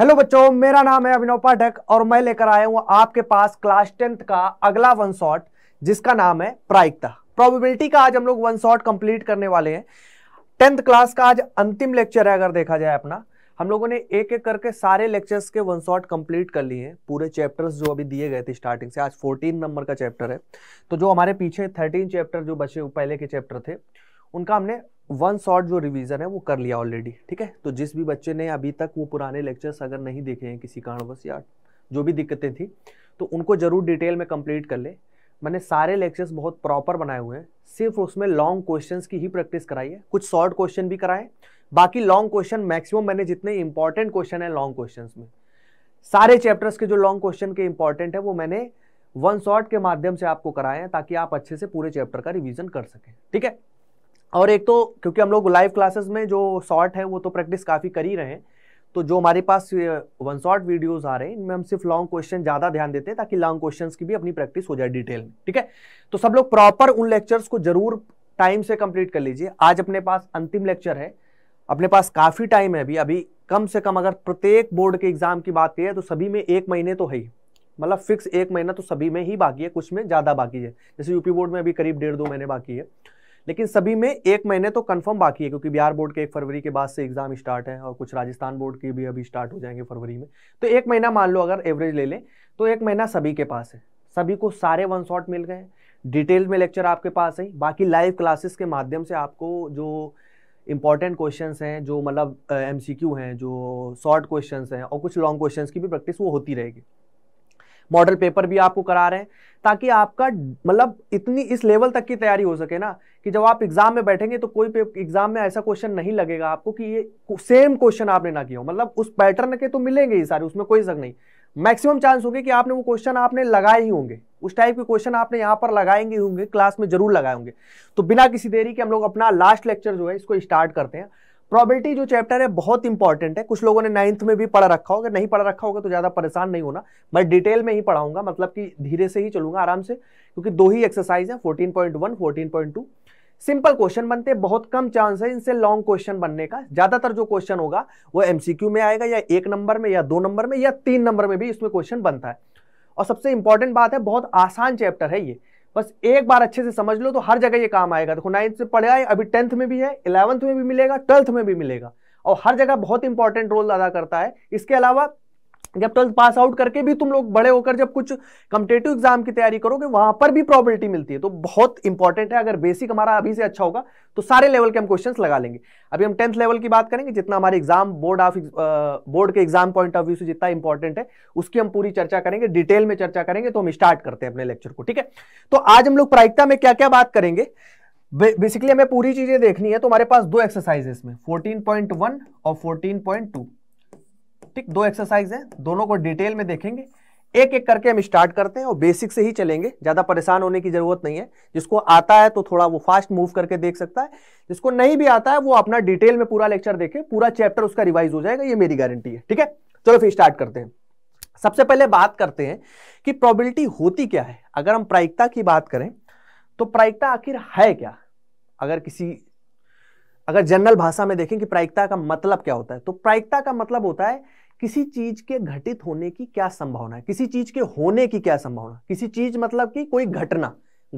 Hello बच्चों मेरा नाम है अभिनव पाठक और मैं लेकर आया हूं आपके पास क्लास टेंथ का अगला वन शॉट जिसका नाम है प्रायिकता प्रोबेबिलिटी का आज हम लोग वन शॉट कंप्लीट करने वाले हैं टेंथ क्लास का आज अंतिम लेक्चर है अगर देखा जाए अपना हम लोगों ने एक एक करके सारे लेक्चर्स के वन शॉट कंप्लीट कर लिए हैं पूरे चैप्टर्स जो अभी दिए गए थे स्टार्टिंग से आज 14 नंबर का चैप्टर है तो जो हमारे पीछे 13 चैप्टर जो बचे पहले के चैप्टर थे उनका हमने वन शॉट जो रिवीजन है वो कर लिया ऑलरेडी ठीक है तो जिस भी बच्चे ने अभी तक वो पुराने लेक्चर्स अगर नहीं देखे हैं किसी कारणवश या जो भी दिक्कतें थी तो उनको ज़रूर डिटेल में कंप्लीट कर ले मैंने सारे लेक्चर्स बहुत प्रॉपर बनाए हुए हैं सिर्फ उसमें लॉन्ग क्वेश्चंस की ही प्रैक्टिस कराई है कुछ शॉर्ट क्वेश्चन भी कराए बाकी लॉन्ग क्वेश्चन मैक्सिमम मैंने जितने इंपॉर्टेंट क्वेश्चन है लॉन्ग क्वेश्चन में सारे चैप्टर्स के जो लॉन्ग क्वेश्चन के इंपॉर्टेंट है वो मैंने वन शॉट के माध्यम से आपको कराए हैं ताकि आप अच्छे से पूरे चैप्टर का रिविजन कर सकें ठीक है और एक तो क्योंकि हम लोग लाइव क्लासेस में जो शॉर्ट है वो तो प्रैक्टिस काफ़ी कर ही रहे हैं तो जो हमारे पास वन शॉर्ट वीडियोस आ रहे हैं इनमें हम सिर्फ लॉन्ग क्वेश्चन ज़्यादा ध्यान देते हैं ताकि लॉन्ग क्वेश्चंस की भी अपनी प्रैक्टिस हो जाए डिटेल में ठीक है तो सब लोग प्रॉपर उन लेक्चर्स को जरूर टाइम से कंप्लीट कर लीजिए आज अपने पास अंतिम लेक्चर है अपने पास काफ़ी टाइम है अभी अभी कम से कम अगर प्रत्येक बोर्ड के एग्ज़ाम की बात है तो सभी में एक महीने तो है ही मतलब फिक्स एक महीना तो सभी में ही बाकी है कुछ में ज़्यादा बाकी है जैसे यूपी बोर्ड में अभी करीब डेढ़ दो महीने बाकी है लेकिन सभी में एक महीने तो कंफर्म बाकी है क्योंकि बिहार बोर्ड के एक फरवरी के बाद से एग्जाम स्टार्ट है और कुछ राजस्थान बोर्ड के भी अभी स्टार्ट हो जाएंगे फरवरी में तो एक महीना मान लो अगर एवरेज ले लें तो एक महीना सभी के पास है सभी को सारे वन शॉट मिल गए डिटेल में लेक्चर आपके पास है बाकी लाइव क्लासेस के माध्यम से आपको जो इंपॉर्टेंट क्वेश्चन हैं जो मतलब एम हैं जो शॉर्ट क्वेश्चन हैं और कुछ लॉन्ग क्वेश्चन की भी प्रैक्टिस वो होती रहेगी मॉडल पेपर भी आपको करा रहे हैं ताकि आपका मतलब इतनी इस लेवल तक की तैयारी हो सके ना कि जब आप एग्जाम में बैठेंगे तो कोई एग्जाम में ऐसा क्वेश्चन नहीं लगेगा आपको कि ये सेम क्वेश्चन आपने ना किया हो मतलब उस पैटर्न के तो मिलेंगे ही सारे उसमें कोई शक नहीं मैक्सिमम चांस होगी कि आपने वो क्वेश्चन आपने लगाए ही होंगे उस टाइप के क्वेश्चन आपने यहाँ पर लगाएंगे होंगे क्लास में जरूर लगाए होंगे तो बिना किसी देरी के हम लोग अपना लास्ट लेक्चर जो है इसको स्टार्ट करते हैं प्रोबेबिलिटी जो चैप्टर है बहुत इंपॉर्टेंट है कुछ लोगों ने नाइन्थ में भी पढ़ा रखा होगा नहीं पढ़ा रखा होगा तो ज़्यादा परेशान नहीं होना मैं डिटेल में ही पढ़ाऊंगा मतलब कि धीरे से ही चलूंगा आराम से क्योंकि दो ही एक्सरसाइज है fourteen point one fourteen point two simple question बनते हैं बहुत कम चांस है इनसे लॉन्ग क्वेश्चन बनने का ज़्यादातर जो क्वेश्चन होगा वो एमसीक्यू में आएगा या एक नंबर में या दो नंबर में या तीन नंबर में भी इसमें क्वेश्चन बनता है और सबसे इंपॉर्टेंट बात है बहुत आसान चैप्टर है ये बस एक बार अच्छे से समझ लो तो हर जगह ये काम आएगा देखो तो नाइन्थ से पढ़े आए अभी टेंथ में भी है इलेवंथ में भी मिलेगा ट्वेल्थ में भी मिलेगा और हर जगह बहुत इंपॉर्टेंट रोल अदा करता है इसके अलावा जब ट्वेल्थ पास आउट करके भी तुम लोग बड़े होकर जब कुछ कम्पिटेटिव एग्जाम की तैयारी करोगे वहां पर भी प्रॉबिलिटी मिलती है तो बहुत इंपॉर्टेंट है अगर बेसिक हमारा अभी से अच्छा होगा तो सारे लेवल के हम क्वेश्चंस लगा लेंगे अभी हम टेंथ लेवल की बात करेंगे जितना हमारे एग्जाम बोर्ड ऑफ बोर्ड के एग्जाम पॉइंट ऑफ व्यू से जितना इंपॉर्टेंट है उसकी हम पूरी चर्चा करेंगे डिटेल में चर्चा करेंगे तो हम स्टार्ट करते हैं अपने लेक्चर को ठीक है तो आज हम लोग प्रायिकता में क्या क्या बात करेंगे बेसिकली हमें पूरी चीजें देखनी है तो हमारे पास दो एक्सरसाइज इसमें फोर्टीन और फोर्टीन ठीक दो एक्सरसाइज है दोनों को डिटेल में देखेंगे एक एक करके हम स्टार्ट करते हैं और बेसिक से ही चलेंगे ज़्यादा परेशान होने की ज़रूरत नहीं है जिसको आता है तो थोड़ा वो फास्ट मूव करके देख सकता है जिसको नहीं भी आता है वो अपना डिटेल में पूरा लेक्चर देखे पूरा चैप्टर उसका रिवाइज हो जाएगा ये मेरी गारंटी है ठीक है चलो फिर स्टार्ट करते हैं सबसे पहले बात करते हैं कि प्रॉबिलिटी होती क्या है अगर हम प्रायिकता की बात करें तो प्रायिकता आखिर है क्या अगर किसी अगर जनरल भाषा में देखें कि प्रायिकता का मतलब क्या होता है तो प्रायिकता का मतलब होता है किसी चीज के घटित होने की क्या संभावना है किसी चीज के होने की क्या संभावना किसी चीज मतलब कि कोई घटना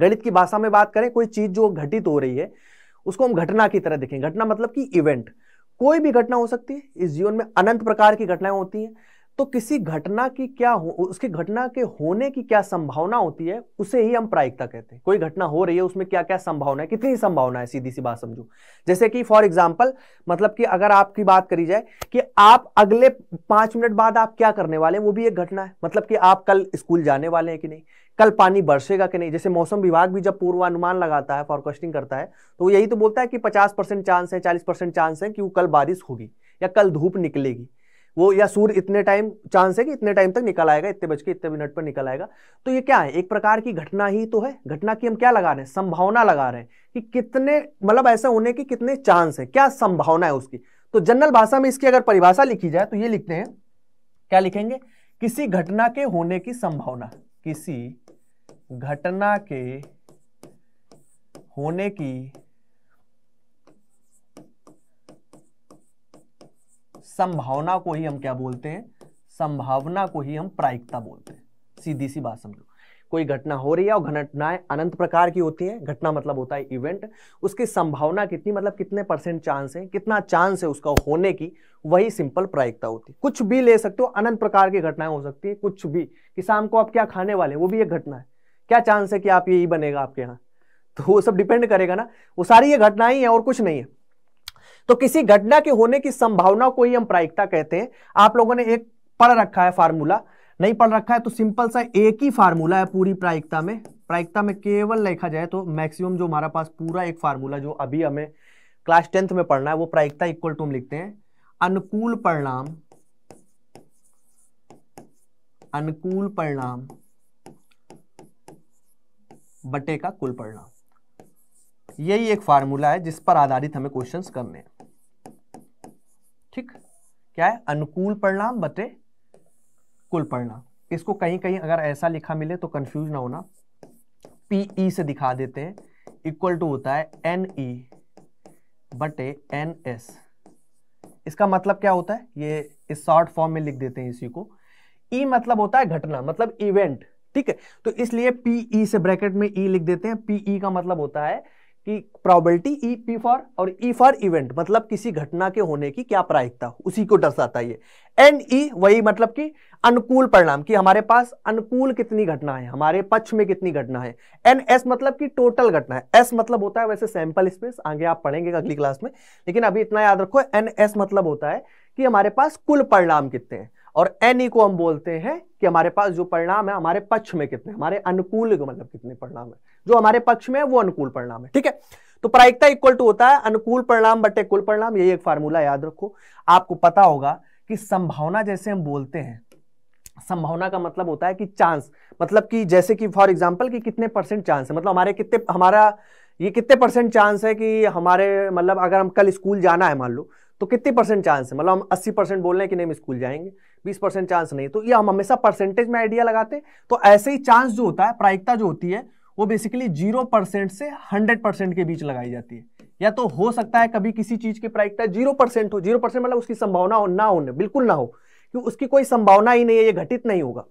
गणित की भाषा में बात करें कोई चीज जो घटित हो रही है उसको हम घटना की तरह देखें घटना मतलब कि इवेंट कोई भी घटना हो सकती है इस जीवन में अनंत प्रकार की घटनाएं होती हैं तो किसी घटना की क्या हो उसकी घटना के होने की क्या संभावना होती है उसे ही हम प्रायिकता कहते हैं कोई घटना हो रही है उसमें क्या क्या संभावना है कितनी संभावना है सीधी सी बात समझो जैसे कि फॉर एग्जाम्पल मतलब कि अगर आपकी बात करी जाए कि आप अगले पांच मिनट बाद आप क्या करने वाले हैं वो भी एक घटना है मतलब कि आप कल स्कूल जाने वाले हैं कि नहीं कल पानी बरसेगा कि नहीं जैसे मौसम विभाग भी जब पूर्वानुमान लगाता है फॉरकास्टिंग करता है तो यही तो बोलता है कि पचास परसेंट चांस है चालीस परसेंट चांस है कि वो कल बारिश होगी या कल धूप निकलेगी वो या सूर्य इतने टाइम चांस है कि इतने टाइम तक निकल आएगा इतने बज के इतने मिनट पर निकल आएगा तो ये क्या है एक प्रकार की घटना ही तो है घटना की हम क्या लगा रहे हैं संभावना लगा रहे हैं कि कितने मतलब ऐसा होने की कितने चांस है क्या संभावना है उसकी तो जनरल भाषा में इसकी अगर परिभाषा लिखी जाए तो ये लिखते हैं क्या लिखेंगे किसी घटना के होने की संभावना किसी घटना के होने की संभावना को ही हम क्या बोलते हैं संभावना को ही हम प्रायिकता बोलते हैं सीधी सी बात समझो कोई घटना हो रही है और घटनाएं अनंत प्रकार की होती हैं घटना मतलब होता है इवेंट उसकी संभावना कितनी मतलब कितने परसेंट चांस है कितना चांस है उसका होने की वही सिंपल प्रायिकता होती है कुछ भी ले सकते हो अनंत प्रकार की घटनाएं हो सकती है कुछ भी कि शाम को आप क्या खाने वाले वो भी एक घटना है क्या चांस है कि आप यही बनेगा आपके यहाँ तो वो सब डिपेंड करेगा ना वो सारी ये घटनाएं हैं और कुछ नहीं है तो किसी घटना के होने की संभावना को ही हम प्रायिकता कहते हैं आप लोगों ने एक पढ़ रखा है फार्मूला नहीं पढ़ रखा है तो सिंपल सा एक ही फार्मूला है पूरी प्रायिकता में प्रायिकता में केवल लिखा जाए तो मैक्सिमम जो हमारा पास पूरा एक फार्मूला जो अभी हमें क्लास टेंथ में पढ़ना है वो प्रायिकता इक्वल टू हम लिखते हैं अनुकूल परिणाम अनुकूल परिणाम बटे का कुल परिणाम यही एक फार्मूला है जिस पर आधारित हमें क्वेश्चंस करने हैं ठीक क्या है अनुकूल परिणाम बटे कुल परिणाम इसको कहीं कहीं अगर ऐसा लिखा मिले तो कंफ्यूज ना होना पीई e से दिखा देते हैं इक्वल टू होता है एन ई e बटे एन एस इसका मतलब क्या होता है ये इस शॉर्ट फॉर्म में लिख देते हैं इसी को ई e मतलब होता है घटना मतलब इवेंट ठीक है तो इसलिए पीई से ब्रैकेट में ई लिख देते हैं पीई का मतलब होता है कि प्रोबेबिलिटी ई पी फॉर और ई फॉर इवेंट मतलब किसी घटना के होने की क्या प्रायिकता उसी को दर्शाता है एन ई e, वही मतलब कि अनुकूल परिणाम कि हमारे पास अनुकूल कितनी घटना है हमारे पक्ष में कितनी मतलब घटना है एन एस मतलब कि टोटल घटना है एस मतलब होता है वैसे सैंपल स्पेस आगे आप पढ़ेंगे अगली क्लास हम्म। में लेकिन अभी इतना याद रखो एन एस मतलब होता है कि हमारे पास कुल परिणाम कितने हैं और एन ई को हम बोलते हैं कि हमारे पास जो परिणाम है हमारे पक्ष में कितने हमारे अनुकूल मतलब कितने परिणाम है जो हमारे पक्ष में है वो अनुकूल परिणाम है ठीक है तो प्रायिकता इक्वल टू होता है अनुकूल परिणाम बटे कुल परिणाम यही एक फार्मूला याद रखो आपको पता होगा कि संभावना जैसे हम बोलते हैं संभावना का मतलब होता है कि चांस मतलब कि जैसे कि फॉर एग्जाम्पल कि कितने परसेंट चांस है मतलब हमारे कितने हमारा ये कितने परसेंट चांस है कि हमारे मतलब अगर हम कल स्कूल जाना है मान लो तो कितनी परसेंट चांस है मतलब हम 80 परसेंट बोल रहे हैं कि नहीं हम स्कूल जाएंगे 20 परसेंट चांस नहीं तो ये हम हमेशा परसेंटेज में आइडिया लगाते हैं तो ऐसे ही चांस जो होता है प्रायिकता जो होती है वो बेसिकली जीरो परसेंट से हंड्रेड परसेंट के बीच लगाई जाती है या तो हो सकता है कभी किसी चीज की प्रायिकता जीरो परसेंट हो जीरो परसेंट मतलब उसकी संभावना हो ना होने बिल्कुल ना हो कि उसकी कोई संभावना ही नहीं है ये घटित नहीं होगा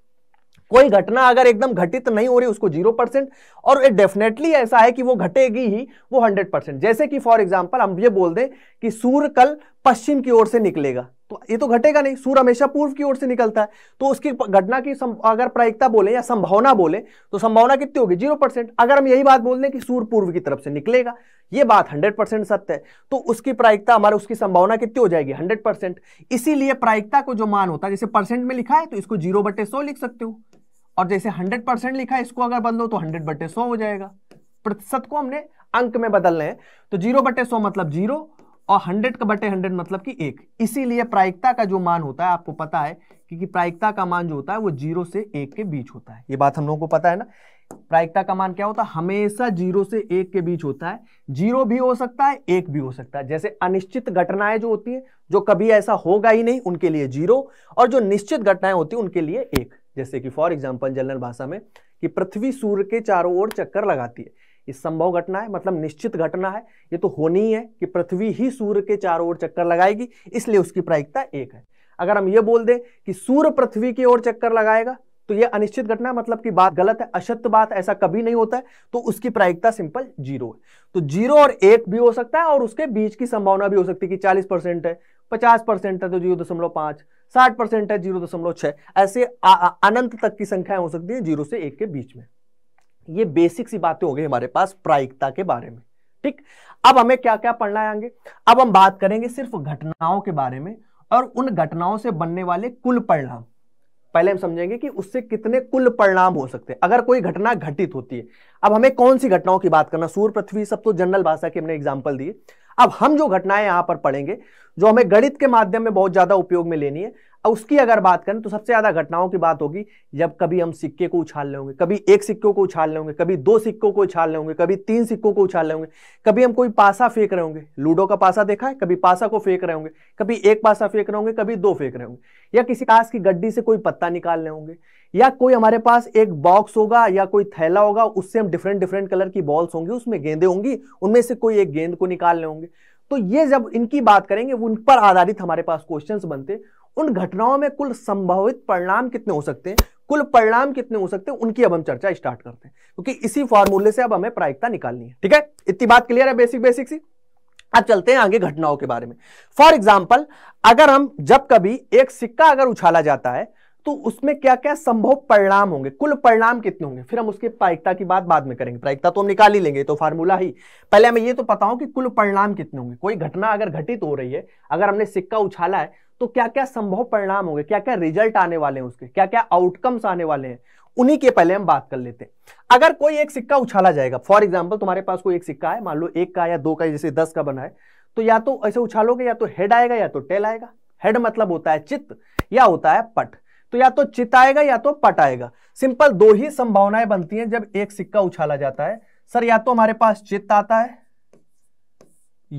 कोई घटना अगर एकदम घटित नहीं हो रही उसको जीरो परसेंट और डेफिनेटली ऐसा है कि वो घटेगी ही वो हंड्रेड परसेंट जैसे कि फॉर एग्जाम्पल हम ये बोल दें कि सूर्य कल पश्चिम की ओर से निकलेगा तो ये तो घटेगा नहीं सूर्य हमेशा पूर्व की ओर से निकलता है तो उसकी घटना की सम, अगर प्रायिकता बोले या संभावना बोले तो संभावना कितनी होगी जीरो परसेंट अगर हम यही बात बोल दें कि सूर्य पूर्व की तरफ से निकलेगा ये बात हंड्रेड परसेंट सत्य है तो उसकी प्रायिकता हमारे उसकी संभावना कितनी हो जाएगी हंड्रेड परसेंट इसीलिए प्रायिकता को जो मान होता है जैसे परसेंट में लिखा है तो इसको जीरो बटे सौ लिख सकते हो और जैसे हंड्रेड परसेंट लिखा है इसको अगर बदलो तो हंड्रेड बटे सौ हो जाएगा प्रतिशत को हमने अंक में बदलना है तो जीरो बटे सौ मतलब जीरो और हंड्रेड का बटे हंड्रेड मतलब कि एक इसीलिए प्रायिकता का जो मान होता है आपको पता है क्योंकि प्रायिकता का मान जो होता है वो जीरो से एक के बीच होता है ये बात हम लोगों को पता है ना प्रायिकता का मान क्या होता है हमेशा जीरो से एक के बीच होता है जीरो भी हो सकता है एक भी हो सकता है जैसे अनिश्चित घटनाएं जो होती है जो कभी ऐसा होगा ही नहीं उनके लिए जीरो और जो निश्चित घटनाएं होती है उनके लिए एक जैसे कि फॉर एग्जाम्पल जनरल भाषा में कि पृथ्वी सूर्य के चारों ओर चक्कर लगाती है ये संभव घटना है मतलब निश्चित घटना है ये तो होनी ही है कि पृथ्वी ही सूर्य के चारों ओर चक्कर लगाएगी इसलिए उसकी प्रायिकता एक है अगर हम ये बोल दें कि सूर्य पृथ्वी की ओर चक्कर लगाएगा तो ये अनिश्चित घटना मतलब कि बात गलत है असत्य बात ऐसा कभी नहीं होता है तो उसकी प्रायिकता सिंपल जीरो है तो जीरो और एक भी हो सकता है और उसके बीच की संभावना भी हो सकती है कि चालीस परसेंट है पचास परसेंट है तो जीरो दशमलव पांच साठ परसेंट है जीरो दशमलव छह ऐसे अनंत तक की संख्याएं हो सकती है जीरो से एक के बीच में ये बेसिक सी बातें हो गई हमारे पास प्रायिकता के बारे में ठीक अब हमें क्या क्या पढ़ना आएंगे अब हम बात करेंगे सिर्फ घटनाओं के बारे में और उन घटनाओं से बनने वाले कुल परिणाम पहले हम समझेंगे कि उससे कितने कुल परिणाम हो सकते हैं अगर कोई घटना घटित होती है अब हमें कौन सी घटनाओं की बात करना सूर्य पृथ्वी सब तो जनरल भाषा के हमने एग्जाम्पल दिए अब हम जो घटनाएं यहां पर पढ़ेंगे जो हमें गणित के माध्यम में बहुत ज्यादा उपयोग में लेनी है उसकी अगर बात करें तो सबसे ज़्यादा घटनाओं की बात होगी जब कभी हम सिक्के को उछाल लेंगे कभी एक सिक्कों को उछाल लेंगे कभी दो सिक्कों को उछाल लेंगे कभी तीन सिक्कों को उछाल लेंगे कभी हम कोई पासा फेंक रहे होंगे लूडो का पासा देखा है कभी पासा को फेंक रहे होंगे कभी एक पासा फेंक रहे होंगे कभी दो फेंक रहे होंगे या किसी काश की गड्डी से कोई पत्ता निकाल रहे होंगे या कोई हमारे पास एक बॉक्स होगा या कोई थैला होगा उससे हम डिफरेंट डिफरेंट कलर की बॉल्स होंगी उसमें गेंदे होंगी उनमें से कोई एक गेंद को निकाल रहे होंगे तो ये जब इनकी बात करेंगे उन पर आधारित हमारे पास क्वेश्चंस बनते उन घटनाओं में कुल संभावित परिणाम कितने हो सकते हैं कुल परिणाम कितने हो सकते हैं उनकी अब हम चर्चा स्टार्ट करते हैं क्योंकि तो इसी फॉर्मूले से अब हमें प्रायिकता निकालनी है ठीक है इतनी बात क्लियर है बेसिक बेसिक सी अब चलते हैं आगे घटनाओं के बारे में फॉर एग्जाम्पल अगर हम जब कभी एक सिक्का अगर उछाला जाता है तो उसमें क्या क्या संभव परिणाम होंगे कुल परिणाम कितने होंगे फिर हम उसके प्रायिकता की बात बाद में करेंगे प्रायिकता तो हम निकाल ही लेंगे तो फार्मूला ही पहले हमें ये तो पता हो कि कुल परिणाम कितने होंगे कोई घटना अगर घटित हो रही है अगर हमने सिक्का उछाला है तो क्या क्या संभव परिणाम होंगे क्या क्या रिजल्ट आने वाले हैं उसके क्या क्या आउटकम्स आने वाले हैं उन्हीं के पहले हम बात कर लेते हैं अगर कोई एक सिक्का उछाला जाएगा फॉर एग्जाम्पल तुम्हारे पास कोई एक सिक्का है मान लो एक का या दो का जैसे दस का बना है तो या तो ऐसे उछालोगे या तो हेड आएगा या तो टेल आएगा हेड मतलब होता है चित्त या होता है पट तो या तो चित आएगा या तो पट आएगा सिंपल दो ही संभावनाएं बनती हैं जब एक सिक्का उछाला जाता है सर या तो हमारे पास चित्त आता है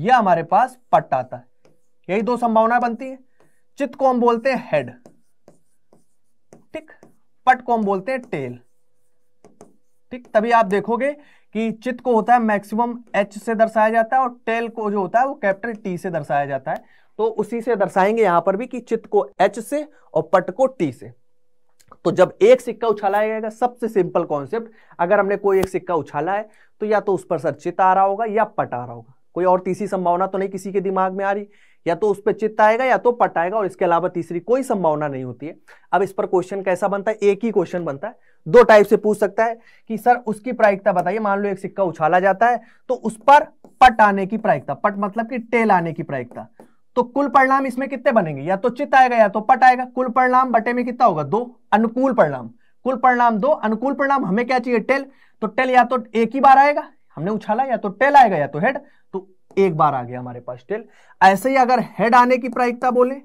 या हमारे पास पट आता है यही दो संभावनाएं बनती हैं चित्त को हम बोलते हैं हेड ठीक पट को हम बोलते हैं टेल ठीक तभी आप देखोगे कि चित्त को होता है मैक्सिमम एच से दर्शाया जाता है और टेल को जो होता है वो कैपिटल टी से दर्शाया जाता है तो उसी से दर्शाएंगे यहां पर भी कि चित्त को एच से और पट को टी से तो जब एक सिक्का उछाला जाएगा सबसे सिंपल कॉन्सेप्ट अगर हमने कोई एक सिक्का उछाला है तो या तो उस पर सर चित आ रहा होगा या पट आ रहा होगा कोई और तीसरी संभावना तो नहीं किसी के दिमाग में आ रही या तो उस पर चित्त आएगा या तो पट आएगा और इसके अलावा तीसरी कोई संभावना नहीं होती है अब इस पर क्वेश्चन कैसा बनता है एक ही क्वेश्चन बनता है दो टाइप से पूछ सकता है कि सर उसकी प्रायिकता बताइए मान लो एक सिक्का उछाला जाता है तो उस पर पट आने की प्रायिकता पट मतलब कि टेल आने की प्रायिकता तो कुल परिणाम इसमें कितने बनेंगे या तो चित्त आएगा या तो पट आएगा कुल परिणाम बटे में कितना होगा दो अनुकूल परिणाम कुल परिणाम दो अनुकूल परिणाम हमें क्या चाहिए टेल तो टेल या तो एक ही बार आएगा हमने उछाला या तो टेल आएगा या तो हेड एक बार आ गया हमारे पास टेल ऐसे ही अगर हेड आने की प्रायिकता बोले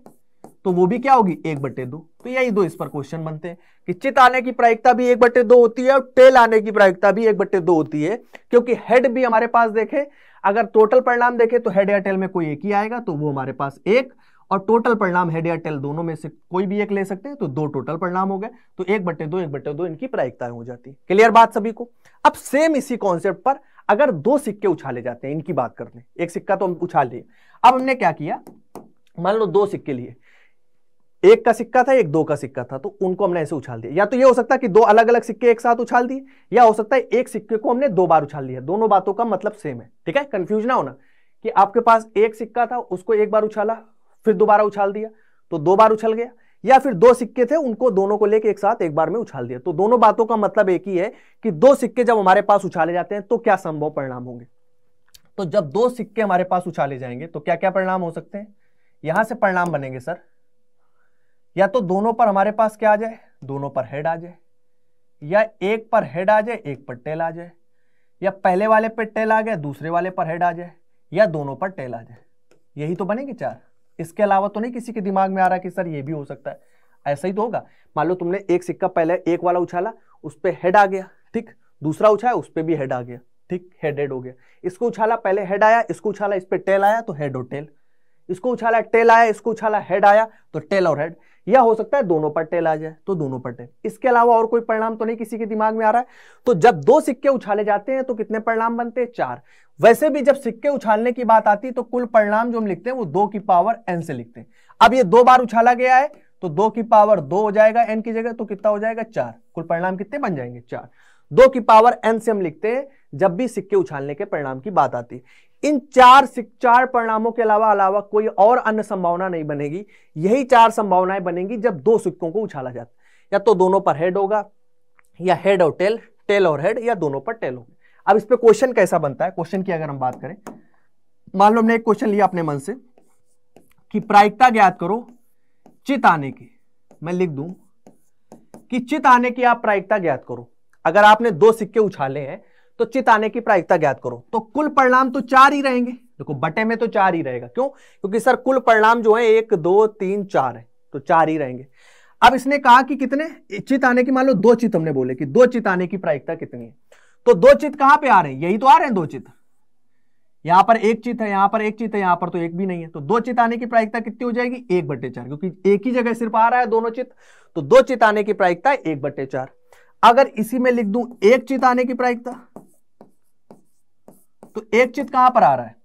तो वो भी क्या होगी एक बटे दो तो यही दो इस पर क्वेश्चन बनते हैं कि चित आने की प्रायिकता भी एक बटे दो होती है और टेल आने की प्रायिकता भी एक बटे दो होती है क्योंकि हेड भी हमारे पास देखे अगर टोटल परिणाम देखे तो हेड या टेल में कोई एक ही आएगा तो वो हमारे पास एक और टोटल परिणाम हेड या टेल दोनों में से कोई भी एक ले सकते हैं तो दो टोटल परिणाम हो गए तो एक बटे दो एक बटे दो इनकी प्रायिकताएं हो जाती है क्लियर बात सभी को अब सेम इसी कॉन्सेप्ट पर अगर दो सिक्के उछाले जाते हैं इनकी बात करते हैं एक सिक्का तो हम उछाल लिए अब हमने क्या किया मान लो दो सिक्के लिए एक का सिक्का था एक दो का सिक्का था तो उनको हमने ऐसे उछाल दिया या तो ये हो सकता है कि दो अलग अलग सिक्के एक साथ उछाल दिए या हो सकता है एक सिक्के को हमने दो बार उछाल दिया दोनों बातों का मतलब सेम है ठीक है कंफ्यूज ना होना कि आपके पास एक सिक्का था उसको एक बार उछाला फिर दोबारा उछाल दिया तो दो बार उछल गया या फिर दो सिक्के थे उनको दोनों को लेकर एक साथ एक बार में उछाल दिया तो दोनों बातों का मतलब एक ही है कि दो सिक्के जब हमारे पास उछाले जाते हैं तो क्या संभव परिणाम होंगे तो जब दो सिक्के हमारे पास उछाले जाएंगे तो क्या क्या परिणाम हो सकते हैं यहां से परिणाम बनेंगे सर या तो दोनों पर हमारे पास क्या आ जाए दोनों पर हेड आ जाए या एक पर हेड आ जाए एक पर टेल आ जाए या पहले वाले पर टेल आ गया दूसरे वाले पर हेड आ जाए या दोनों पर टेल आ जाए यही तो बनेंगे चार इसके अलावा तो नहीं किसी के दिमाग में आ रहा कि सर ये भी हो सकता है ऐसा ही तो होगा मान लो तुमने एक सिक्का पहले एक वाला उछाला उस पर हेड आ गया ठीक दूसरा उछाया उस पर भी हेड आ गया ठीक हेड हेड हो गया इसको उछाला पहले हेड आया इसको उछाला इस पर टेल आया तो हेड और टेल इसको उछाला टेल आया इसको उछाला हेड आया तो टेल और हेड या हो सकता है दोनों पर टेल आ जाए तो दोनों पर टेल इसके अलावा और कोई परिणाम तो नहीं किसी के दिमाग में आ रहा है तो जब दो सिक्के उछाले जाते हैं तो कितने परिणाम बनते हैं चार वैसे भी जब सिक्के उछालने की बात आती है तो कुल परिणाम जो हम लिखते हैं वो दो की पावर एन से लिखते हैं अब ये दो बार उछाला गया है तो दो की पावर दो हो जाएगा एन की जगह तो कितना हो जाएगा चार कुल परिणाम कितने बन जाएंगे चार दो की पावर एन से हम लिखते हैं जब भी सिक्के उछालने के परिणाम की बात आती है इन चार चार परिणामों के अलावा अलावा कोई और अन्य संभावना नहीं बनेगी यही चार संभावनाएं बनेंगी जब दो सिक्कों को उछाला जाता या तो दोनों पर हेड होगा या हेड और टेल टेल और हेड या दोनों पर टेल होगी अब इस पर क्वेश्चन कैसा बनता है क्वेश्चन की अगर हम बात करें मान लो हमने एक क्वेश्चन लिया अपने मन से कि प्रायिकता ज्ञात करो चित आने की मैं लिख दूं कि चित आने की आप प्रायिकता ज्ञात करो अगर आपने दो सिक्के उछाले हैं तो चित आने की प्रायिकता ज्ञात करो तो कुल परिणाम तो चार ही रहेंगे देखो बटे में तो चार ही रहेगा क्यों क्योंकि सर कुल परिणाम जो है एक दो तीन चार है तो चार ही रहेंगे अब इसने कहा कि कितने चित आने की मान लो दो चित हमने बोले कि दो चित आने की प्रायिकता कितनी है तो दो चित कहां पे आ रहे हैं यही तो आ रहे हैं दो चित यहां पर एक चित है यहां पर एक चित है यहां पर तो एक भी नहीं है तो दो चित आने की प्रायिकता कितनी हो जाएगी एक बटे चार क्योंकि एक ही जगह सिर्फ आ रहा है दोनों चित तो दो चित आने की प्रायिकता एक बटे चार अगर इसी में लिख दू एक चित आने की प्रायिकता तो एक चित कहां पर आ रहा है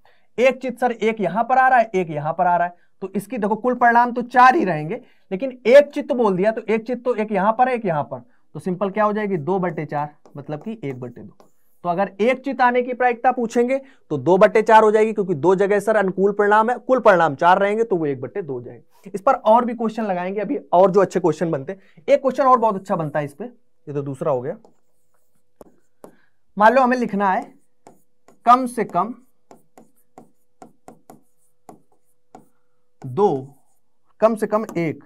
एक चित सर एक यहां पर आ रहा है एक यहां पर आ रहा है तो इसकी देखो कुल परिणाम तो चार ही रहेंगे लेकिन एक चित्त तो बोल दिया तो एक चित्त तो एक यहां पर है एक यहां पर तो सिंपल क्या हो जाएगी दो बटे चार मतलब कि एक बटे दो तो अगर एक चित आने की प्रायिकता पूछेंगे तो दो बटे चार हो जाएगी क्योंकि दो जगह सर अनुकूल परिणाम है कुल परिणाम चार रहेंगे तो वो एक बटे दो जाएंगे इस पर और भी क्वेश्चन लगाएंगे अभी और जो अच्छे क्वेश्चन बनते एक क्वेश्चन और बहुत अच्छा बनता है इस पर तो दूसरा हो गया मान लो हमें लिखना है कम से कम दो कम से कम एक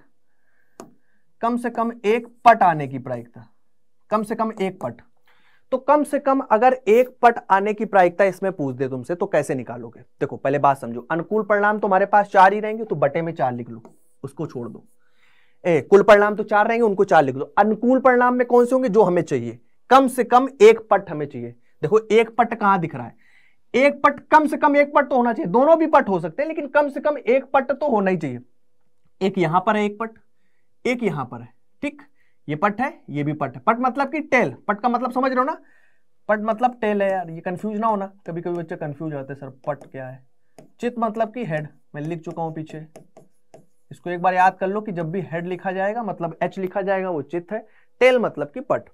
कम से कम एक पट आने की प्रायिकता कम से कम एक पट तो कम से कम अगर एक पट आने की प्रायिकता इसमें पूछ दे तुमसे तो कैसे निकालोगे देखो पहले बात समझो अनुकूल परिणाम तुम्हारे पास चार ही रहेंगे तो बटे में चार लिख लो उसको छोड़ दो ए कुल परिणाम तो चार रहेंगे उनको चार लिख दो अनुकूल परिणाम में कौन से होंगे जो हमें चाहिए कम से कम एक पट हमें चाहिए देखो एक पट कहां दिख रहा है एक पट कम से कम एक पट तो होना चाहिए दोनों भी पट हो सकते हैं लेकिन कम से कम एक पट तो होना ही चाहिए एक यहां पर है एक पट एक यहां पर है ठीक ये पट है ये भी पट है पट मतलब कि टेल पट का मतलब समझ रहे हो ना पट मतलब टेल है यार ये कंफ्यूज ना होना कभी कभी बच्चे कंफ्यूज होते हैं सर पट क्या है चित मतलब कि हेड मैं लिख चुका हूं पीछे इसको एक बार याद कर लो कि जब भी हेड लिखा जाएगा मतलब एच लिखा जाएगा वो चित है टेल मतलब कि पट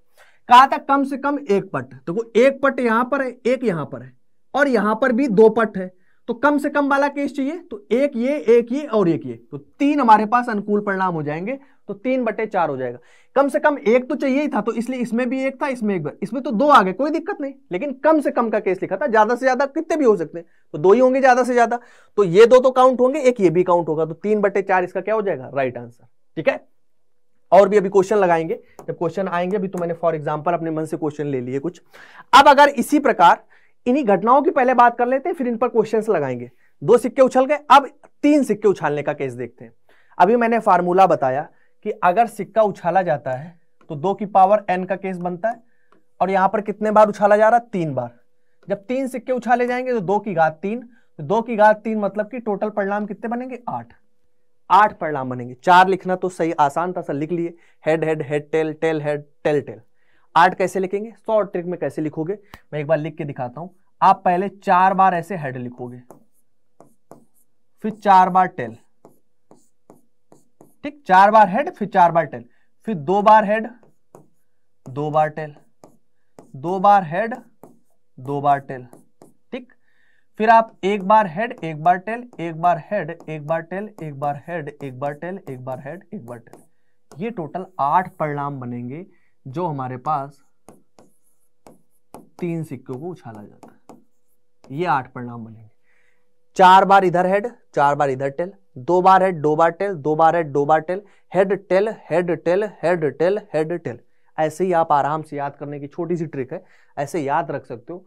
कहा था कम से कम एक पट देखो तो एक पट यहां पर है एक यहां पर है और यहां पर भी दो पट है तो कम से कम वाला केस चाहिए तो एक ये एक ये और एक ये तो तीन हमारे पास अनुकूल परिणाम हो जाएंगे तो तीन बटे चार हो जाएगा कम से कम एक तो चाहिए ही था तो इसलिए इसमें भी एक था इसमें एक इसमें तो दो आ गए कोई दिक्कत नहीं लेकिन कम से कम का केस लिखा था ज्यादा से ज्यादा कितने भी हो सकते हैं तो दो ही होंगे ज्यादा से ज्यादा तो ये दो तो काउंट होंगे एक ये भी काउंट होगा तो तीन बटे चार इसका क्या हो जाएगा राइट आंसर ठीक है और भी अभी क्वेश्चन लगाएंगे जब क्वेश्चन आएंगे अभी तो मैंने फॉर एग्जाम्पल अपने मन से क्वेश्चन ले लिए कुछ अब अगर इसी प्रकार इन्हीं घटनाओं की पहले बात कर लेते हैं फिर इन पर क्वेश्चंस लगाएंगे दो सिक्के उछल गए अब तीन सिक्के उछालने का केस देखते हैं अभी मैंने फार्मूला बताया कि अगर सिक्का उछाला जाता है तो दो की पावर एन का केस बनता है और यहां पर कितने बार उछाला जा रहा है तीन बार जब तीन सिक्के उछाले जाएंगे तो दो की घात तीन तो दो की घात तीन मतलब कि टोटल परिणाम कितने बनेंगे आठ आठ परिणाम बनेंगे चार लिखना तो सही आसान था सर लिख लिए head head head tail tail head tail tail आठ कैसे लिखेंगे सौ ट्रिक में कैसे लिखोगे मैं एक बार लिख के दिखाता हूं आप पहले चार बार ऐसे हेड लिखोगे फिर चार बार टेल ठीक चार बार हेड फिर चार बार टेल फिर दो बार हेड दो बार टेल दो बार हेड दो बार टेल ठीक फिर आप एक बार हेड एक बार टेल एक बार हेड एक बार टेल एक बार हेड एक बार टेल एक बार हेड एक बार टेल ये टोटल आठ परिणाम बनेंगे जो हमारे पास तीन सिक्कों को उछाला जाता है ये आठ परिणाम बनेंगे चार बार इधर हेड चार बार इधर टेल दो बार हेड दो बार टेल दो बार हेड दो बार tail head tail head tail head tail head tail ऐसे ही आप आराम से याद करने की छोटी सी ट्रिक है ऐसे याद रख सकते हो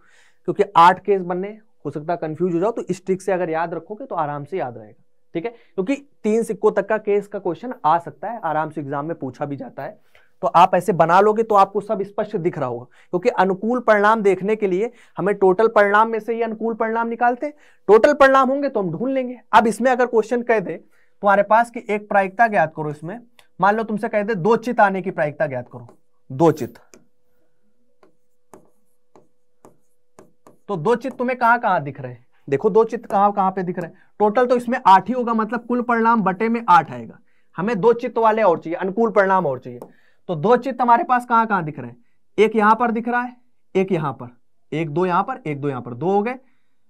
क्योंकि आठ केस बनने हो सकता है कंफ्यूज हो जाओ तो इस ट्रिक से अगर याद रखोगे तो आराम से याद रहेगा ठीक है क्योंकि तीन सिक्कों तक का केस का क्वेश्चन आ सकता है आराम से एग्जाम में पूछा भी जाता है तो आप ऐसे बना लोगे तो आपको सब स्पष्ट दिख रहा होगा क्योंकि अनुकूल परिणाम देखने के लिए हमें टोटल परिणाम में से ही अनुकूल परिणाम निकालते हैं टोटल परिणाम होंगे तो हम ढूंढ लेंगे अब इसमें अगर क्वेश्चन कह दे तुम्हारे पास कि एक प्रायिकता ज्ञात करो इसमें मान लो तुमसे कह दे दो चित आने की प्रायिकता ज्ञात करो दो चित तो दो चित तुम्हें कहां कहां दिख रहे हैं देखो दो चित कहां कहां पे दिख रहे हैं टोटल तो इसमें आठ ही होगा मतलब कुल परिणाम बटे में आठ आएगा हमें दो चित्त वाले और चाहिए अनुकूल परिणाम और चाहिए तो दो चित्त हमारे पास कहां कहां दिख रहे हैं एक यहां पर दिख रहा है एक यहां पर एक दो यहां पर एक दो यहां पर दो हो गए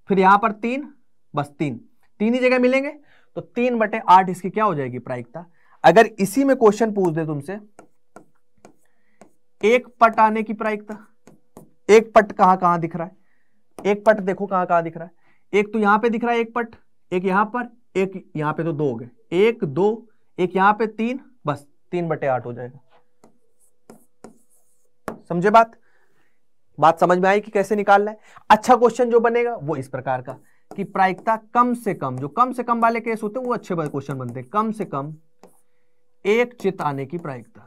फिर यहां पर तीन बस तीन तीन ही जगह मिलेंगे तो तीन बटे आठ इसकी क्या हो जाएगी प्रायिकता अगर इसी में क्वेश्चन पूछ दे तुमसे एक पट आने की प्रायिकता एक पट कहां कहां दिख रहा है एक पट देखो कहां कहां दिख रहा है एक तो यहां पे दिख रहा है एक पट एक यहां पर एक यहां पे तो दो हो गए एक दो एक यहां पे तीन बस तीन बटे आठ हो जाएगा समझे बात बात समझ में आई कि कैसे निकालना है अच्छा क्वेश्चन जो बनेगा वो इस प्रकार का कि प्रायिकता कम से कम जो कम से कम वाले केस होते हैं वो अच्छे क्वेश्चन बनते हैं कम से कम एक चित आने की प्रायिकता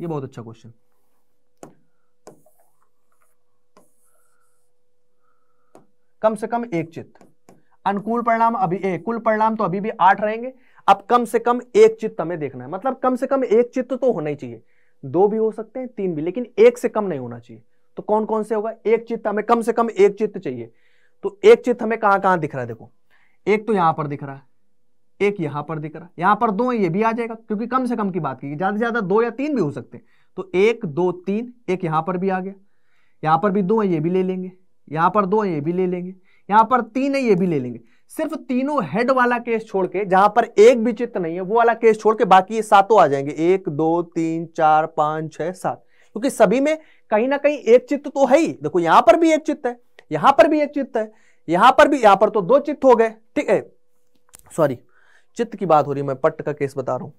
ये बहुत अच्छा क्वेश्चन कम से कम एक चित अनुकूल परिणाम अभी ए, कुल परिणाम तो अभी भी आठ रहेंगे अब कम से कम एक चित्त हमें देखना है मतलब कम से कम एक चित्त तो होना ही चाहिए दो भी हो सकते हैं तीन भी लेकिन एक से कम नहीं होना चाहिए तो कौन कौन से होगा एक चित्त हमें कम से कम एक चित्त चाहिए तो एक चित्त हमें कहाँ कहां दिख रहा है देखो एक तो यहां पर दिख रहा है एक यहां पर दिख रहा है यहां पर दो ये भी आ जाएगा क्योंकि कम से कम की बात की ज़्यादा से ज़्यादा दो या तीन भी हो सकते हैं तो एक दो तीन एक यहां पर भी आ गया यहां पर भी दो है ये भी ले लेंगे यहां पर दो है ये भी ले लेंगे यहां पर तीन है ये भी ले लेंगे सिर्फ तीनों हेड वाला केस छोड़ के जहां पर एक भी चित्त नहीं है वो वाला केस छोड़ के बाकी ये सातों आ जाएंगे एक दो तीन चार पांच छह सात क्योंकि सभी में कहीं ना कहीं एक चित्त तो है ही देखो यहां पर भी एक चित्त है यहां पर भी एक चित्त है यहां पर भी यहां पर तो दो चित्त हो गए ठीक है सॉरी चित्त की बात हो रही है मैं पट्ट का केस बता रहा हूं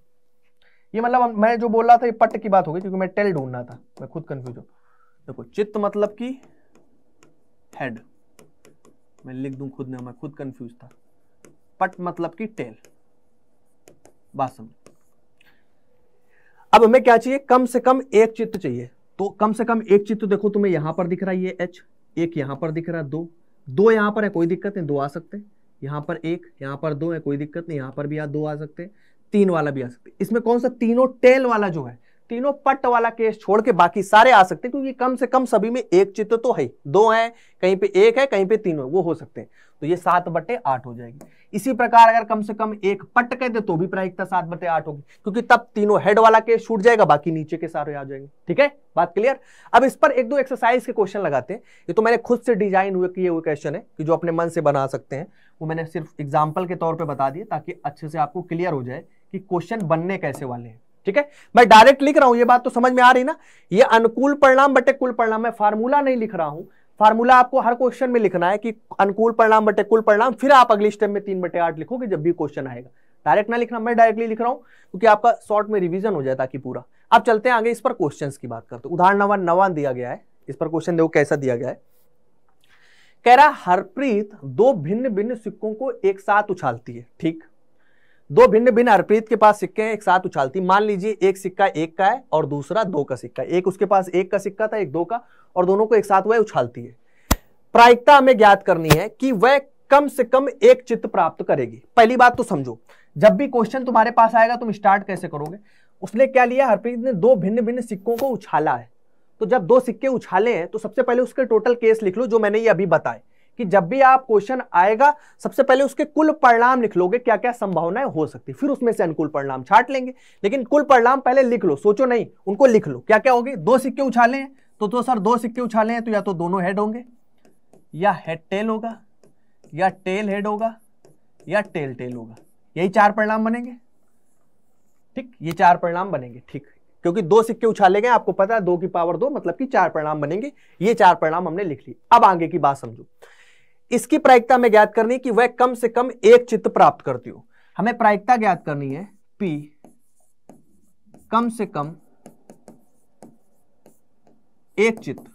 ये मतलब मैं जो बोल रहा था ये पट्ट की बात हो गई क्योंकि मैं टेल ढूंढना था मैं खुद कंफ्यूज हूं देखो चित्त मतलब की हेड मैं लिख दूं खुद ने मैं खुद कंफ्यूज था पट मतलब कि टेल बात समझ अब हमें क्या चाहिए कम से कम एक चित्र चाहिए तो कम से कम एक चित्र देखो तुम्हें यहां पर दिख रहा है ये एच एक यहां पर दिख रहा है दो दो यहां पर है कोई दिक्कत नहीं दो आ सकते यहां पर एक यहां पर दो है कोई दिक्कत नहीं यहां पर भी आ दो आ सकते तीन वाला भी आ सकते इसमें कौन सा तीनों टेल वाला जो है तीनों पट वाला केस छोड़ के बाकी सारे आ सकते हैं क्योंकि कम से कम सभी में एक चित्र तो है दो हैं कहीं पे एक है कहीं पे तीनों वो हो सकते हैं तो ये सात बटे आठ हो जाएगी इसी प्रकार अगर कम से कम एक पट कह दे तो भी प्रायिकता सात बटे आठ होगी क्योंकि तब तीनों हेड वाला केस छूट जाएगा बाकी नीचे के सारे आ जाएंगे ठीक है बात क्लियर अब इस पर एक दो एक्सरसाइज के क्वेश्चन लगाते हैं ये तो मैंने खुद से डिजाइन हुए किए हुए क्वेश्चन है कि जो अपने मन से बना सकते हैं वो मैंने सिर्फ एग्जाम्पल के तौर पर बता दिए ताकि अच्छे से आपको क्लियर हो जाए कि क्वेश्चन बनने कैसे वाले हैं ठीक है मैं डायरेक्ट लिख रहा हूं ये बात तो समझ में आ रही ना ये अनुकूल परिणाम बटे कुल परिणाम मैं फार्मूला नहीं लिख रहा हूं फार्मूला आपको हर क्वेश्चन में लिखना है कि अनुकूल परिणाम बटे कुल परिणाम फिर आप अगली स्टेप में तीन बटे आठ लिखोगे जब भी क्वेश्चन आएगा डायरेक्ट ना लिखना मैं डायरेक्टली लिख रहा हूं क्योंकि आपका शॉर्ट में रिविजन हो जाए ताकि पूरा अब चलते हैं आगे इस पर क्वेश्चन की बात करते उदाहरण नवा नवा दिया गया है इस पर क्वेश्चन देखो कैसा दिया गया है कह रहा हरप्रीत दो भिन्न भिन्न सिक्कों को एक साथ उछालती है ठीक दो भिन्न भिन्न हरप्रीत के पास सिक्के हैं एक साथ उछालती मान लीजिए एक सिक्का एक का है और दूसरा दो का सिक्का एक उसके पास एक का सिक्का था एक दो का और दोनों को एक साथ वह उछालती है प्रायिकता हमें ज्ञात करनी है कि वह कम से कम एक चित्र प्राप्त करेगी पहली बात तो समझो जब भी क्वेश्चन तुम्हारे पास आएगा तुम स्टार्ट कैसे करोगे उसने क्या लिया हरप्रीत ने दो भिन्न भिन्न सिक्कों को उछाला है तो जब दो सिक्के उछाले हैं तो सबसे पहले उसके टोटल केस लिख लो जो मैंने ये अभी बताए कि जब भी आप क्वेश्चन आएगा सबसे पहले उसके कुल परिणाम लिख लोगे क्या क्या संभावनाएं हो सकती फिर उसमें से अनुकूल परिणाम छाट लेंगे लेकिन कुल परिणाम पहले लिख लो सोचो नहीं उनको लिख लो क्या क्या होगी दो सिक्के उछाले हैं तो तो सर दो सिक्के उछाले हैं तो या तो दोनों हेड होंगे या हेड टेल होगा या टेल हेड होगा या टेल टेल होगा यही चार परिणाम बनेंगे ठीक ये चार परिणाम बनेंगे ठीक क्योंकि दो सिक्के उछाले गए आपको पता है दो की पावर दो मतलब कि चार परिणाम बनेंगे ये चार परिणाम हमने लिख लिए अब आगे की बात समझो इसकी प्रायिकता में ज्ञात करनी कि वह कम से कम एक चित्र प्राप्त करती हो हमें प्रायिकता ज्ञात करनी है पी कम से कम एक चित्र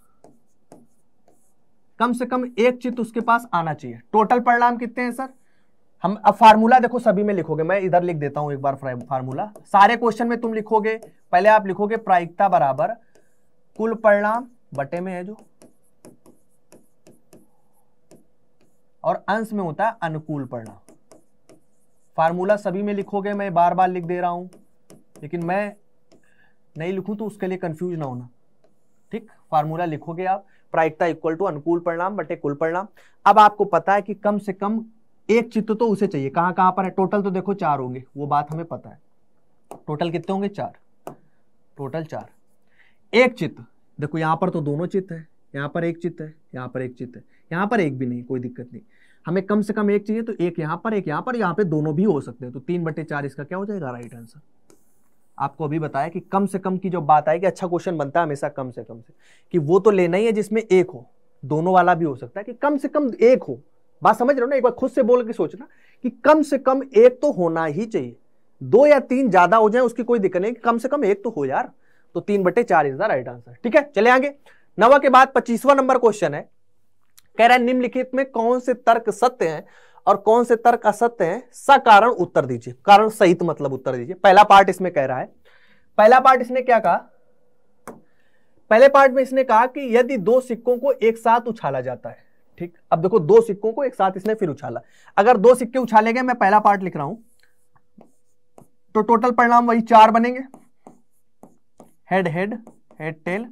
कम से कम एक चित्र उसके पास आना चाहिए टोटल परिणाम कितने हैं सर हम अब फार्मूला देखो सभी में लिखोगे मैं इधर लिख देता हूं एक बार फार्मूला सारे क्वेश्चन में तुम लिखोगे पहले आप लिखोगे प्रायिकता बराबर कुल परिणाम बटे में है जो और अंश में होता है अनुकूल पढ़ना फार्मूला सभी में लिखोगे मैं बार बार लिख दे रहा हूं लेकिन मैं नहीं लिखूं तो उसके लिए कंफ्यूज ना होना ठीक फार्मूला लिखोगे आप प्रायिकता इक्वल टू अनुकूल परिणाम बटे कुल परिणाम अब आपको पता है कि कम से कम एक चित्र तो उसे चाहिए कहां कहां पर है टोटल तो देखो चार होंगे वो बात हमें पता है टोटल कितने होंगे चार टोटल चार एक चित्र देखो यहां पर तो दोनों चित्र है यहाँ पर एक चित्त है यहाँ पर एक चित्त है यहाँ पर एक भी नहीं कोई दिक्कत नहीं हमें कम से कम एक चाहिए तो एक यहाँ पर एक यहाँ पर यहाँ पे दोनों भी हो सकते हैं तो तीन बटे चार इसका क्या हो जाएगा राइट आंसर आपको अभी बताया कि कम से कम की जो बात आएगी अच्छा क्वेश्चन बनता है हमेशा कम से कम से कि वो तो लेना ही है जिसमें एक हो दोनों वाला भी हो सकता है कि कम से कम एक हो बात समझ रहे हो ना एक बार खुद से बोल के सोचना कि कम से कम एक तो होना ही चाहिए दो या तीन ज्यादा हो जाए उसकी कोई दिक्कत नहीं कम से कम एक तो हो यार तो तीन बटे चार इज द राइट आंसर ठीक है चले आगे नवा के बाद पच्चीसवा नंबर क्वेश्चन है कह रहा है निम्नलिखित में कौन से तर्क सत्य हैं और कौन से तर्क असत्य हैं सकारण उत्तर दीजिए कारण सहित मतलब उत्तर दीजिए पहला पार्ट इसमें कह रहा है पहला पार्ट इसने क्या कहा पहले पार्ट में इसने कहा कि यदि दो सिक्कों को एक साथ उछाला जाता है ठीक अब देखो दो सिक्कों को एक साथ इसने फिर उछाला अगर दो सिक्के उछाले गए मैं पहला पार्ट लिख रहा हूं तो टोटल परिणाम वही चार बनेंगे head head head tail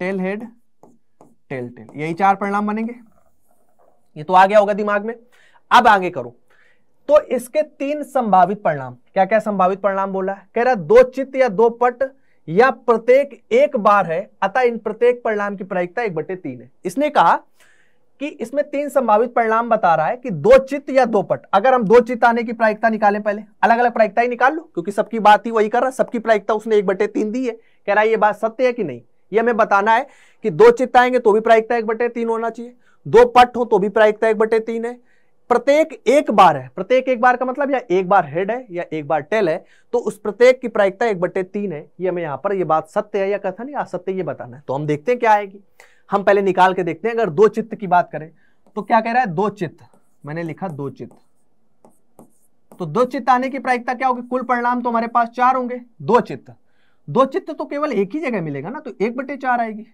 tail head tail tail यही चार परिणाम बनेंगे ये तो आ गया होगा दिमाग में अब आगे करो तो इसके तीन संभावित परिणाम क्या क्या संभावित परिणाम बोला है कह रहा दो चित्त या दो पट या प्रत्येक एक बार है अतः इन प्रत्येक परिणाम की प्रायिकता एक बटे तीन है इसने कहा कि इसमें तीन संभावित परिणाम बता रहा है कि दो चित्त या दो पट अगर हम दो चित्त आने की प्रायिकता निकालें पहले अलग अलग प्रायिकता ही निकाल लो क्योंकि सबकी बात ही वही कर रहा सबकी प्रायिकता उसने एक बटे तीन दी है कह रहा है ये बात सत्य है कि नहीं ये हमें बताना है कि दो चित्त आएंगे तो भी प्रायिकता एक बटे तीन होना चाहिए दो पट हो तो भी प्रायिकता एक बटे तीन है प्रत्येक एक बार है प्रत्येक एक बार का मतलब या एक बार हेड है या एक बार टेल है तो उस प्रत्येक की प्रायिकता एक बटे तीन है ये हमें यहाँ पर ये बात सत्य है या कथन या असत्य ये बताना है तो हम देखते हैं क्या आएगी हम पहले निकाल के देखते हैं अगर दो चित्त की बात करें तो क्या कह रहा है दो चित्त मैंने लिखा दो चित्त तो दो चित्त आने की प्रायिकता क्या होगी कुल परिणाम तो हमारे पास चार होंगे दो चित्त दो चित्त तो केवल एक ही जगह मिलेगा ना तो एक बटे चार आएगी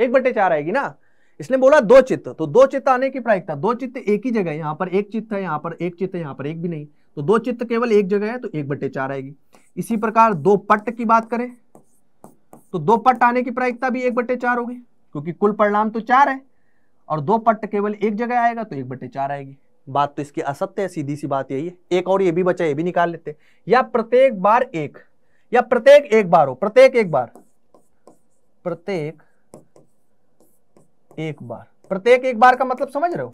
एक बटे चार आएगी ना इसने बोला दो चित्र तो दो चित्र आने की प्रायिकता दो चित्र एक ही जगह यहां पर एक चित्र है यहां पर एक चित्र यहां पर एक भी नहीं तो दो चित्र केवल एक जगह है तो एक बटे चार आएगी इसी प्रकार दो पट्ट की बात करें तो दो पट्ट आने की प्रायिकता भी एक बटे चार होगी क्योंकि कुल परिणाम तो चार है और दो पट्ट केवल एक जगह आएगा तो एक बटे चार आएगी बात तो इसकी असत्य है सीधी सी बात यही है एक और ये भी बचा ये भी निकाल लेते या प्रत्येक बार एक या प्रत्येक एक बार हो प्रत्येक एक बार प्रत्येक एक बार प्रत्येक एक बार का मतलब समझ रहे हो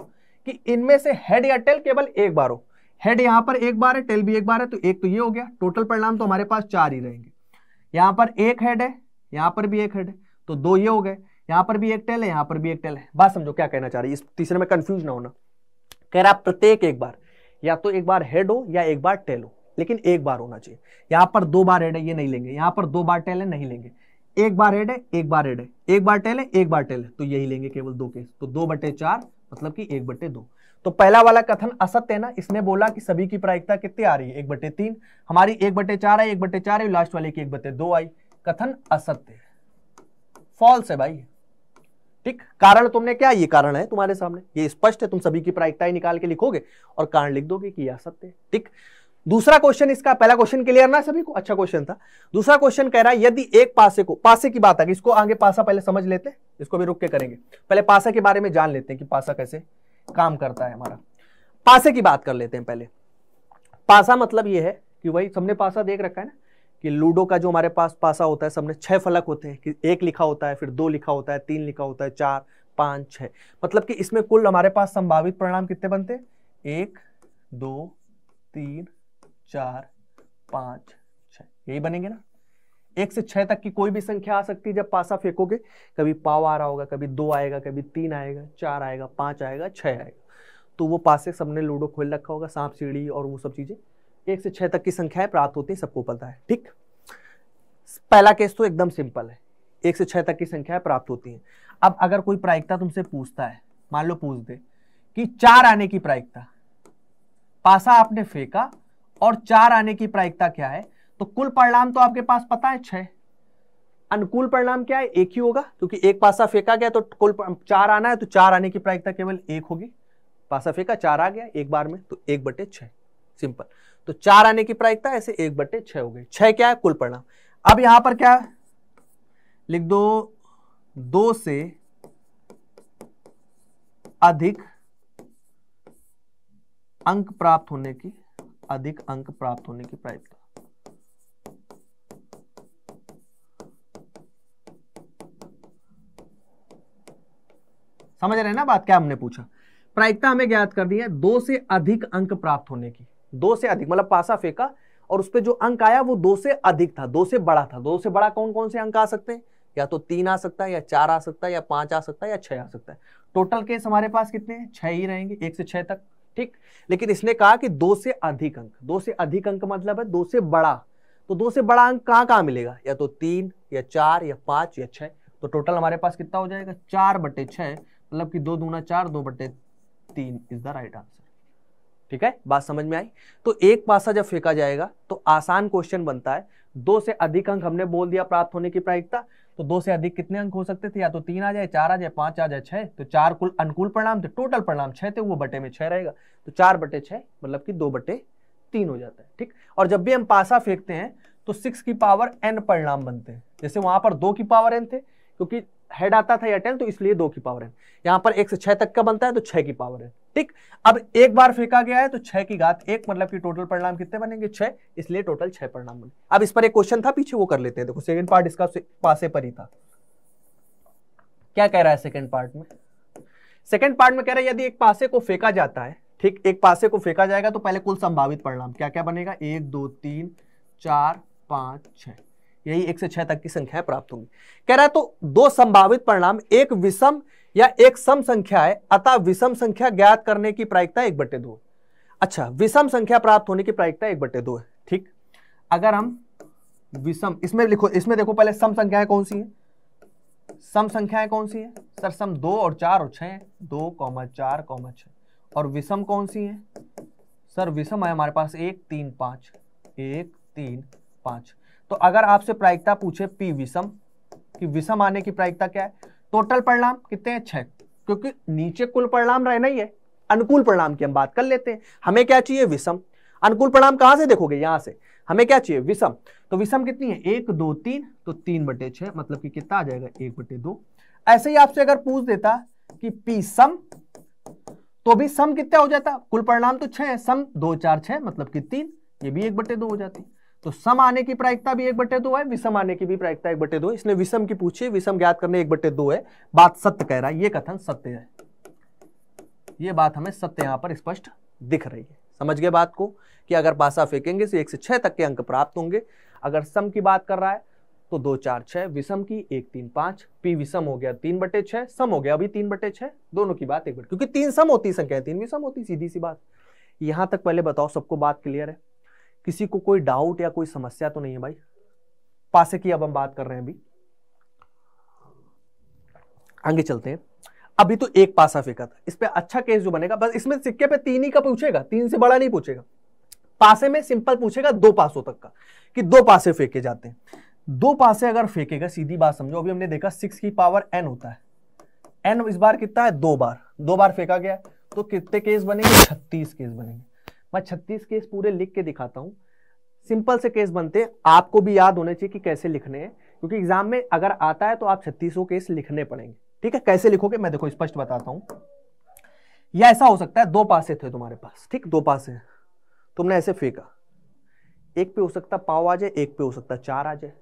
कि इनमें से हेड या टेल केवल एक बार हो हेड यहां पर एक बार है टेल भी एक बार है तो एक तो ये हो गया टोटल परिणाम तो हमारे पास चार ही रहेंगे यहां पर एक हेड है यहां पर भी एक हेड है तो दो ये हो गए यहां पर भी एक टेल है यहां पर भी एक टेल है बात समझो क्या कहना चाह रही है इस तीसरे में कंफ्यूज ना होना कह रहा प्रत्येक एक बार या तो एक बार हेड हो या एक बार टेल हो लेकिन एक बार होना चाहिए यहाँ पर दो बार हेड है ये नहीं लेंगे यहाँ पर दो बार टेल है नहीं लेंगे एक बार हेड है एक बार हेड है एक बार टेल है एक बार टेल है तो यही लेंगे केवल दो केस तो दो बटे चार मतलब कि एक बटे दो तो पहला वाला कथन असत्य है ना इसने बोला कि सभी की प्रायिकता कितनी आ रही है एक बटे तीन हमारी एक बटे चार है एक बटे चार है लास्ट वाले की एक बटे दो आई कथन असत्य फॉल्स है भाई ठीक कारण तुमने क्या ये कारण है तुम्हारे सामने ये स्पष्ट है तुम सभी की प्रायिकता ही निकाल के लिखोगे और कारण लिख दोगे कि यह असत्य ठीक दूसरा क्वेश्चन इसका पहला क्वेश्चन क्लियर ना सभी को अच्छा क्वेश्चन था दूसरा क्वेश्चन कह रहा है यदि एक पासे को पासे की बात आ इसको आगे पासा पहले समझ लेते हैं इसको भी रुक के करेंगे पहले पासा के बारे में जान लेते हैं कि पासा कैसे काम करता है हमारा पासे की बात कर लेते हैं पहले पासा मतलब यह है कि भाई सबने पासा देख रखा है ना कि लूडो का जो हमारे पास पासा होता है सबने छह फलक होते हैं कि एक लिखा होता है फिर दो लिखा होता है तीन लिखा होता है चार पांच छह मतलब कि इसमें कुल हमारे पास संभावित परिणाम कितने बनते हैं एक दो तीन चार पाँच छ यही बनेंगे ना एक से छह तक की कोई भी संख्या आ सकती है जब पासा फेंकोगे कभी पाव आ रहा होगा कभी दो आएगा कभी तीन आएगा चार आएगा पांच आएगा छ आएगा तो वो पासे सबने लूडो खोल रखा होगा सांप सीढ़ी और वो सब चीज़ें एक से छह तक की संख्याएं प्राप्त होती है सबको पता है ठीक पहला केस तो एकदम सिंपल है एक से छह तक की संख्याएं प्राप्त होती हैं अब अगर कोई प्रायिकता तुमसे पूछता है मान लो पूछ दे कि चार आने की प्रायिकता पासा आपने फेंका और चार आने की प्रायिकता क्या है तो कुल परिणाम तो आपके पास पता है छह अनुकूल परिणाम क्या है एक ही होगा क्योंकि एक पासा फेंका गया तो कुल चार आना है तो चार आने की प्रायिकता केवल एक होगी पासा फेंका चार आ गया एक बार में तो एक बटे छह सिंपल तो चार आने की प्रायिकता ऐसे एक बटे छह हो गई छह क्या है कुल परिणाम अब यहां पर क्या लिख दो दो से अधिक अंक प्राप्त होने की अधिक अंक प्राप्त होने की प्रायिकता समझ रहे हैं ना बात क्या हमने पूछा प्रायिकता हमें ज्ञात कर दी है दो से अधिक अंक प्राप्त होने की दो से अधिक मतलब पासा फेंका और उस पर जो अंक आया वो दो से अधिक था दो से बड़ा था दो से बड़ा कौन कौन से अंक आ सकते हैं या तो तीन आ सकता है या चार आ सकता है या पांच आ सकता है या छह आ सकता है टोटल केस हमारे पास कितने छह ही रहेंगे एक से छह तक ठीक लेकिन इसने कहा कि दो से अधिक अंक दो से अधिक अंक मतलब है दो से बड़ा तो दो से बड़ा अंक कहाँ कहाँ मिलेगा या तो तीन या चार या पाँच या छः तो टोटल हमारे पास कितना हो जाएगा चार बटे छः मतलब कि दो दूना चार दो बटे तीन इज द राइट आंसर ठीक है बात समझ में आई तो एक पासा जब फेंका जाएगा तो आसान क्वेश्चन बनता है दो से अधिक अंक हमने बोल दिया प्राप्त होने की प्रायिकता तो दो से अधिक कितने अंक हो सकते थे या तो तीन आ जाए चार आ जाए पांच आ जाए छह तो चार कुल अनुकूल परिणाम थे टोटल परिणाम छह थे वो बटे में छह रहेगा तो चार बटे छह मतलब कि दो बटे तीन हो जाता है ठीक और जब भी हम पासा फेंकते हैं तो सिक्स की पावर एन परिणाम बनते हैं जैसे वहां पर दो की पावर एन थे क्योंकि हेड आता था या टेन तो इसलिए दो की पावर एन यहाँ पर एक से छह तक का बनता है तो छह की पावर एन ठीक अब एक बार फेंका गया है तो छह की घात एक मतलब कि टोटल परिणाम कितने बनेंगे छह इसलिए टोटल छह परिणाम बने अब इस पर एक क्वेश्चन था पीछे वो कर लेते हैं देखो सेकंड पार्ट इसका पासे पर ही था क्या कह रहा है सेकंड पार्ट में सेकंड पार्ट में कह रहा है यदि एक पासे को फेंका जाता है ठीक एक पासे को फेंका जाएगा तो पहले कुल संभावित परिणाम क्या क्या बनेगा एक दो तीन चार पांच छ यही एक से छह तक की संख्या प्राप्त होंगी कह रहा है तो दो संभावित परिणाम एक विषम या एक सम संख्या है अतः विषम संख्या ज्ञात करने की प्रायिकता एक बट्टे दो अच्छा विषम संख्या प्राप्त होने की प्रायिकता एक बट्टे दो है ठीक अगर हम विषम इसमें लिखो इसमें देखो पहले सम संख्याएं कौन सी है सम संख्याएं कौन सी है सर सम दो और चार और छह दो कौमा चार कौमा छ और विषम कौन सी है सर विषम है हमारे पास एक तीन पांच एक तीन पांच तो अगर आपसे प्रायिकता पूछे पी विषम कि विषम आने की प्रायिकता क्या है टोटल परिणाम कितने हैं छह क्योंकि नीचे कुल परिणाम रहना ही है अनुकूल परिणाम की हम बात कर लेते हैं हमें क्या चाहिए विषम अनुकूल परिणाम कहां से देखोगे यहां से हमें क्या चाहिए विषम तो विषम कितनी है एक दो तीन तो तीन बटे छ मतलब कि कितना आ जाएगा एक बटे दो ऐसे ही आपसे अगर पूछ देता कि पी सम तो भी सम कितना हो जाता कुल परिणाम तो छह है सम दो चार छह मतलब कि तीन ये भी एक बटे दो हो जाती तो सम आने की प्रायिकता भी एक बट्टे दो है विषम आने की भी प्रायिकता एक बट्टे दो इसने विषम की पूछी विषम ज्ञात करने एक बट्टे दो है बात सत्य कह रहा है ये कथन सत्य है ये बात हमें सत्य यहाँ पर स्पष्ट दिख रही है समझ गए बात को कि अगर पासा फेंकेंगे तो एक से छह तक के अंक प्राप्त होंगे अगर सम की बात कर रहा है तो दो चार छह विषम की एक तीन पांच पी विषम हो गया तीन बटे छह सम हो गया अभी तीन बटे छह दोनों की बात एक बटे क्योंकि तीन सम होती संख्या तीन विषम होती सीधी सी बात यहां तक पहले बताओ सबको बात क्लियर है किसी को कोई डाउट या कोई समस्या तो नहीं है भाई पासे की अब हम बात कर रहे हैं अभी आगे चलते हैं अभी तो एक पासा फेंका था इस पर अच्छा केस जो बनेगा बस इसमें सिक्के पे तीन ही का पूछेगा तीन से बड़ा नहीं पूछेगा पासे में सिंपल पूछेगा दो पासों तक का कि दो पासे फेंके जाते हैं दो पासे अगर फेंकेगा सीधी बात समझो अभी हमने देखा सिक्स की पावर एन होता है एन इस बार कितना है दो बार दो बार फेंका गया तो कितने केस बनेंगे छत्तीस केस बनेंगे मैं छत्तीस केस पूरे लिख के दिखाता हूँ सिंपल से केस बनते हैं आपको भी याद होने चाहिए कि कैसे लिखने हैं क्योंकि एग्जाम में अगर आता है तो आप छत्तीसों केस लिखने पड़ेंगे ठीक है कैसे लिखोगे मैं देखो स्पष्ट बताता हूँ या ऐसा हो सकता है दो पासे थे तुम्हारे पास ठीक दो पासे तुमने ऐसे फेंका एक पे हो सकता पाव आ जाए एक पे हो सकता चार आ जाए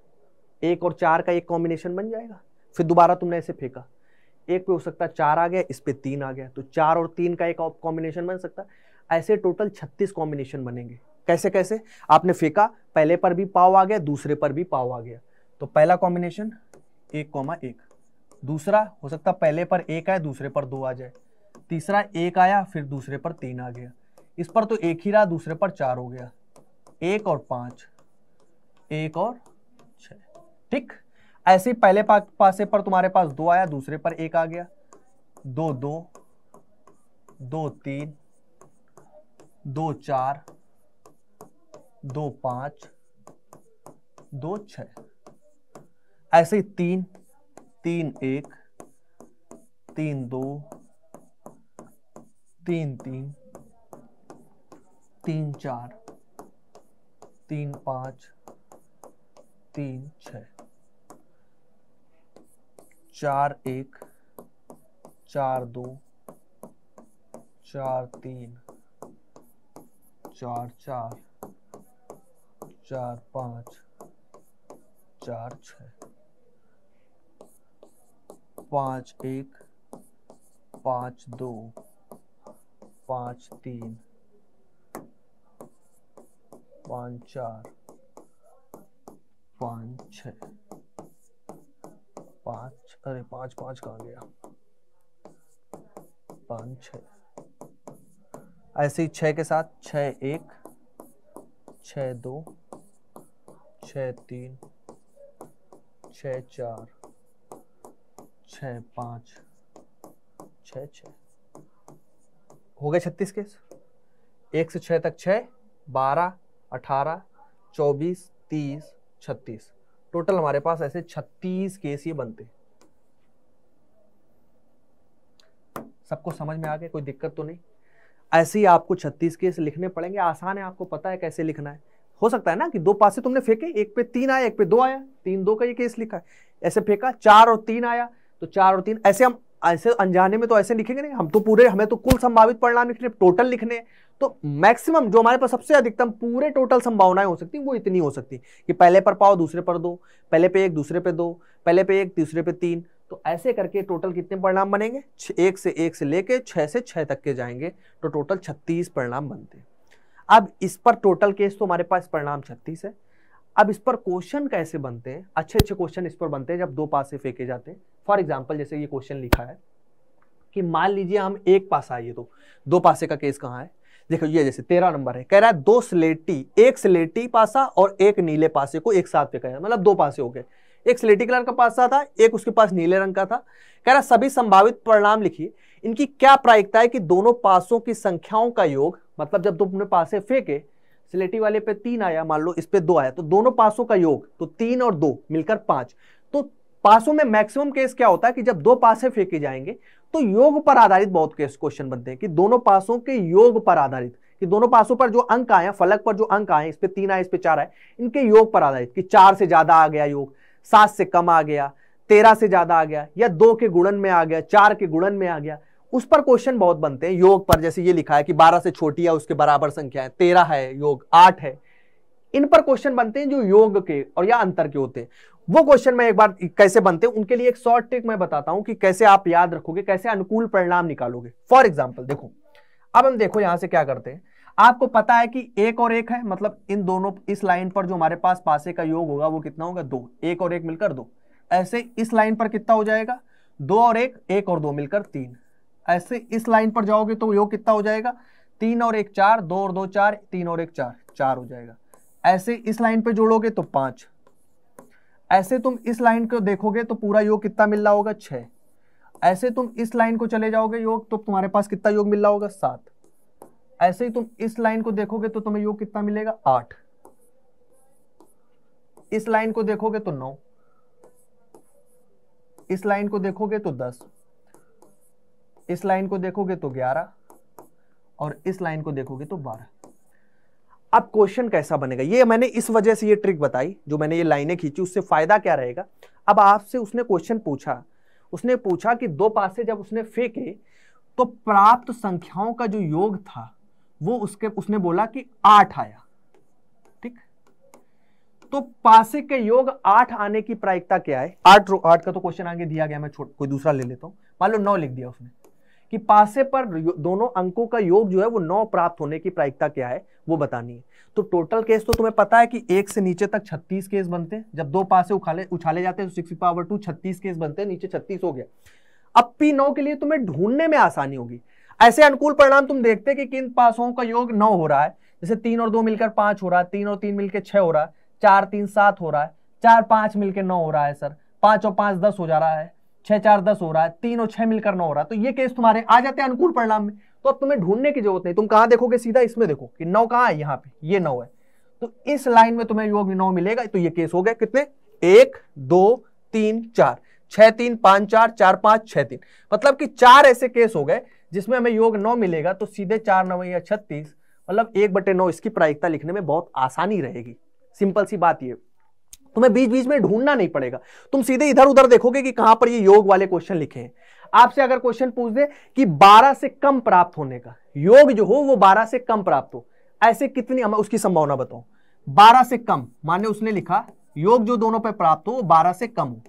एक और चार का एक कॉम्बिनेशन बन जाएगा फिर दोबारा तुमने ऐसे फेंका एक पे हो सकता चार आ गया इस पे तीन आ गया तो चार और तीन का एक कॉम्बिनेशन बन सकता है ऐसे टोटल छत्तीस कॉम्बिनेशन बनेंगे कैसे कैसे आपने फेंका पहले पर भी पाव आ गया दूसरे पर भी पाव आ गया तो पहला कॉम्बिनेशन एक कॉमा एक दूसरा हो सकता पहले पर एक आए दूसरे पर दो आ जाए तीसरा एक आया फिर दूसरे पर तीन आ गया इस पर तो एक ही रहा दूसरे पर चार हो गया एक और पांच एक और छ ठीक ऐसे पहले पा, पासे पर तुम्हारे पास दो आया दूसरे पर एक आ गया दो दो दो तीन दो चार दो पाँच दो छ ऐसे ही तीन तीन एक तीन दो तीन तीन तीन चार तीन पाँच तीन छ चार एक चार दो चार तीन चार चार चार पाँच चार छ पाँच एक पाँच दो पाँच तीन पाँच चार पाँच छ पाँच अरे पाँच पाँच कहाँ गया पाँच छः ऐसे ही छः के साथ छः एक छ दो छ तीन छ चार छ पाँच छ छ हो गए छत्तीस केस एक से छः तक छः बारह अठारह चौबीस तीस छत्तीस टोटल हमारे पास ऐसे छत्तीस केस ये बनते सबको समझ में आ गए कोई दिक्कत तो नहीं ऐसे ही आपको छत्तीस केस लिखने पड़ेंगे आसान है आपको पता है कैसे लिखना है हो सकता है ना कि दो पासे तुमने फेंके एक पे तीन आया एक पे दो आया तीन दो का ये केस लिखा है ऐसे फेंका चार और तीन आया तो चार और तीन ऐसे हम ऐसे अनजाने में तो ऐसे लिखेंगे नहीं हम तो पूरे हमें तो कुल संभावित परिणाम लिखने टोटल लिखने तो मैक्सिमम जो हमारे पास सबसे अधिकतम पूरे टोटल संभावनाएं हो सकती वो इतनी हो सकती कि पहले पर पाओ दूसरे पर दो पहले पे एक दूसरे पे दो पहले पे एक तीसरे पे तीन तो ऐसे करके टोटल कितने परिणाम बनेंगे एक से एक से लेके छः से छः तक के जाएंगे तो टोटल छत्तीस परिणाम बनते हैं अब इस पर टोटल केस तो हमारे पास परिणाम छत्तीस है अब इस पर क्वेश्चन कैसे बनते हैं अच्छे अच्छे क्वेश्चन इस पर बनते हैं जब दो पास से फेंके जाते हैं फॉर एग्जाम्पल जैसे ये क्वेश्चन लिखा है कि मान लीजिए हम एक पास आइए तो दो पासे का केस कहाँ है देखो ये जैसे तेरह नंबर है कह रहा है दो स्लेटी एक स्लेटी पासा और एक नीले पासे को एक साथ पे कह रहा है मतलब दो पासे हो गए एक स्लेटी कलर का पासा था एक उसके पास नीले रंग का था कह रहा सभी संभावित परिणाम लिखिए इनकी क्या प्रायिकता है कि दोनों पासों की संख्याओं का योग मतलब जब तुमने पासे फेंके स्लेटी वाले पे तीन आया मान लो इस पे दो आया तो दोनों पासों का योग तो तीन और दो मिलकर पांच तो पासों में मैक्सिमम केस क्या होता है कि जब दो पासे फेंके जाएंगे तो योग पर आधारित बहुत केस क्वेश्चन बनते हैं कि दोनों पासों के योग पर आधारित कि दोनों पासों पर जो अंक आए फलक पर जो अंक आए इस पे तीन आए इस पे चार आए इनके योग पर आधारित कि चार से ज्यादा आ गया योग सात से कम आ गया तेरह से ज्यादा आ गया या दो के गुणन में आ गया चार के गुणन में आ गया उस पर क्वेश्चन बहुत बनते हैं योग पर जैसे ये लिखा है कि बारह से छोटी या उसके बराबर संख्या है तेरह है योग आठ है इन पर क्वेश्चन बनते हैं जो योग के और या अंतर के होते हैं वो क्वेश्चन मैं एक बार कैसे बनते हैं उनके लिए एक शॉर्ट ट्रिक मैं बताता हूं कि कैसे आप याद रखोगे कैसे अनुकूल परिणाम निकालोगे फॉर एग्जाम्पल देखो अब हम देखो यहां से क्या करते हैं आपको पता है कि एक और एक है मतलब इन दोनों इस लाइन पर जो हमारे पास पासे का योग होगा वो कितना होगा दो एक और एक मिलकर दो ऐसे इस लाइन पर कितना हो जाएगा दो और एक एक और दो मिलकर तीन ऐसे इस लाइन पर जाओगे तो योग कितना हो जाएगा तीन और एक चार दो और दो चार तीन और एक चार चार हो जाएगा ऐसे इस लाइन पर जोड़ोगे तो पांच ऐसे तुम इस लाइन को देखोगे तो पूरा योग कितना मिल रहा होगा छः ऐसे तुम इस लाइन को चले जाओगे योग तो तुम्हारे पास कितना योग मिल रहा होगा सात ऐसे ही तुम इस लाइन को देखोगे तो तुम्हें योग कितना मिलेगा आठ इस लाइन को देखोगे तो नौ इस लाइन को देखोगे तो दस इस लाइन को देखोगे तो ग्यारह और इस लाइन को देखोगे तो बारह अब क्वेश्चन कैसा बनेगा ये मैंने इस वजह से ये ट्रिक बताई जो मैंने ये लाइनें खींची उससे फायदा क्या रहेगा अब आपसे उसने क्वेश्चन पूछा उसने पूछा कि दो पासे जब उसने फेंके तो प्राप्त संख्याओं का जो योग था वो उसके उसने बोला कि आठ आया ठीक तो पासे के योग आठ आने की प्रायिकता क्या है आठ आठ का तो क्वेश्चन आगे दिया गया मैं कोई दूसरा ले लेता हूं मान लो नौ लिख दिया उसने कि पासे पर दोनों अंकों का योग जो है वो नौ प्राप्त होने की प्रायिकता क्या है वो बतानी है तो टोटल केस तो तुम्हें पता है कि एक से नीचे तक 36 केस बनते हैं जब दो पासे उखाले उछाले जाते हैं तो सिक्स पावर टू छत्तीस केस बनते हैं नीचे छत्तीस हो गया अब पी नौ के लिए तुम्हें ढूंढने में आसानी होगी ऐसे अनुकूल परिणाम तुम देखते कि किन पासों का योग नौ हो रहा है जैसे तीन और दो मिलकर पांच हो रहा है तीन और तीन मिलकर छह हो रहा है चार तीन सात हो रहा है चार पांच मिलकर नौ हो रहा है सर पांच और पांच दस हो जा रहा है छह चार दस हो रहा है तीन और छह मिलकर नौ हो रहा है तो ये केस तुम्हारे आ जाते हैं अनुकूल परिणाम में तो अब तुम्हें ढूंढने की जरूरत नहीं तुम कहाँ देखोगे सीधा इसमें देखो कि नौ कहाँ है यहाँ पे ये नौ है तो इस लाइन में तुम्हें योग नौ मिलेगा तो ये केस हो गया कितने एक दो तीन चार छह तीन पांच चार चार पांच छह तीन मतलब कि चार ऐसे केस हो गए जिसमें हमें योग नौ मिलेगा तो सीधे चार नौ या छत्तीस मतलब एक बटे नौ इसकी प्रायिकता लिखने में बहुत आसानी रहेगी सिंपल सी बात ये तुम्हें बीच बीच में ढूंढना नहीं पड़ेगा तुम सीधे इधर उधर देखोगे कि कहां पर ये योग वाले क्वेश्चन लिखे हैं आपसे अगर क्वेश्चन पूछ दे कि 12 से कम प्राप्त होने का योग जो हो वो 12 से कम प्राप्त हो ऐसे कितनी हमें उसकी संभावना बताओ 12 से कम माने उसने लिखा योग जो दोनों पर प्राप्त हो वो बारह से कम हो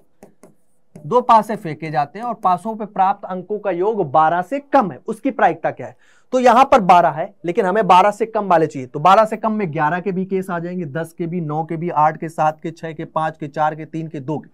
दो पासे फेंके जाते हैं और पासों पे प्राप्त अंकों का योग 12 से कम है उसकी प्रायिकता क्या है तो यहां पर 12 है लेकिन हमें 12 से कम वाले चाहिए तो 12 से कम में 11 के भी केस आ जाएंगे 10 के भी 9 के भी 8 के 7 के 6 के 5 के 4 के 3 के 2 के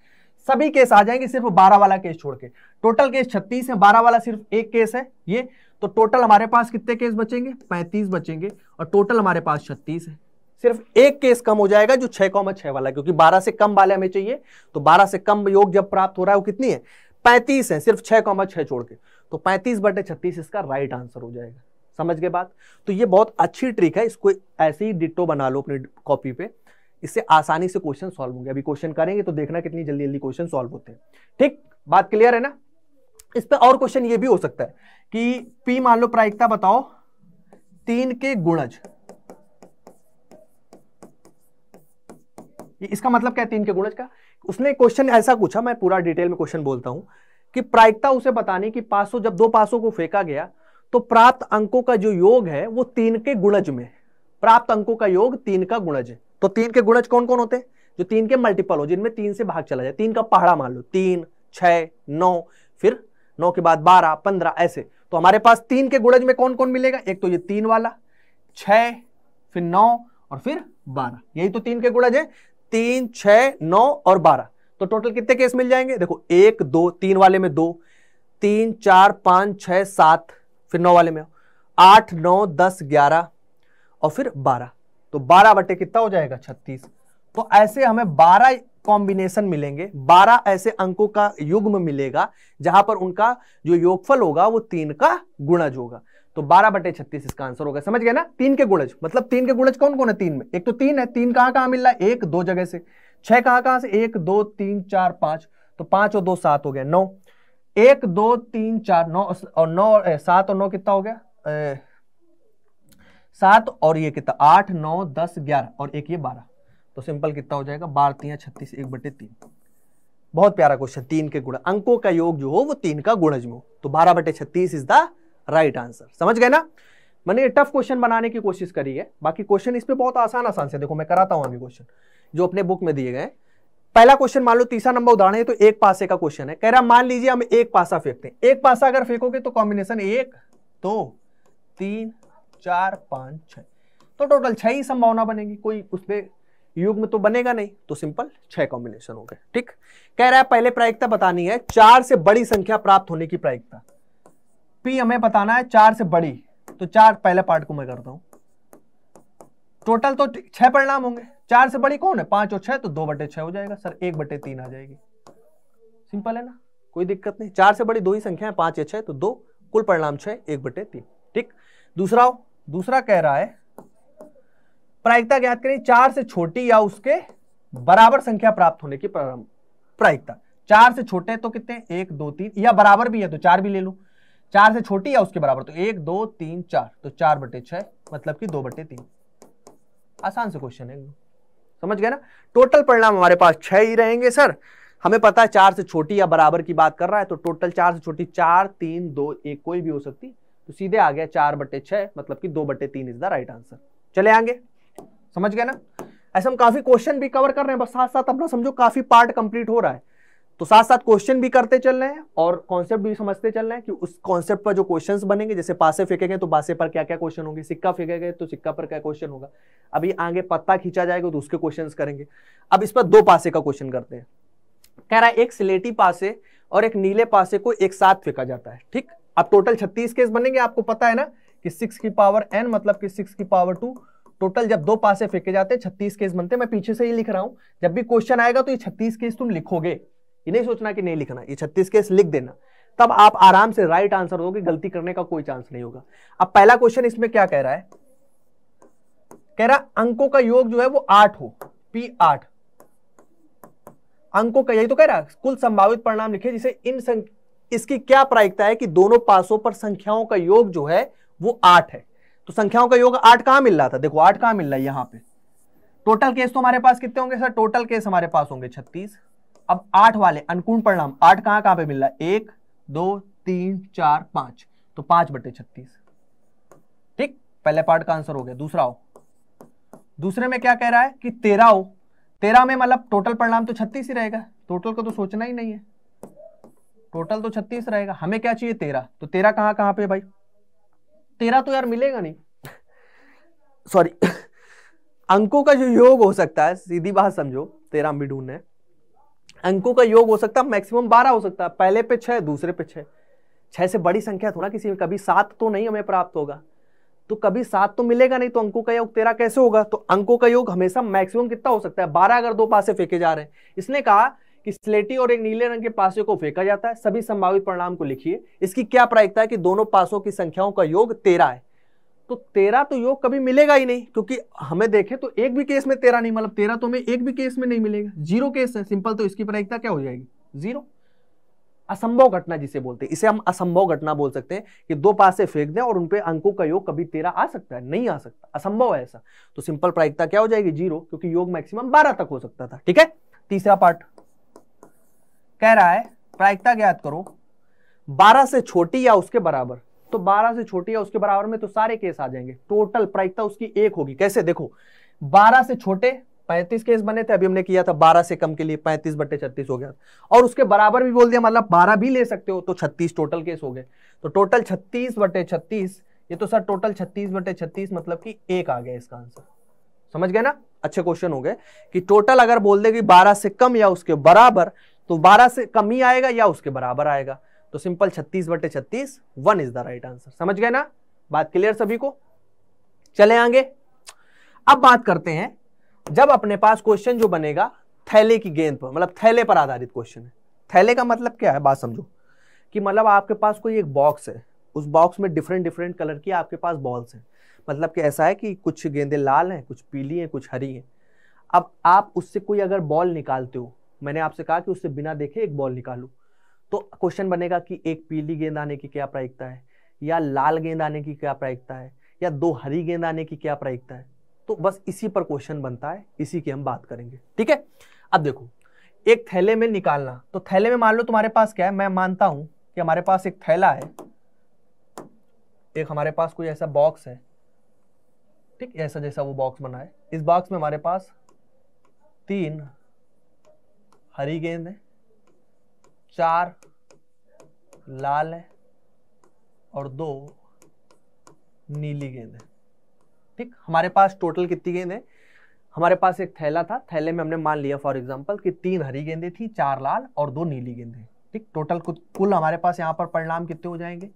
सभी केस आ जाएंगे सिर्फ 12 वाला केस छोड़ के टोटल केस 36 है 12 वाला सिर्फ एक केस है ये तो टोटल हमारे पास कितने केस बचेंगे 35 बचेंगे और टोटल हमारे पास 36 है सिर्फ एक केस कम हो जाएगा जो छह कॉमा छह वाला क्योंकि बारह से कम वाले हमें चाहिए तो बारह से कम योग जब प्राप्त हो रहा है वो कितनी है पैंतीस है सिर्फ छह कॉमा छह छोड़ के तो पैंतीस बटे छत्तीस इसका राइट आंसर हो जाएगा समझ गए बात तो ये बहुत अच्छी ट्रिक है इसको ऐसे ही डिटो बना लो अपनी कॉपी पे इससे आसानी से क्वेश्चन सॉल्व होंगे अभी क्वेश्चन करेंगे तो देखना कितनी जल्दी जल्दी क्वेश्चन सॉल्व होते हैं ठीक बात क्लियर है ना इस पर और क्वेश्चन ये भी हो सकता है कि पी मान लो प्रायिकता बताओ तीन के गुणज इसका मतलब क्या है तीन के गुणज का उसने क्वेश्चन ऐसा पूछा मैं पूरा डिटेल में क्वेश्चन बोलता हूं कि प्रायिकता उसे बताने की पासों जब दो पासों को फेंका गया तो प्राप्त अंकों का जो योग है वो तीन के गुणज में प्राप्त अंकों का योग तीन का गुणज है तो तीन के गुणज कौन कौन होते हैं जो तीन के मल्टीपल हो जिनमें तीन से भाग चला जाए तीन का पहाड़ा मान लो तीन छ नौ फिर नौ के बाद बारह पंद्रह ऐसे तो हमारे पास तीन के गुणज में कौन कौन मिलेगा एक तो ये तीन वाला छ फिर नौ और फिर बारह यही तो तीन के गुणज है तीन छ नौ और बारह तो टोटल कितने केस मिल जाएंगे देखो एक दो तीन वाले में दो तीन चार पाँच छ सात फिर नौ वाले में आठ नौ दस ग्यारह और फिर बारह तो बारह बटे कितना हो जाएगा छत्तीस तो ऐसे हमें बारह कॉम्बिनेशन मिलेंगे बारह ऐसे अंकों का युग्म मिलेगा जहां पर उनका जो योगफल होगा वो तीन का गुणज होगा तो बारह बटे छत्तीस इसका आंसर होगा समझ गए ना तीन के गुणज मतलब तीन के गुणज कौन कौन है तीन में एक तो तीन है तीन कहां कहां मिल रहा है एक दो जगह से छह कहां कहां से एक दो तीन चार पांच तो पांच और दो सात हो गया नौ एक दो तीन चार नौ और नौ सात और नौ कितना हो गया सात और ये कितना आठ नौ दस ग्यारह और एक ये बारह तो सिंपल कितना हो जाएगा बारह तीन छत्तीस एक बटे तीन बहुत प्यारा क्वेश्चन तीन के गुण अंकों का योग जो हो वो तीन का गुणज में हो तो बारह बटे छत्तीस इज द राइट आंसर समझ गए ना मैंने ये टफ क्वेश्चन बनाने की कोशिश करी है बाकी क्वेश्चन इस पर बहुत आसान आसान से देखो मैं कराता हूँ अभी क्वेश्चन जो अपने बुक में दिए गए पहला क्वेश्चन मान लो तीसरा नंबर उदाहरण है तो एक पासे का क्वेश्चन है कह रहा मान लीजिए हम एक पासा फेंकते हैं एक पासा अगर फेंकोगे तो कॉम्बिनेशन एक दो तीन चार पांच छः तो टोटल छह ही संभावना बनेगी कोई उसमें युग में तो बनेगा नहीं तो सिंपल छह कॉम्बिनेशन हो गए ठीक कह रहा है पहले प्रायिकता बतानी है चार से बड़ी संख्या प्राप्त होने की प्रायिकता पी हमें बताना है चार से बड़ी तो चार पहले पार्ट को मैं करता हूं टोटल तो छह परिणाम होंगे चार से बड़ी कौन है पांच और छह तो दो बटे छह हो जाएगा सर एक बटे तीन आ जाएगी सिंपल है ना कोई दिक्कत नहीं चार से बड़ी दो ही संख्या है पांच या छह तो दो कुल परिणाम छह एक बटे तीन ठीक दूसरा दूसरा कह रहा है प्रायिकता ज्ञात करें चार से छोटी या उसके बराबर संख्या प्राप्त होने की प्रायिकता चार से छोटे तो कितने एक दो तीन या बराबर भी है तो चार भी ले लो चार से छोटी या उसके बराबर तो एक दो तीन चार तो चार बटे छह मतलब कि दो बटे तीन आसान से क्वेश्चन है समझ गए ना टोटल परिणाम हमारे पास छह ही रहेंगे सर हमें पता है चार से छोटी या बराबर की बात कर रहा है तो टोटल चार से छोटी चार तीन दो एक कोई भी हो सकती तो सीधे आ गया चार बटे छह मतलब कि दो बटे तीन इज द राइट आंसर चले आगे समझ गए ना ऐसे हम काफी क्वेश्चन भी कवर कर रहे हैं बस साथ साथ अपना समझो काफी पार्ट कंप्लीट हो रहा है तो साथ साथ क्वेश्चन भी करते चल रहे हैं और कॉन्सेप्ट भी समझते चल रहे हैं कि उस कॉन्सेप्ट पर जो क्वेश्चंस बनेंगे जैसे पासे फेंके गए तो पासे पर क्या क्या क्वेश्चन होंगे सिक्का फेंके गए तो सिक्का पर क्या क्वेश्चन होगा अभी आगे पत्ता खींचा जाएगा तो उसके क्वेश्चंस करेंगे अब इस पर दो पासे का क्वेश्चन करते हैं कह रहा है एक स्लेटी पासे और एक नीले पासे को एक साथ फेंका जाता है ठीक अब टोटल छत्तीस केस बनेंगे आपको पता है ना कि सिक्स की पावर एन मतलब कि सिक्स की पावर टू टोटल जब दो पासे फेंके जाते हैं छत्तीस केस बनते हैं मैं पीछे से ही लिख रहा हूं जब भी क्वेश्चन आएगा तो ये छत्तीस केस तुम लिखोगे ये नहीं सोचना कि नहीं लिखना ये छत्तीस केस लिख देना तब आप आराम से राइट आंसर दोगे गलती करने का कोई चांस नहीं होगा अब पहला क्वेश्चन इसमें क्या कह रहा है कह रहा अंकों का योग जो है वो आठ हो पी आठ अंकों का यही तो कह रहा कुल संभावित परिणाम लिखे जिसे इन संख्या इसकी क्या प्रायिकता है कि दोनों पासों पर संख्याओं का योग जो है वो आठ है तो संख्याओं का योग आठ कहां मिल रहा था देखो आठ कहां मिल रहा है यहां पे टोटल केस तो हमारे पास कितने होंगे सर टोटल केस हमारे पास होंगे छत्तीस अब आठ वाले अनुकूल परिणाम आठ कहां कहां पे मिल रहा है एक दो तीन चार पांच तो पांच बटे छत्तीस ठीक पहले पार्ट का आंसर हो गया दूसरा हो दूसरे में क्या कह रहा है कि तेरह हो तेरह में मतलब टोटल परिणाम तो छत्तीस ही रहेगा टोटल को तो सोचना ही नहीं है टोटल तो छत्तीस रहेगा हमें क्या चाहिए तेरह तो तेरह कहां कहां पे भाई तेरह तो यार मिलेगा नहीं सॉरी अंकों का जो योग हो सकता है सीधी बात समझो तेरह मिडून भी ढूंढने अंकों का योग हो सकता है मैक्सिमम बारह हो सकता है पहले पे छः दूसरे पे छह छह से बड़ी संख्या थोड़ा किसी में कभी सात तो नहीं हमें प्राप्त होगा तो कभी सात तो मिलेगा नहीं तो अंकों का योग तेरह कैसे होगा तो अंकों का योग हमेशा मैक्सिमम कितना हो सकता है बारह अगर दो पासे फेंके जा रहे हैं इसने कहा कि स्लेटी और एक नीले रंग के पासे को फेंका जाता है सभी संभावित परिणाम को लिखिए इसकी क्या प्रायिकता है कि दोनों पासों की संख्याओं का योग तेरह है तो तेरह तो योग कभी मिलेगा ही नहीं क्योंकि हमें देखें तो एक भी केस में तेरह नहीं मतलब तेरह तो हमें एक भी केस में नहीं मिलेगा जीरो केस है सिंपल तो इसकी प्रायिकता क्या हो जाएगी जीरो असंभव घटना जिसे बोलते हैं इसे हम असंभव घटना बोल सकते हैं कि दो पासे फेंक दें और उनपे अंकों का योग कभी तेरह आ सकता है नहीं आ सकता असंभव है ऐसा तो सिंपल प्रायिकता क्या हो जाएगी जीरो क्योंकि योग मैक्सिमम बारह तक हो सकता था ठीक है तीसरा पार्ट कह रहा है प्रायिकता ज्ञात करो बारह से छोटी या उसके बराबर तो 12 से छोटी है उसके बराबर में तो सारे केस आ जाएंगे टोटल प्रायिकता उसकी एक होगी कैसे देखो 12 से छोटे 35 केस बने थे अभी हमने किया था 12 से कम के लिए 35 बटे छत्तीस हो गया और उसके बराबर भी बोल दिया मतलब 12 भी ले सकते हो तो 36 टोटल केस हो गए तो टोटल 36 बटे छत्तीस ये तो सर टोटल 36 बटे छत्तीस मतलब कि एक आ गया इसका आंसर समझ गए ना अच्छे क्वेश्चन हो गए कि टोटल अगर बोल दे कि 12 से कम या उसके बराबर तो बारह से कम ही आएगा या उसके बराबर आएगा तो सिंपल छत्तीस बटे छत्तीस one is the right answer समझ गए ना बात क्लियर सभी को चले आगे अब बात करते हैं जब अपने पास क्वेश्चन जो बनेगा थैले की गेंद पर मतलब थैले पर आधारित क्वेश्चन है थैले का मतलब क्या है बात समझो कि मतलब आपके पास कोई एक बॉक्स है उस बॉक्स में डिफरेंट डिफरेंट कलर की आपके पास बॉल्स हैं मतलब कि ऐसा है कि कुछ गेंदे लाल हैं कुछ पीली हैं कुछ हरी हैं अब आप उससे कोई अगर बॉल निकालते हो मैंने आपसे कहा कि उससे बिना देखे एक बॉल निकालू तो क्वेश्चन बनेगा कि एक पीली गेंद आने की क्या प्रायिकता है या लाल गेंद आने की क्या प्रायिकता है या दो हरी गेंद आने की क्या प्रायिकता है तो बस इसी पर क्वेश्चन बनता है इसी की हम बात करेंगे ठीक है अब देखो एक थैले में निकालना तो थैले में मान लो तुम्हारे पास क्या है मैं मानता हूं कि हमारे पास एक थैला है एक हमारे पास कोई ऐसा बॉक्स है ठीक ऐसा जैसा वो बॉक्स बना है इस बॉक्स में हमारे पास तीन हरी गेंद है चार लाल है और दो नीली गेंद है ठीक हमारे पास टोटल कितनी गेंद है हमारे पास एक थैला था थैले में हमने मान लिया फॉर एग्जाम्पल कि तीन हरी गेंदे थी चार लाल और दो नीली गेंदे ठीक टोटल कुल कुल हमारे पास यहाँ पर परिणाम कितने हो जाएंगे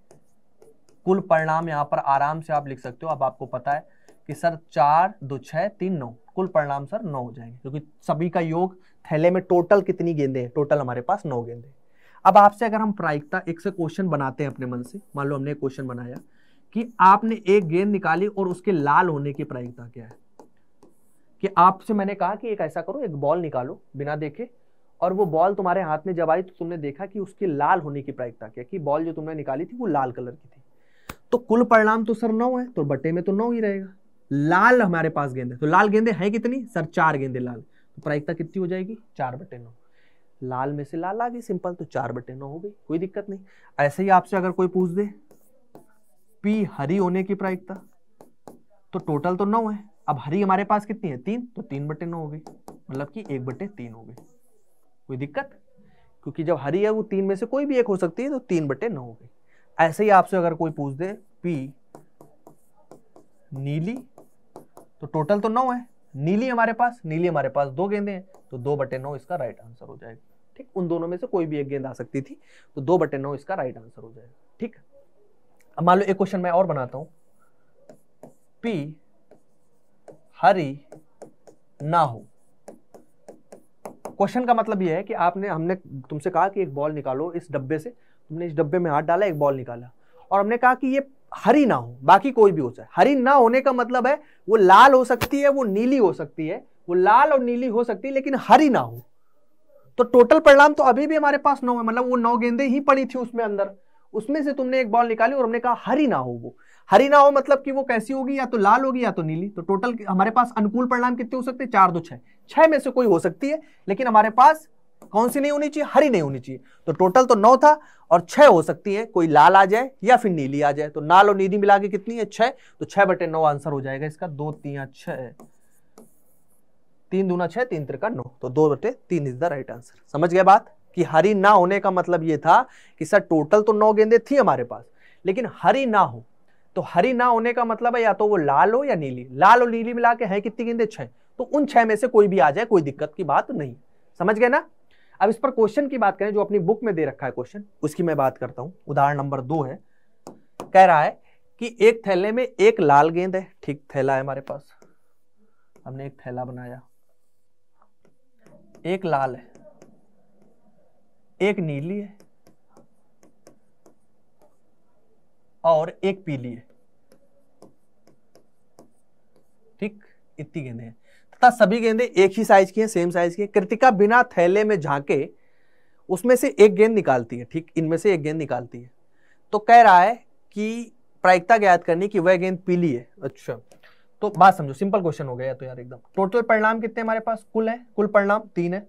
कुल परिणाम यहाँ पर आराम से आप लिख सकते हो अब आपको पता है कि सर चार दो छः तीन नौ कुल परिणाम सर नौ हो जाएंगे क्योंकि सभी का योग थैले में टोटल कितनी गेंदे हैं टोटल हमारे पास नौ गेंदे अब आपसे अगर हम प्रायिकता एक से क्वेश्चन बनाते हैं अपने मन से मान लो हमने क्वेश्चन बनाया कि आपने एक गेंद निकाली और उसके लाल होने की प्रायिकता क्या है कि आपसे मैंने कहा कि एक ऐसा करो एक बॉल निकालो बिना देखे और वो बॉल तुम्हारे हाथ में जब आई तो तुमने देखा कि उसके लाल होने की प्रायिकता क्या कि बॉल जो तुमने निकाली थी वो लाल कलर की थी तो कुल परिणाम तो सर नौ है तो बट्टे में तो नौ ही रहेगा लाल हमारे पास गेंद है तो लाल गेंदे हैं कितनी सर चार गेंदे लाल तो प्रायिकता कितनी हो जाएगी चार बट्टे नौ लाल में से लाल आ गई सिंपल तो चार बटे नौ हो गई कोई दिक्कत नहीं ऐसे ही आपसे अगर कोई पूछ दे पी हरी होने की प्रायिकता तो टोटल तो नौ है अब हरी हमारे पास कितनी है तीन तो तीन बटे नौ हो गई मतलब कि एक बटे तीन हो गई कोई दिक्कत क्योंकि जब हरी है वो तीन में से कोई भी एक हो सकती है तो तीन बटे नौ हो गई ऐसे ही आपसे अगर कोई पूछ दे पी नीली तो टोटल तो नौ है नीली हमारे पास नीली हमारे पास दो गेंदे हैं तो दो बटे नौ इसका राइट आंसर हो जाएगा ठीक उन दोनों में से कोई भी एक गेंद आ सकती थी तो दो बटे नौ इसका राइट आंसर हो जाएगा ठीक अब मान लो एक क्वेश्चन मैं और बनाता हूं पी हरी ना हो क्वेश्चन का मतलब यह है कि आपने हमने तुमसे कहा कि एक बॉल निकालो इस डब्बे से तुमने इस डब्बे में हाथ डाला एक बॉल निकाला और हमने कहा कि ये हरी ना हो बाकी कोई भी हो जाए हरी ना होने का मतलब है वो लाल हो सकती है वो नीली हो सकती है वो लाल और नीली हो सकती है लेकिन हरी ना हो तो टोटल परिणाम तो अभी भी हमारे पास नौ है मतलब वो नौ गेंदे ही पड़ी थी उसमें अंदर उसमें से तुमने एक बॉल निकाली और हमने कहा हरी ना हो वो हरी ना हो मतलब कि वो कैसी होगी या तो लाल होगी या तो नीली तो टोटल हमारे पास अनुकूल परिणाम कितने हो सकते हैं चार दो छह छह में से कोई हो सकती है लेकिन हमारे पास कौन सी नहीं होनी चाहिए हरी नहीं होनी चाहिए तो टोटल तो नौ था और छह हो सकती है कोई लाल आ जाए या फिर नीली आ जाए तो लाल और नीली मिला के कितनी है छह तो छह बटे नौ आंसर हो जाएगा इसका दो तीन छह तीन दूना छह तीन त्रिका नौ तो दो बटे तीन इज द राइट आंसर समझ गया बात कि हरी ना होने का मतलब ये था कि सर टोटल तो नौ गेंदे थी हमारे पास लेकिन हरी ना हो तो हरी ना होने का मतलब है या तो वो लाल हो या नीली लाल और नीली मिला के है कितनी गेंदे छह तो उन छह में से कोई भी आ जाए कोई दिक्कत की बात नहीं समझ गए ना अब इस पर क्वेश्चन की बात करें जो अपनी बुक में दे रखा है क्वेश्चन उसकी मैं बात करता हूं उदाहरण नंबर दो है कह रहा है कि एक थैले में एक लाल गेंद है ठीक थैला है हमारे पास हमने एक थैला बनाया एक लाल है एक नीली है और एक पीली है ठीक इतनी गेंदे हैं तथा सभी गेंदे एक ही साइज की हैं सेम साइज की कृतिका बिना थैले में झांके उसमें से एक गेंद निकालती है ठीक इनमें से एक गेंद निकालती है तो कह रहा है कि प्रायिकता ज्ञात करनी कि वह गेंद पीली है अच्छा तो बात समझो सिंपल क्वेश्चन हो गया तो यार एकदम टोटल परिणाम कितने हमारे पास कुल है कुल परिणाम तीन है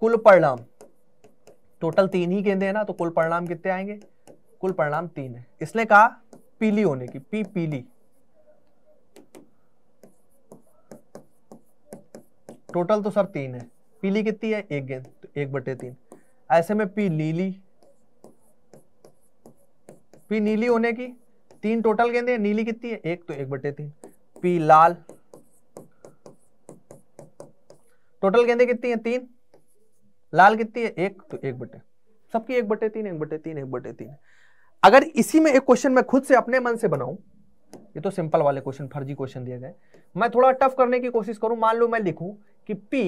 कुल परिणाम टोटल तीन ही गेंदे हैं ना तो कुल परिणाम कितने आएंगे कुल परिणाम तीन है इसने कहा पीली होने की पी पीली टोटल तो सर तीन है पीली कितनी है एक गेंद तो एक बटे तीन ऐसे में पी नीली पी नीली होने की तीन टोटल गेंदे नीली कितनी है एक तो एक बटे तीन पी लाल टोटल गेंदे कितनी है तीन लाल कितनी है एक तो एक बटे सबकी एक बटे तीन एक बटे तीन एक बटे तीन अगर इसी में एक क्वेश्चन मैं खुद से अपने मन से बनाऊं ये तो सिंपल वाले क्वेश्चन फर्जी क्वेश्चन दिए गए मैं थोड़ा टफ करने की कोशिश करूं मान लो मैं लिखूं कि पी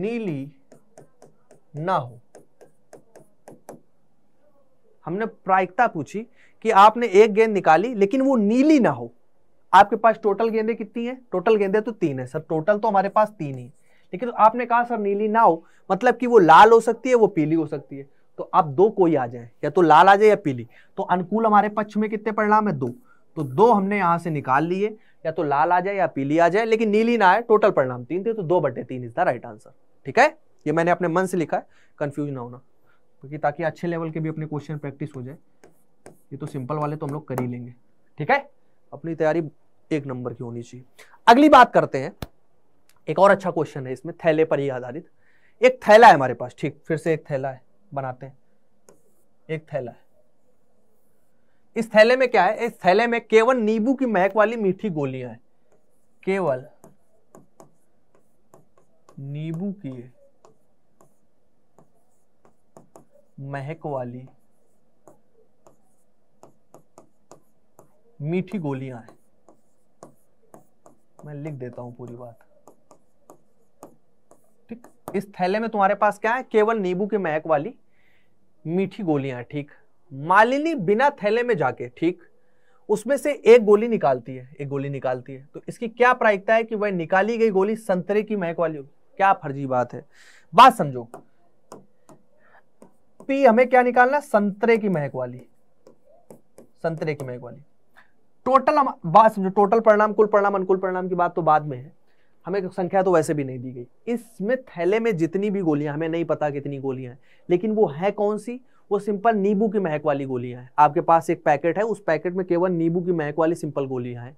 नीली ना हो हमने प्रायिकता पूछी कि आपने एक गेंद निकाली लेकिन वो नीली ना हो आपके पास टोटल गेंदे कितनी है टोटल गेंदे तो तीन है सर टोटल तो हमारे पास तीन ही लेकिन आपने कहा सर नीली ना हो मतलब कि वो लाल हो सकती है वो पीली हो सकती है तो आप दो कोई आ जाए या तो लाल आ जाए या पीली तो अनुकूल हमारे पक्ष में कितने परिणाम है दो तो दो हमने यहाँ से निकाल लिए या तो लाल आ जाए या पीली आ जाए लेकिन नीली ना आए टोटल परिणाम तीन थे तो दो बटे तीन इज द राइट आंसर ठीक है ये मैंने अपने मन से लिखा है कंफ्यूज ना होना क्योंकि ताकि अच्छे लेवल के भी अपने क्वेश्चन प्रैक्टिस हो जाए ये तो सिंपल वाले तो हम लोग कर ही लेंगे ठीक है अपनी तैयारी एक नंबर की होनी चाहिए अगली बात करते हैं एक और अच्छा क्वेश्चन है इसमें थैले पर ही आधारित एक थैला है हमारे पास ठीक फिर से एक थैला है बनाते हैं एक थैला है इस थैले में क्या है इस थैले में केवल नींबू की महक वाली मीठी गोलियां हैं केवल नींबू की है। महक वाली मीठी गोलियां हैं मैं लिख देता हूं पूरी बात ठीक इस थैले में तुम्हारे पास क्या है केवल नींबू की के महक वाली मीठी गोलियां ठीक मालिनी बिना थैले में जाके ठीक उसमें से एक गोली निकालती है एक गोली निकालती है तो इसकी क्या प्रायिकता है कि वह निकाली गई गोली संतरे की महक वाली होगी क्या फर्जी बात है बात समझो टोपी हमें क्या निकालना संतरे की महक वाली संतरे की महक वाली टोटल बात समझो टोटल परिणाम कुल परिणाम अनुकूल परिणाम की बात तो बाद में है हमें संख्या तो वैसे भी नहीं दी गई इसमें थैले में जितनी भी गोलियां हमें नहीं पता कितनी गोलियां हैं लेकिन वो है कौन सी वो सिंपल नींबू की महक वाली गोलियां हैं आपके पास एक पैकेट है उस पैकेट में केवल नींबू की महक वाली सिंपल गोलियां हैं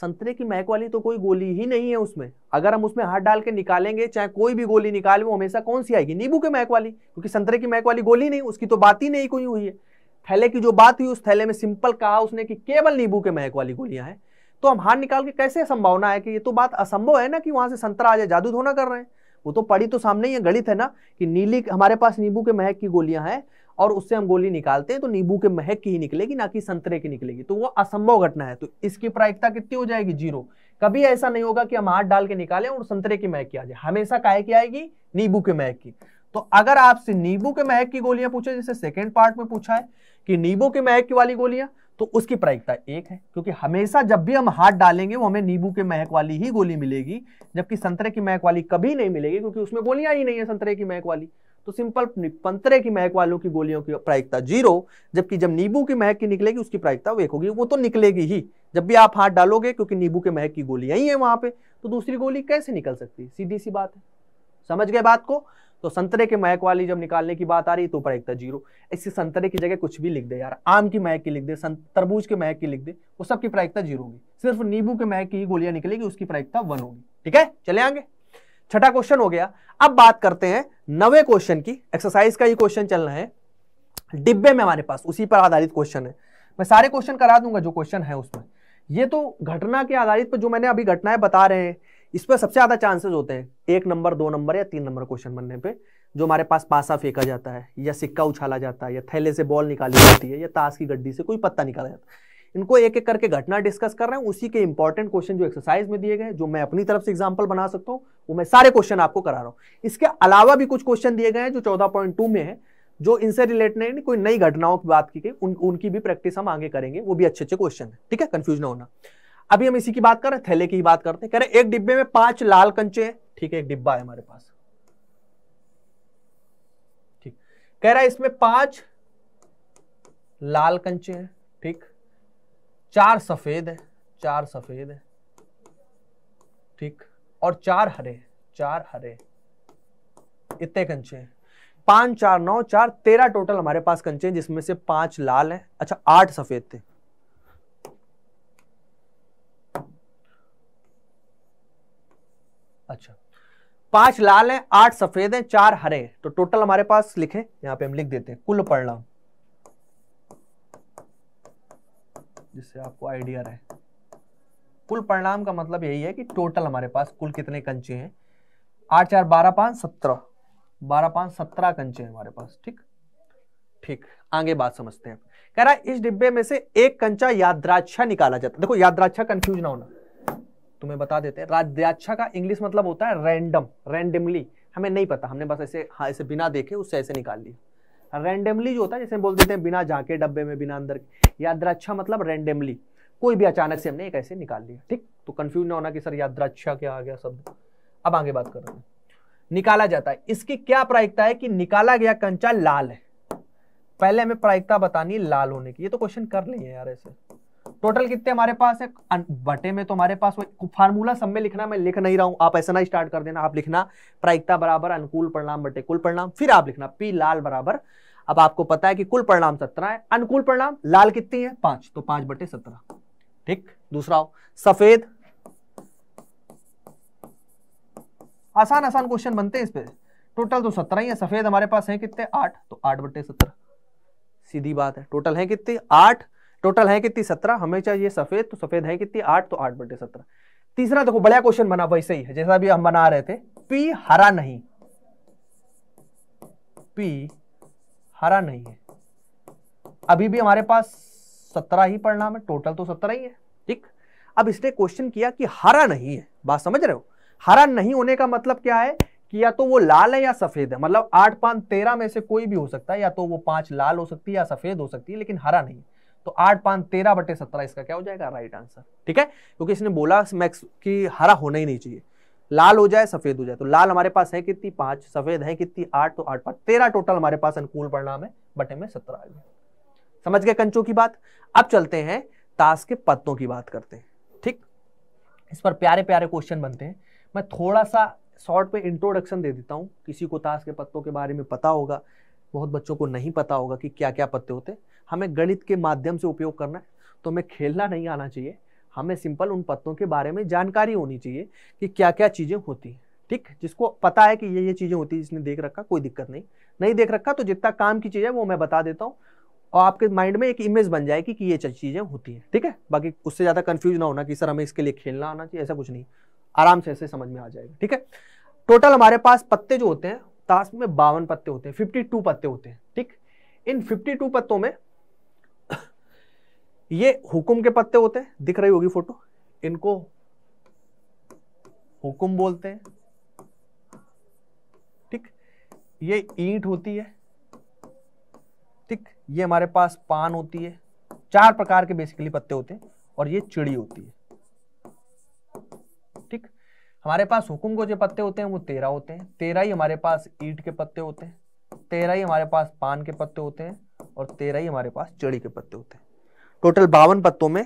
संतरे की महक वाली तो कोई गोली ही नहीं है उसमें अगर हम उसमें हाथ डाल के निकालेंगे चाहे कोई भी गोली निकाले वो हमेशा कौन सी आएगी नींबू के महक वाली क्योंकि संतरे की महक वाली गोली नहीं उसकी तो बात ही नहीं कोई हुई है थैले की जो बात हुई उस थैले में सिंपल कहा उसने कि केवल नींबू के महक वाली गोलियां हैं तो हम हाथ निकाल के कैसे संभावना है कि ये तो बात असंभव है ना कि वहां से संतरा आ जाए जादू धोना कर रहे हैं वो तो पड़ी तो सामने ही है गणित है ना कि नीली हमारे पास नींबू के महक की गोलियां हैं और उससे हम गोली निकालते हैं तो नींबू के महक की ही निकलेगी ना कि संतरे की निकलेगी तो वो असंभव घटना है तो इसकी प्रायिकता कितनी हो जाएगी जीरो कभी ऐसा नहीं होगा कि हम हाथ डाल के निकालें और संतरे की महक की आ जाए हमेशा काय की आएगी नींबू के महक की तो अगर आपसे नींबू के महक की गोलियां पूछे जैसे सेकेंड पार्ट में पूछा है कि नींबू के महक की वाली गोलियां तो उसकी प्रायिकता एक है क्योंकि हमेशा जब भी हम हाथ डालेंगे वो हमें नींबू के महक वाली ही गोली मिलेगी जबकि संतरे की महक वाली कभी नहीं मिलेगी क्योंकि उसमें गोलियां ही नहीं है संतरे की महक वाली तो सिंपल पंतरे की महक वालों की गोलियों की प्रायिकता जीरो जबकि जब नींबू की महक की निकलेगी उसकी प्रायिकता एक होगी वो तो निकलेगी ही जब भी आप हाथ डालोगे क्योंकि नींबू के महक की गोलियां ही है वहां पे तो दूसरी गोली कैसे निकल सकती है सीधी सी बात है समझ गए बात को तो संतरे के महक वाली जब निकालने की बात आ रही है तो प्रायिकता जीरो इससे संतरे की जगह कुछ भी लिख दे यार आम की महक की लिख दे तरबूज के महक की लिख दे वो सबकी प्रायिकता जीरो होगी सिर्फ नींबू के महक की ही गोलियां निकलेगी उसकी प्रायिकता वन होगी ठीक है चले आगे छठा क्वेश्चन हो गया अब बात करते हैं नवे क्वेश्चन की एक्सरसाइज का ये क्वेश्चन चल रहा है डिब्बे में हमारे पास उसी पर आधारित क्वेश्चन है मैं सारे क्वेश्चन करा दूंगा जो क्वेश्चन है उसमें ये तो घटना के आधारित पर जो मैंने अभी घटनाएं बता रहे हैं इस पर सबसे ज़्यादा चांसेस होते हैं एक नंबर दो नंबर या तीन नंबर क्वेश्चन बनने पे जो हमारे पास पासा फेंका जाता है या सिक्का उछाला जाता है या थैले से बॉल निकाली जाती है या ताश की गड्डी से कोई पत्ता निकाला जाता है इनको एक एक करके घटना डिस्कस कर रहे हैं उसी के इंपॉर्टेंट क्वेश्चन जो एक्सरसाइज में दिए गए जो मैं अपनी तरफ से एग्जाम्पल बना सकता हूँ वो मैं सारे क्वेश्चन आपको करा रहा हूँ इसके अलावा भी कुछ क्वेश्चन दिए गए हैं जो चौदह पॉइंट टू में है जो इनसे रिलेटेड कोई नई घटनाओं की बात की गई उन, उनकी भी प्रैक्टिस हम आगे करेंगे वो भी अच्छे अच्छे क्वेश्चन है ठीक है कंफ्यूज ना होना अभी हम इसी की बात कर रहे हैं थैले की बात करते हैं कह रहे एक डिब्बे में पांच लाल कंचे हैं ठीक है एक डिब्बा है हमारे पास ठीक कह रहा है इसमें पांच लाल कंचे हैं ठीक चार सफेद है चार सफेद है ठीक और चार हरे चार हरे इतने कंचे हैं पांच चार नौ चार तेरह टोटल हमारे पास कंचे हैं जिसमें से पांच लाल हैं अच्छा आठ सफेद थे अच्छा पांच लाल हैं आठ सफेद हैं चार हरे तो टोटल हमारे पास लिखे यहां पे हम लिख देते हैं कुल परिणाम जिससे आपको आइडिया रहे कुल परिणाम का मतलब यही है कि टोटल हमारे पास कुल कितने कंचे हैं आठ चार बारह पांच सत्रह बारह पांच सत्रह कंचे हैं हमारे पास ठीक ठीक आगे बात समझते हैं कह रहा है इस डिब्बे में से एक कंचा याद्राक्षा निकाला जाता देखो याद्राक्षा कंफ्यूज ना होना तुम्हें बता देते हैं राद्राक्षा का इंग्लिश मतलब होता है रैंडम रैंडमली हमें नहीं पता हमने बस ऐसे हाँ ऐसे बिना देखे उससे ऐसे निकाल लिया रैंडमली जो होता है जैसे बोल देते हैं बिना जाके डब्बे में बिना अंदर यादराच्छा मतलब रैंडमली कोई भी अचानक से हमने एक ऐसे निकाल लिया ठीक तो कंफ्यूज ना होना कि सर यादराच्छा क्या आ गया शब्द अब आगे बात कर रहे हैं निकाला जाता है इसकी क्या प्रायिकता है कि निकाला गया कंचा लाल है पहले हमें प्रायिकता बतानी लाल होने की ये तो क्वेश्चन कर लिए यार ऐसे टोटल कितने हमारे पास है बटे में तो हमारे पास वो फार्मूला सब में लिखना मैं लिख नहीं रहा हूं आप ऐसा ना स्टार्ट कर देना आप लिखना प्रायिकता बराबर अनुकूल परिणाम बटे कुल परिणाम फिर आप लिखना पी लाल बराबर अब आपको पता है कि कुल परिणाम सत्रह है अनुकूल परिणाम लाल कितनी है पांच तो पांच बटे सत्रह ठीक दूसरा हो सफेद आसान आसान क्वेश्चन बनते हैं इस पे टोटल तो सत्रह ही है सफेद हमारे पास है कितने आठ तो आठ बटे सत्रह सीधी बात है टोटल है कितने आठ टोटल है कितनी सत्रह हमेशा ये सफेद तो सफेद है कितनी आठ तो आठ बटे सत्रह तीसरा देखो बढ़िया क्वेश्चन बना वैसे ही है जैसा भी हम बना रहे थे पी हरा नहीं पी हरा नहीं है अभी भी हमारे पास सत्रह ही परिणाम है टोटल तो सत्रह ही है ठीक अब इसने क्वेश्चन किया कि हरा नहीं है बात समझ रहे हो हरा नहीं होने का मतलब क्या है कि या तो वो लाल है या सफेद है मतलब आठ पांच तेरह में से कोई भी हो सकता है या तो वो पांच लाल हो सकती है या सफेद हो सकती है लेकिन हरा नहीं है तो आठ पांच तेरह बटे सत्रह इसका क्या हो जाएगा राइट आंसर ठीक है क्योंकि इसने बोला मैक्स की हरा होना ही नहीं चाहिए लाल हो जाए सफेद हो जाए तो लाल हमारे पास है कितनी पांच सफेद है कितनी आठ तो आठ पांच तेरह टोटल हमारे पास अनुकूल परिणाम है बटे में सत्रह समझ गए कंचों की बात अब चलते हैं ताश के पत्तों की बात करते हैं ठीक इस पर प्यारे प्यारे क्वेश्चन बनते हैं मैं थोड़ा सा शॉर्ट पे इंट्रोडक्शन दे देता हूँ किसी को ताश के पत्तों के बारे में पता होगा बहुत बच्चों को नहीं पता होगा कि क्या क्या पत्ते होते हमें गणित के माध्यम से उपयोग करना है तो हमें खेलना नहीं आना चाहिए हमें सिंपल उन पत्तों के बारे में जानकारी होनी चाहिए कि क्या क्या चीज़ें होती हैं ठीक जिसको पता है कि ये ये चीज़ें होती है जिसने देख रखा कोई दिक्कत नहीं नहीं देख रखा तो जितना काम की चीज़ है वो मैं बता देता हूँ और आपके माइंड में एक इमेज बन जाएगी कि ये चीज़ें होती हैं ठीक है बाकी उससे ज़्यादा कन्फ्यूज ना होना कि सर हमें इसके लिए खेलना आना चाहिए ऐसा कुछ नहीं आराम से ऐसे समझ में आ जाएगा ठीक है टोटल हमारे पास पत्ते जो होते हैं ताश में बावन पत्ते होते हैं फिफ्टी टू पत्ते होते हैं ठीक इन फिफ्टी टू पत्तों में ये हुकुम के पत्ते होते हैं दिख रही होगी फोटो इनको हुकुम बोलते हैं ठीक ये ईंट होती है ठीक ये हमारे पास पान होती है चार प्रकार के बेसिकली पत्ते होते हैं और ये चिड़ी होती है हमारे पास हुकुम को जो पत्ते होते हैं वो तेरह होते हैं तेरह ही हमारे पास ईट के पत्ते होते हैं तेरह ही हमारे पास पान के पत्ते होते हैं और तेरह ही हमारे पास चड़ी के पत्ते होते हैं टोटल बावन पत्तों में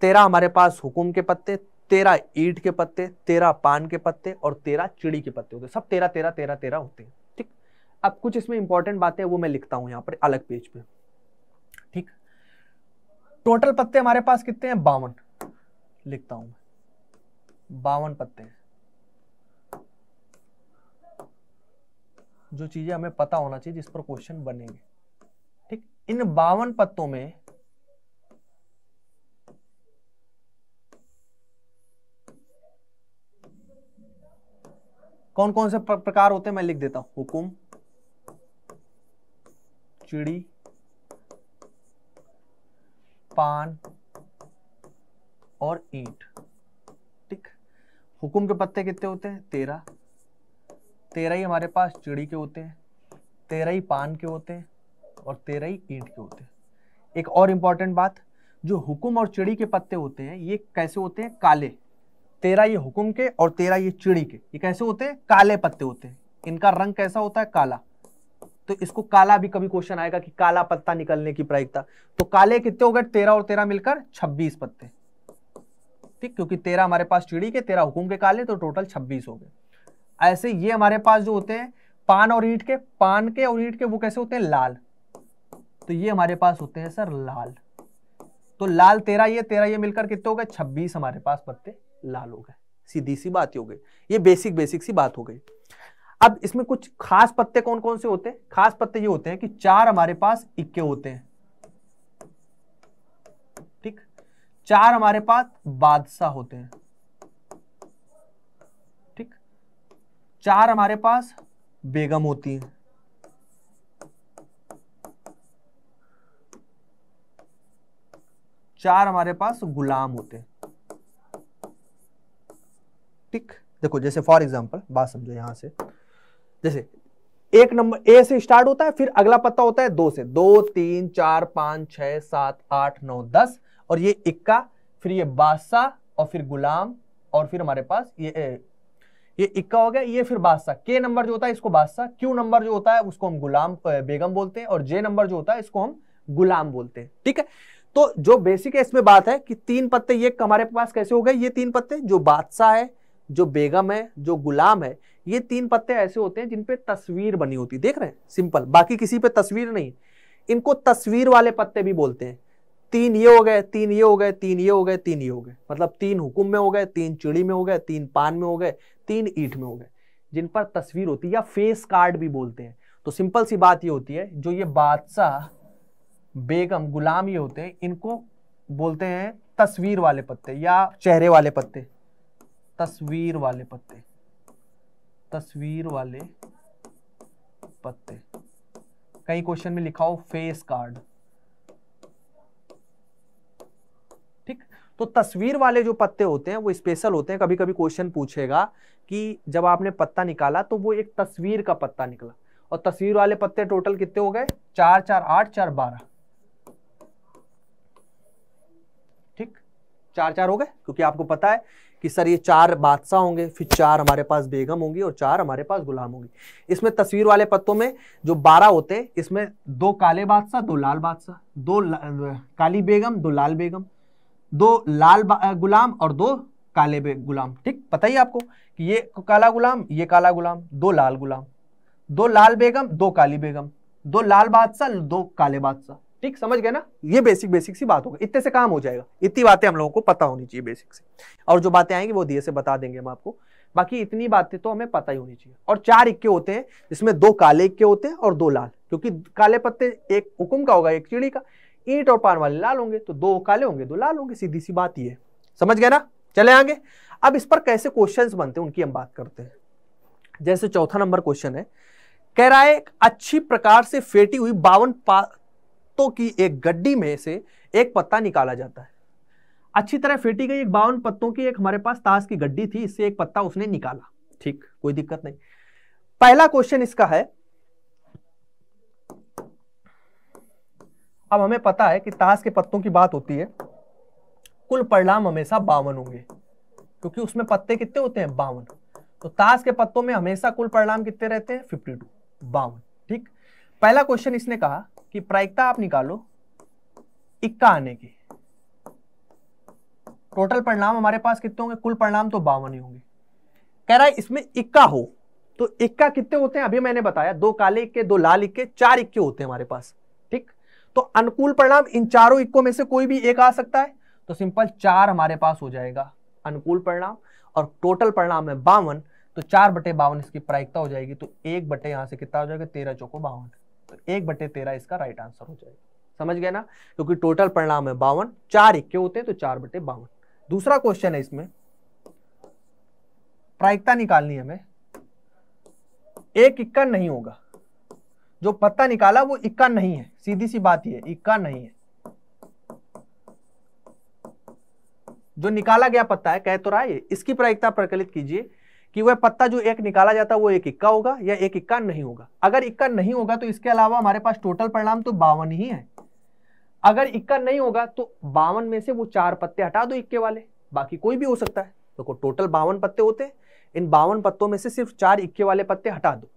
तेरह हमारे पास हुकुम के पत्ते तेरह ईट के पत्ते तेरह पान के पत्ते और तेरह चिड़ी के पत्ते होते हैं सब तेरह तेरह तेरह तेरह होते हैं ठीक अब कुछ इसमें इंपॉर्टेंट बातें वो मैं लिखता हूँ यहाँ पर अलग पेज पे ठीक टोटल पत्ते हमारे पास कितने हैं बावन लिखता हूँ मैं बावन पत्ते जो चीजें हमें पता होना चाहिए जिस पर क्वेश्चन बनेंगे ठीक इन बावन पत्तों में कौन कौन से प्रकार होते हैं मैं लिख देता हूं हुकुम चिड़ी पान और ईट हुकुम के पत्ते कितने होते हैं तेरह तेरह ही हमारे पास चिड़ी के होते हैं तेरह ही पान के होते हैं और तेरह ही ईंट के होते हैं एक और इम्पॉर्टेंट बात जो हुकुम और चिड़ी के पत्ते होते हैं ये कैसे होते हैं काले तेरह ये हुकुम के और तेरह ये चिड़ी के ये कैसे होते हैं काले पत्ते होते हैं इनका रंग कैसा होता है काला तो इसको काला भी कभी क्वेश्चन आएगा कि काला पत्ता निकलने की प्रायिकता तो काले कितने हो गए तेरह और तेरह मिलकर छब्बीस पत्ते ठीक क्योंकि तेरह हमारे पास चिड़ी के तेरह हुकुम के काले तो टोटल छब्बीस हो गए ऐसे ये हमारे पास जो होते हैं पान और ईट के पान के और ईट के वो कैसे होते हैं लाल तो ये हमारे पास होते हैं सर लाल तो लाल तेरा ये तेरा ये मिलकर कितने हो गए छब्बीस हमारे पास पत्ते लाल हो गए सीधी सी बात हो गई ये बेसिक बेसिक सी बात हो गई अब इसमें कुछ खास पत्ते कौन कौन से होते हैं खास पत्ते ये होते हैं कि चार हमारे पास इक्के होते हैं चार हमारे पास बादशाह होते हैं ठीक चार हमारे पास बेगम होती हैं चार हमारे पास गुलाम होते हैं ठीक देखो जैसे फॉर एग्जाम्पल बात समझो यहां से जैसे एक नंबर ए से स्टार्ट होता है फिर अगला पत्ता होता है दो से दो तीन चार पांच छह सात आठ नौ दस और ये इक्का फिर ये बादशाह और फिर गुलाम और फिर हमारे पास ये ए, ये इक्का हो गया ये फिर बादशाह के नंबर जो होता है इसको बादशाह क्यू नंबर जो होता है उसको हम गुलाम बेगम बोलते हैं और जे नंबर जो होता है इसको हम गुलाम बोलते हैं ठीक है तो जो बेसिक है इसमें बात है कि तीन पत्ते ये हमारे पास कैसे हो गए ये तीन पत्ते जो बादशाह है जो बेगम है जो गुलाम है ये तीन पत्ते ऐसे होते हैं जिनपे तस्वीर बनी होती है देख रहे हैं सिंपल बाकी किसी पे तस्वीर नहीं इनको तस्वीर वाले पत्ते भी बोलते हैं तीन ये हो गए तीन ये हो गए तीन ये हो गए तीन ये हो गए मतलब तीन हुकुम में हो गए तीन चिड़ी में हो गए तीन पान में हो गए तीन ईट में हो गए जिन पर तस्वीर होती है या फेस कार्ड भी बोलते हैं तो सिंपल सी बात ये होती है जो ये बादशाह बेगम गुलाम ये होते हैं इनको बोलते हैं तस्वीर वाले पत्ते या चेहरे वाले पत्ते तस्वीर वाले पत्ते तस्वीर वाले पत्ते कई क्वेश्चन में लिखा हो फेस कार्ड तो तस्वीर वाले जो पत्ते होते हैं वो स्पेशल होते हैं कभी कभी क्वेश्चन पूछेगा कि जब आपने पत्ता निकाला तो वो एक तस्वीर का पत्ता निकला और तस्वीर वाले पत्ते टोटल कितने हो गए चार चार आठ चार बारह ठीक चार चार हो गए क्योंकि आपको पता है कि सर ये चार बादशाह होंगे फिर चार हमारे पास बेगम होंगी और चार हमारे पास गुलाम होंगी इसमें तस्वीर वाले पत्तों में जो बारह होते हैं इसमें दो काले बादशाह दो लाल बादशाह दो ला, काली बेगम दो लाल बेगम दो लाल गुलाम और दो काले गुलाम ठीक पता ही आपको कि ये काला गुलाम ये काला गुलाम दो लाल गुलाम दो लाल बेगम दो काली बेगम दो लाल बादशाह दो काले बादशाह ठीक समझ गए ना ये बेसिक बेसिक सी बात होगी इतने से काम हो जाएगा इतनी बातें हम लोगों को पता होनी चाहिए बेसिक से और जो बातें आएंगी वो धीरे से बता देंगे हम आपको बाकी इतनी बातें तो हमें पता ही होनी चाहिए और चार इक्के होते हैं जिसमें दो काले इक्के होते हैं और दो लाल क्योंकि काले पत्ते एक हुकुम का होगा एक चिड़ी का ईट और पान वाले लाल होंगे तो दो काले होंगे दो लाल होंगे सीधी सी बात ये समझ गए ना चले आगे अब इस पर कैसे क्वेश्चन बनते हैं उनकी हम बात करते हैं जैसे चौथा नंबर क्वेश्चन है कह रहा है अच्छी प्रकार से फेटी हुई बावन पत्तों की एक गड्डी में से एक पत्ता निकाला जाता है अच्छी तरह फेटी गई एक बावन पत्तों की एक हमारे पास ताश की गड्डी थी इससे एक पत्ता उसने निकाला ठीक कोई दिक्कत नहीं पहला क्वेश्चन इसका है अब हमें पता है कि ताश के पत्तों की बात होती है कुल परिणाम हमेशा बावन होंगे क्योंकि उसमें पत्ते कितने होते हैं बावन तो ताश के पत्तों में हमेशा कुल परिणाम कितने रहते हैं फिफ्टी टू बावन ठीक पहला क्वेश्चन इसने कहा कि प्रायिकता आप निकालो इक्का आने की टोटल परिणाम हमारे पास कितने होंगे कुल परिणाम तो बावन ही होंगे कह रहा है इसमें इक्का हो तो इक्का कितने होते हैं अभी मैंने बताया दो काले इक्के दो लाल इक्के चार इक्के होते हैं हमारे पास तो अनुकूल परिणाम इन चारों इक्को में से कोई भी एक आ सकता है तो सिंपल चार हमारे पास हो जाएगा अनुकूल परिणाम और टोटल परिणाम है बावन तो चार बटे बावन इसकी प्रायिकता हो जाएगी तो एक बटे यहां से कितना हो जाएगा तेरह चौको बावन तो एक बटे तेरह इसका राइट आंसर हो जाएगा समझ गए ना क्योंकि टोटल परिणाम है बावन चार इक्के होते हैं तो चार बटे बावन दूसरा क्वेश्चन है इसमें प्रायिकता निकालनी हमें एक इक्का नहीं होगा जो पत्ता निकाला वो इक्का नहीं है सीधी सी बात यह इक्का नहीं है जो निकाला गया पत्ता है कह तो रहा है इसकी प्रायिकता प्रकलित कीजिए कि वह पत्ता जो एक निकाला जाता है वो एक इक्का होगा या एक इक्का नहीं होगा अगर इक्का नहीं होगा तो इसके अलावा हमारे पास टोटल परिणाम तो बावन ही है अगर इक्का नहीं होगा तो बावन में से वो चार पत्ते हटा दो इक्के वाले बाकी कोई भी हो सकता है देखो तो टोटल बावन पत्ते होते हैं इन बावन पत्तों में से सिर्फ चार इक्के वाले पत्ते हटा दो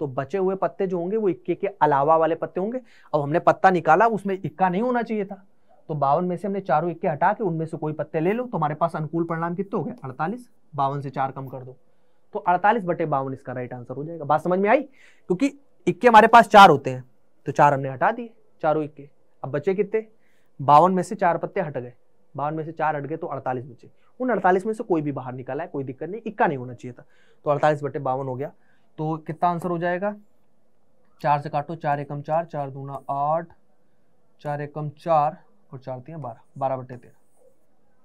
तो बचे हुए पत्ते जो होंगे वो इक्के के अलावा वाले पत्ते होंगे अब हमने पत्ता निकाला उसमें इक्का नहीं होना चाहिए था तो बावन में से हमने चारों इक्के हटा के उनमें से कोई पत्ते ले लो तो हमारे पास अनुकूल परिणाम कितने हो गए अड़तालीस बावन से चार कम कर दो तो अड़तालीस बटे बावन इसका राइट आंसर हो जाएगा बात समझ में आई क्योंकि इक्के हमारे पास चार होते हैं तो चार हमने हटा दिए चारों इक्के अब बचे कितने बावन में से चार पत्ते हट गए बावन में से चार हट गए तो अड़तालीस बचे उन अड़तालीस में से कोई भी बाहर निकला है कोई दिक्कत नहीं इक्का नहीं होना चाहिए था तो अड़तालीस बटे बावन हो गया तो कितना आंसर हो जाएगा चार से काटो चार एकम चार चार दूना आठ चार एकम चार और चार तीन बारह बारह बटे तेरह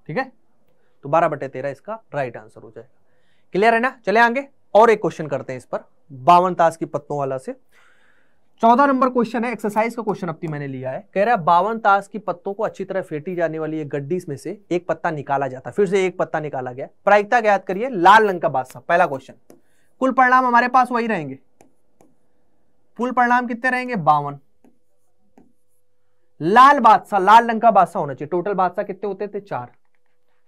ठीक है तो बारह बटे तेरह इसका राइट आंसर हो जाएगा क्लियर है ना चले आगे और एक क्वेश्चन करते हैं इस पर बावन ताश की पत्तों वाला से चौदह नंबर क्वेश्चन है एक्सरसाइज का क्वेश्चन अब तो मैंने लिया है कह रहा है बावन तास की पत्तों को अच्छी तरह फेटी जाने वाली एक गड्डी में से एक पत्ता निकाला जाता फिर से एक पत्ता निकाला गया प्रायिकता ज्ञात करिए लाल रंग का बादशाह पहला क्वेश्चन कुल परिणाम हमारे पास वही रहेंगे कुल परिणाम कितने रहेंगे बावन लाल बादशाह लाल रंग का बादशाह होना चाहिए टोटल बादशाह कितने होते थे चार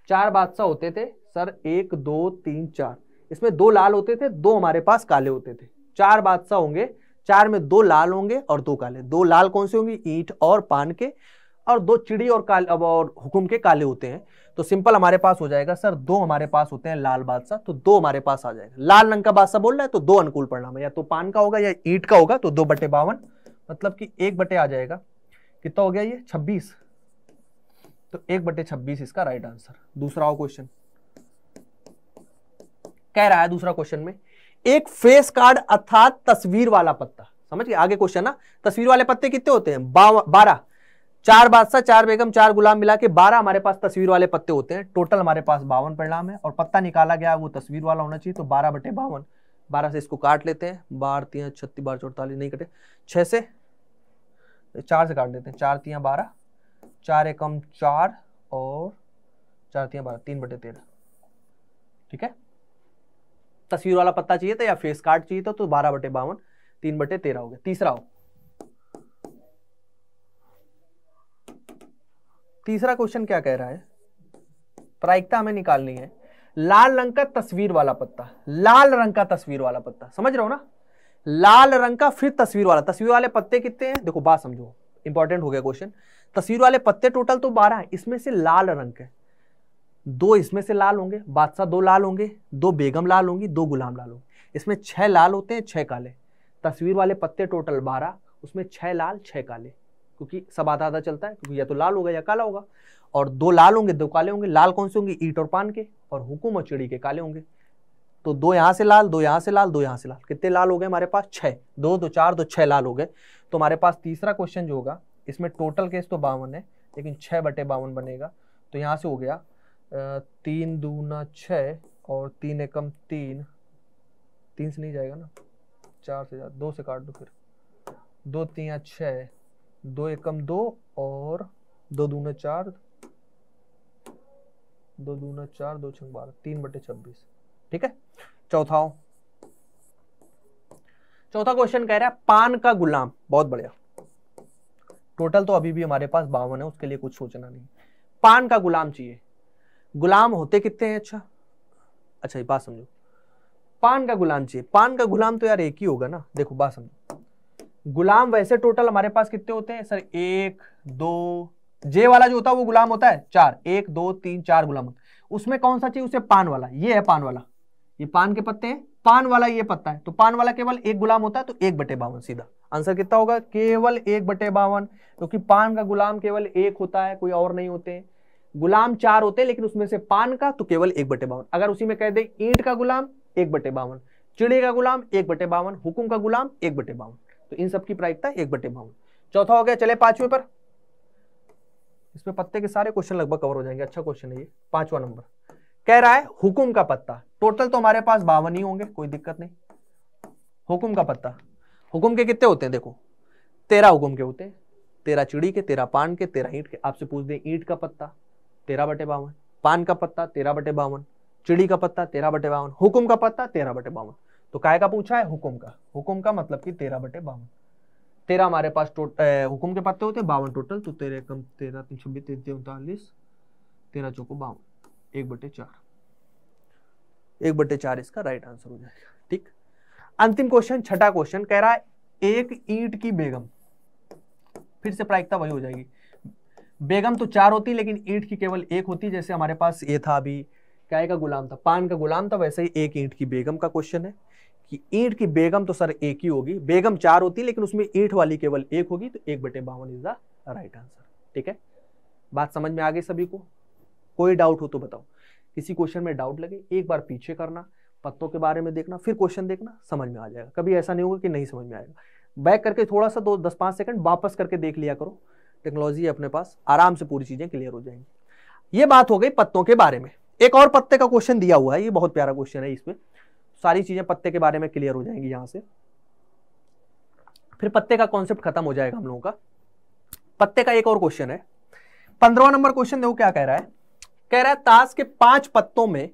चार बादशाह होते थे सर एक दो तीन चार इसमें दो लाल होते थे दो हमारे पास काले होते थे चार बादशाह होंगे चार में दो लाल होंगे और दो काले दो लाल कौन से होंगे ईट और पान के और दो चिड़ी और काले और हुकुम के काले होते हैं तो सिंपल हमारे पास हो जाएगा सर दो हमारे पास होते हैं लाल बादशाह तो दो हमारे पास आ जाएगा लाल रंग का बादशाह बोल रहा है तो दो अनुकूल परिणाम है या तो पान का होगा या ईट का होगा तो दो बटे बावन मतलब कि एक बटे आ जाएगा कितना हो गया ये छब्बीस तो एक बटे छब्बीस इसका राइट आंसर दूसरा क्वेश्चन कह रहा है दूसरा क्वेश्चन में एक फेस कार्ड अर्थात तस्वीर वाला पत्ता समझ गए आगे क्वेश्चन ना तस्वीर वाले पत्ते कितने होते हैं बारह चार बादशाह चार बेगम चार गुलाम मिला के बारह हमारे पास तस्वीर वाले पत्ते होते हैं टोटल हमारे पास बावन परिणाम है और पत्ता निकाला गया वो तस्वीर वाला होना चाहिए तो बारह बटे बावन बारह से इसको काट लेते हैं बारह तीन छत्तीस बारह चौतालीस नहीं कटे छः से चार से काट देते हैं चार तिया बारह चार एकम चार और चार तियाँ बारह तीन बटे तेरह ठीक है तस्वीर वाला पत्ता चाहिए था या फेस कार्ड चाहिए था तो बारह बटे बावन तीन बटे तेरह हो गया तीसरा हो तीसरा क्वेश्चन क्या कह रहा है प्रायिकता हमें निकालनी है लाल रंग का तस्वीर वाला पत्ता लाल रंग का तस्वीर वाला पत्ता समझ रहे हो ना लाल रंग का फिर तस्वीर वाला तस्वीर वाले पत्ते कितने हैं देखो बात समझो इंपॉर्टेंट हो गया क्वेश्चन तस्वीर वाले पत्ते टोटल तो बारह है इसमें से लाल रंग के दो इसमें से लाल होंगे बादशाह दो लाल होंगे दो बेगम लाल होंगी दो गुलाम लाल होंगे इसमें छह लाल होते हैं छह काले तस्वीर वाले पत्ते टोटल बारह उसमें छह लाल छह काले क्योंकि सब आधा आधा चलता है क्योंकि या तो लाल होगा या काला होगा और दो लाल होंगे दो काले होंगे लाल कौन से होंगे ईट और पान के और हुकुम और चिड़ी के काले होंगे तो दो यहाँ से लाल दो यहाँ से लाल दो यहाँ से लाल कितने लाल हो गए हमारे पास छः दो दो चार दो छः लाल हो गए तो हमारे पास तीसरा क्वेश्चन जो होगा इसमें टोटल केस तो बावन है लेकिन छः बटे बावन बनेगा तो यहाँ से हो गया तीन दूना छः और तीन एकम तीन तीन से नहीं जाएगा ना चार से चार दो से काट दो फिर दो तीन छः दो एकम दो और दो दूना चार दो दूना चार दो छंग बारह तीन बटे छब्बीस ठीक है चौथाओ चौथा क्वेश्चन कह रहा है पान का गुलाम बहुत बढ़िया टोटल तो अभी भी हमारे पास बावन है उसके लिए कुछ सोचना नहीं पान का गुलाम चाहिए गुलाम होते कितने हैं अच्छा अच्छा ये बात समझो पान का गुलाम चाहिए पान का गुलाम तो यार एक ही होगा ना देखो बात समझो गुलाम वैसे टोटल हमारे पास कितने होते हैं सर एक दो जे वाला जो होता है वो गुलाम होता है चार एक दो तीन चार गुलाम होता है उसमें कौन सा चाहिए उसे पान वाला ये है पान वाला ये पान के पत्ते हैं पान वाला ये पत्ता है तो पान वाला केवल एक गुलाम होता है तो एक बटे बावन सीधा आंसर कितना होगा केवल एक बटे बावन क्योंकि तो पान का गुलाम केवल एक होता है कोई और नहीं होते गुलाम चार होते हैं लेकिन उसमें से पान का तो केवल एक बटे बावन अगर उसी में कह दे ईंट का गुलाम एक बटे बावन चिड़े का गुलाम एक बटे बावन हुकुम का गुलाम एक बटे बावन तो इन सबकी प्रायिकता एक बटे बावन चौथा हो गया चले पांचवें पर इसमें पत्ते के सारे क्वेश्चन लगभग कवर हो जाएंगे अच्छा क्वेश्चन है ये पांचवा नंबर कह रहा है हुकुम का पत्ता टोटल तो हमारे पास बावन ही होंगे कोई दिक्कत नहीं हुकुम का पत्ता हुकुम के कितने होते हैं देखो तेरह हुकुम के होते हैं तेरह चिड़ी के तेरह पान के तेरह ईंट के आपसे पूछ दें ईंट का पत्ता तेरह बटे बावन पान का पत्ता तेरह बटे बावन चिड़ी का पत्ता तेरह बटे बावन हुकुम का पत्ता तेरह बटे बावन तो काय का पूछा है हुकुम का हुकुम का मतलब कि तेरह बटे बावन तेरह हमारे पास टोटल हुकुम के पत्ते होते हैं बावन टोटल तो तेरह कम तेरह तीन छब्बीस तेरह उनतालीस तेरह चौको बावन एक बटे चार एक बटे चार इसका राइट आंसर हो जाएगा ठीक अंतिम क्वेश्चन छठा क्वेश्चन कह रहा है एक ईट की बेगम फिर से प्रायिकता वही हो जाएगी बेगम तो चार होती लेकिन ईट की केवल एक होती जैसे हमारे पास ये था अभी काय का गुलाम था पान का गुलाम था वैसे ही एक ईंट की बेगम का क्वेश्चन है कि ईंट की बेगम तो सर एक ही होगी बेगम चार होती है लेकिन उसमें ईंट वाली केवल एक होगी तो एक बटे बावन इज द राइट आंसर ठीक है बात समझ में आ गई सभी को कोई डाउट हो तो बताओ किसी क्वेश्चन में डाउट लगे एक बार पीछे करना पत्तों के बारे में देखना फिर क्वेश्चन देखना समझ में आ जाएगा कभी ऐसा नहीं होगा कि नहीं समझ में आएगा बैक करके थोड़ा सा दो दस पाँच सेकंड वापस करके देख लिया करो टेक्नोलॉजी अपने पास आराम से पूरी चीज़ें क्लियर हो जाएंगी ये बात हो गई पत्तों के बारे में एक और पत्ते का क्वेश्चन दिया हुआ है ये बहुत प्यारा क्वेश्चन है इसमें सारी चीजें पत्ते के बारे में क्लियर हो जाएंगी यहां से फिर पत्ते का कॉन्सेप्ट खत्म हो जाएगा हम लोगों का पत्ते का एक और क्वेश्चन है पंद्रवा नंबर क्वेश्चन देखो क्या कह रहा है कह रहा है ताश के पांच पत्तों में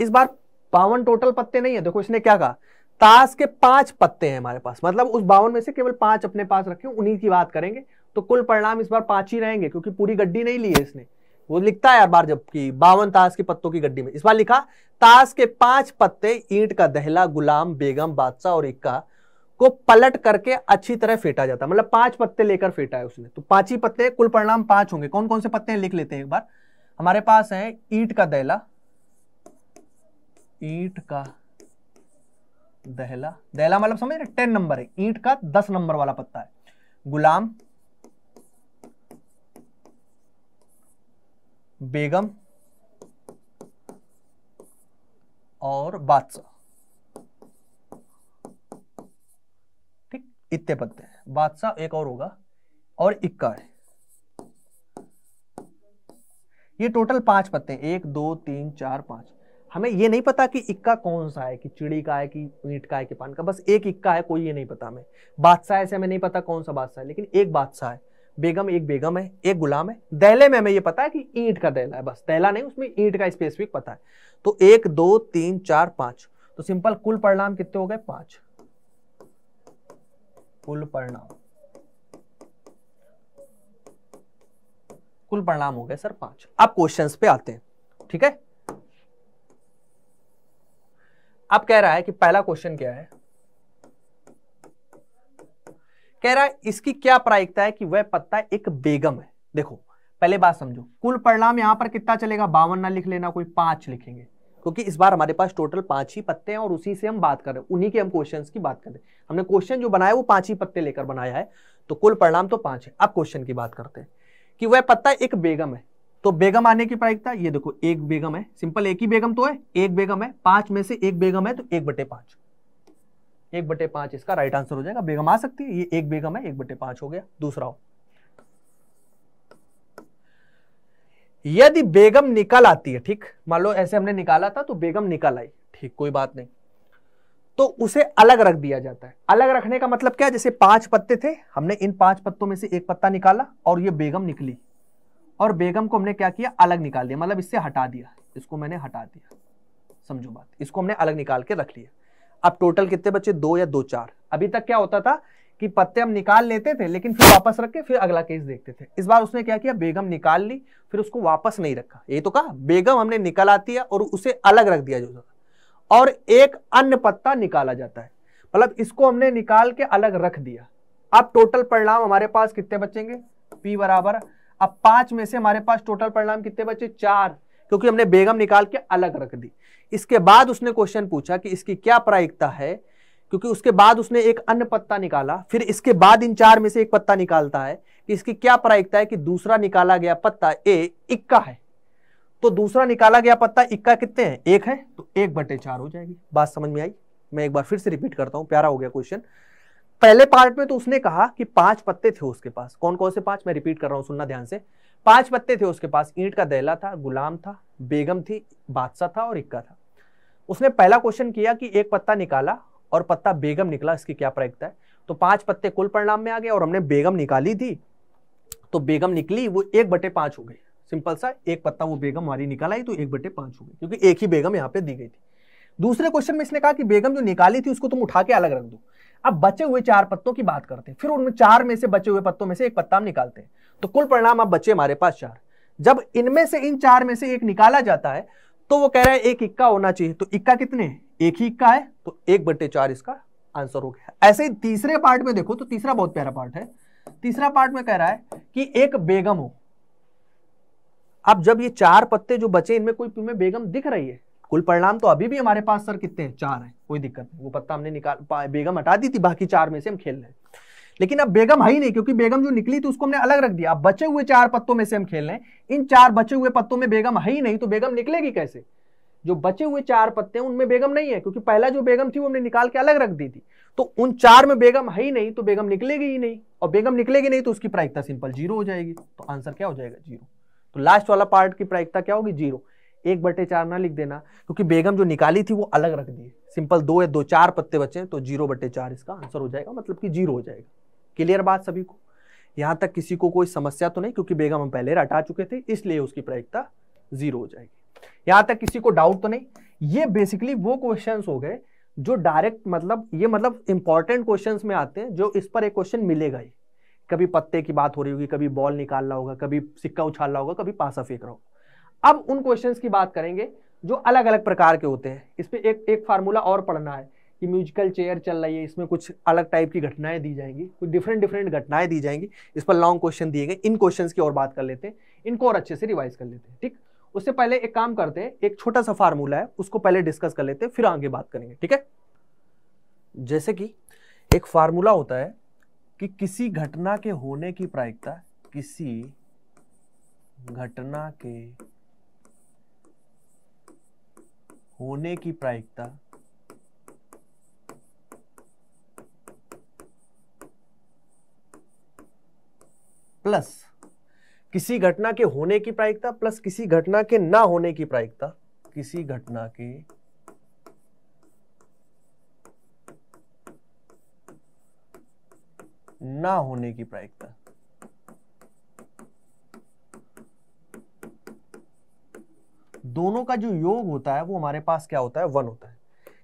इस बार बावन टोटल पत्ते नहीं है देखो इसने क्या कहा ताश के पांच पत्ते हैं हमारे पास मतलब उस बावन में से केवल पांच अपने पास रखे उन्हीं की बात करेंगे तो कुल परिणाम इस बार पांच ही रहेंगे क्योंकि पूरी गड्डी नहीं ली है इसने वो लिखता है हर बार जबकि बावन ताश के पत्तों की गड्डी में इस बार लिखा ताश के पांच पत्ते ईंट का दहला गुलाम बेगम बादशाह और इक्का को पलट करके अच्छी तरह फेंटा जाता है मतलब पांच पत्ते लेकर फेटा है उसने तो पांच ही पत्ते कुल परिणाम पांच होंगे कौन कौन से पत्ते हैं लिख लेते हैं एक बार हमारे पास है ईट का दहला ईट का दहला दहला मतलब समझ रहे टेन नंबर है ईट का दस नंबर वाला पत्ता है गुलाम बेगम और बादशाह ठीक इतने पत्ते हैं बादशाह एक और होगा और इक्का है ये टोटल पांच पत्ते हैं एक दो तीन चार पांच हमें ये नहीं पता कि इक्का कौन सा है कि चिड़ी का है कि ईट का है कि पान का बस एक इक्का है कोई ये नहीं पता हमें बादशाह ऐसे हमें नहीं पता कौन सा बादशाह है लेकिन एक बादशाह है बेगम एक बेगम है एक गुलाम है दैले में हमें ये पता है कि ईंट का दैला है बस दैला नहीं उसमें ईंट का स्पेसिफिक पता है तो एक दो तीन चार पांच तो सिंपल कुल परिणाम कितने हो गए पांच कुल परिणाम कुल परिणाम हो गए सर पांच अब क्वेश्चंस पे आते हैं ठीक है अब कह रहा है कि पहला क्वेश्चन क्या है कह रहा है इसकी क्या प्रायिकता है कि वह पत्ता एक बेगम है देखो पहले बात समझो कुल परिणाम यहां पर कितना चलेगा बावन ना लिख लेना कोई पांच लिखेंगे क्योंकि इस बार हमारे पास टोटल पांच ही पत्ते हैं और उसी से हम बात कर रहे हैं उन्हीं के हम क्वेश्चन की बात कर रहे हैं हमने क्वेश्चन जो बनाया वो पांच ही पत्ते लेकर बनाया है तो कुल परिणाम तो पांच है अब क्वेश्चन की बात करते हैं कि वह पत्ता एक बेगम है तो बेगम आने की प्रायिकता ये देखो एक बेगम है सिंपल एक ही बेगम तो है एक बेगम है पांच में से एक बेगम है तो एक बटे पांच एक बटे पांच इसका राइट आंसर हो जाएगा बेगम आ सकती है ये एक बेगम है एक बटे पांच हो गया दूसरा हो यदि बेगम निकल आती है ठीक मान लो ऐसे हमने निकाला था तो बेगम निकल आई ठीक कोई बात नहीं तो उसे अलग रख दिया जाता है अलग रखने का मतलब क्या है जैसे पांच पत्ते थे हमने इन पांच पत्तों में से एक पत्ता निकाला और ये बेगम निकली और बेगम को हमने क्या किया अलग निकाल दिया मतलब इससे हटा दिया इसको मैंने हटा दिया समझो बात इसको हमने अलग निकाल के रख लिया अब टोटल कितने बचे दो या दो चार अभी तक क्या होता था कि पत्ते हम निकाल लेते थे लेकिन फिर वापस रख के फिर अगला केस देखते थे इस बार उसने क्या किया बेगम निकाल ली फिर उसको वापस नहीं रखा ये तो कहा बेगम हमने आती है और उसे अलग रख दिया जो और एक अन्य पत्ता निकाला जाता है मतलब इसको हमने निकाल के अलग रख दिया अब टोटल परिणाम हमारे पास कितने बचेंगे पी बराबर अब पांच में से हमारे पास टोटल परिणाम कितने बचे चार क्योंकि हमने बेगम निकाल के अलग रख दी इसके बाद उसने क्वेश्चन पूछा कि इसकी क्या प्रायिकता है क्योंकि उसके बाद उसने एक अन्य पत्ता निकाला फिर इसके बाद इन चार में से एक पत्ता निकालता है कि इसकी क्या प्रायिकता है कि दूसरा निकाला गया पत्ता ए इक्का है तो दूसरा निकाला गया पत्ता इक्का कितने हैं एक है तो एक बटे चार हो जाएगी बात समझ में आई मैं एक बार फिर से रिपीट करता हूँ प्यारा हो गया क्वेश्चन पहले पार्ट में तो उसने कहा कि पांच पत्ते थे उसके पास कौन कौन से पांच मैं रिपीट कर रहा हूँ सुनना ध्यान से पांच पत्ते थे उसके पास ईंट का दैला था गुलाम था बेगम थी बादशाह था और इक्का था उसने पहला क्वेश्चन किया कि एक पत्ता निकाला और पत्ता बेगम निकला इसकी क्या प्रायिकता है तो पांच पत्ते कुल परिणाम में आ गए और हमने बेगम निकाली थी तो बेगम निकली वो एक बटे पांच हो गई सिंपल सा एक पत्ता वो बेगम हमारी निकल आई तो एक बटे पांच हो गई क्योंकि एक ही बेगम यहाँ पे दी गई थी दूसरे क्वेश्चन में इसने कहा कि बेगम जो निकाली थी उसको तुम उठा के अलग रख दो अब बचे हुए चार पत्तों की बात करते हैं फिर उनमें चार में से बचे हुए पत्तों में से एक पत्ता हम निकालते हैं तो कुल परिणाम अब बचे हमारे पास चार जब इनमें से इन चार में से एक निकाला जाता है तो वो कह रहा है एक इक्का होना चाहिए तो इक्का कितने एक ही इक्का है तो एक बट्टे चार इसका आंसर हो गया ऐसे ही तीसरे पार्ट में देखो तो तीसरा बहुत प्यारा पार्ट है तीसरा पार्ट में कह रहा है कि एक बेगम हो अब जब ये चार पत्ते जो बचे इनमें कोई तुम्हें बेगम दिख रही है कुल परिणाम तो अभी भी हमारे पास सर कितने हैं चार हैं कोई दिक्कत नहीं वो पत्ता हमने निकाल बेगम हटा दी थी बाकी चार में से हम खेल रहे हैं लेकिन अब बेगम है ही नहीं क्योंकि बेगम जो निकली थी उसको हमने अलग रख दिया अब बचे हुए चार पत्तों में से हम खेल रहे हैं इन चार बचे हुए पत्तों में बेगम है ही नहीं तो बेगम निकलेगी कैसे जो बचे हुए चार पत्ते हैं उनमें बेगम नहीं है क्योंकि पहला जो बेगम थी वो हमने निकाल के अलग रख दी थी तो उन चार में बेगम है ही नहीं तो बेगम निकलेगी ही नहीं और बेगम निकलेगी नहीं तो उसकी प्रायिकता सिंपल जीरो हो जाएगी तो आंसर क्या हो जाएगा जीरो तो लास्ट वाला पार्ट की प्रायिकता क्या होगी जीरो एक बटे चार ना लिख देना क्योंकि बेगम जो निकाली थी वो अलग रख दी सिंपल दो या दो चार पत्ते बचे तो जीरो बटे चार इसका आंसर हो जाएगा मतलब कि जीरो हो जाएगा क्लियर बात सभी को यहां तक किसी को कोई समस्या तो नहीं क्योंकि बेगम हम पहले हटा चुके थे इसलिए उसकी प्रायिकता जीरो हो जाएगी यहां तक किसी को डाउट तो नहीं ये बेसिकली वो क्वेश्चन हो गए जो डायरेक्ट मतलब ये मतलब इंपॉर्टेंट क्वेश्चन में आते हैं जो इस पर एक क्वेश्चन मिलेगा ही कभी पत्ते की बात हो रही होगी कभी बॉल निकालना होगा कभी सिक्का उछालना होगा कभी पासा फेंक रहा होगा अब उन क्वेश्चन की बात करेंगे जो अलग अलग प्रकार के होते हैं इस पर एक एक फार्मूला और पढ़ना है कि म्यूजिकल चेयर चल रही है इसमें कुछ अलग टाइप की घटनाएं दी जाएंगी कुछ डिफरेंट डिफरेंट घटनाएं दी जाएंगी इस पर लॉन्ग क्वेश्चन दिए गए इन क्वेश्चन की और बात कर लेते हैं इनको और अच्छे से रिवाइज कर लेते हैं ठीक उससे पहले एक काम करते हैं एक छोटा सा फार्मूला है उसको पहले डिस्कस कर लेते हैं फिर आगे बात करेंगे ठीक है जैसे कि एक फार्मूला होता है कि किसी घटना के होने की प्रायिकता किसी घटना के होने की प्रायिकता प्लस किसी घटना के होने की प्रायिकता प्लस किसी घटना के ना होने की प्रायिकता किसी घटना के ना होने की प्रायिकता दोनों का जो योग होता है वो हमारे पास क्या होता है वन होता है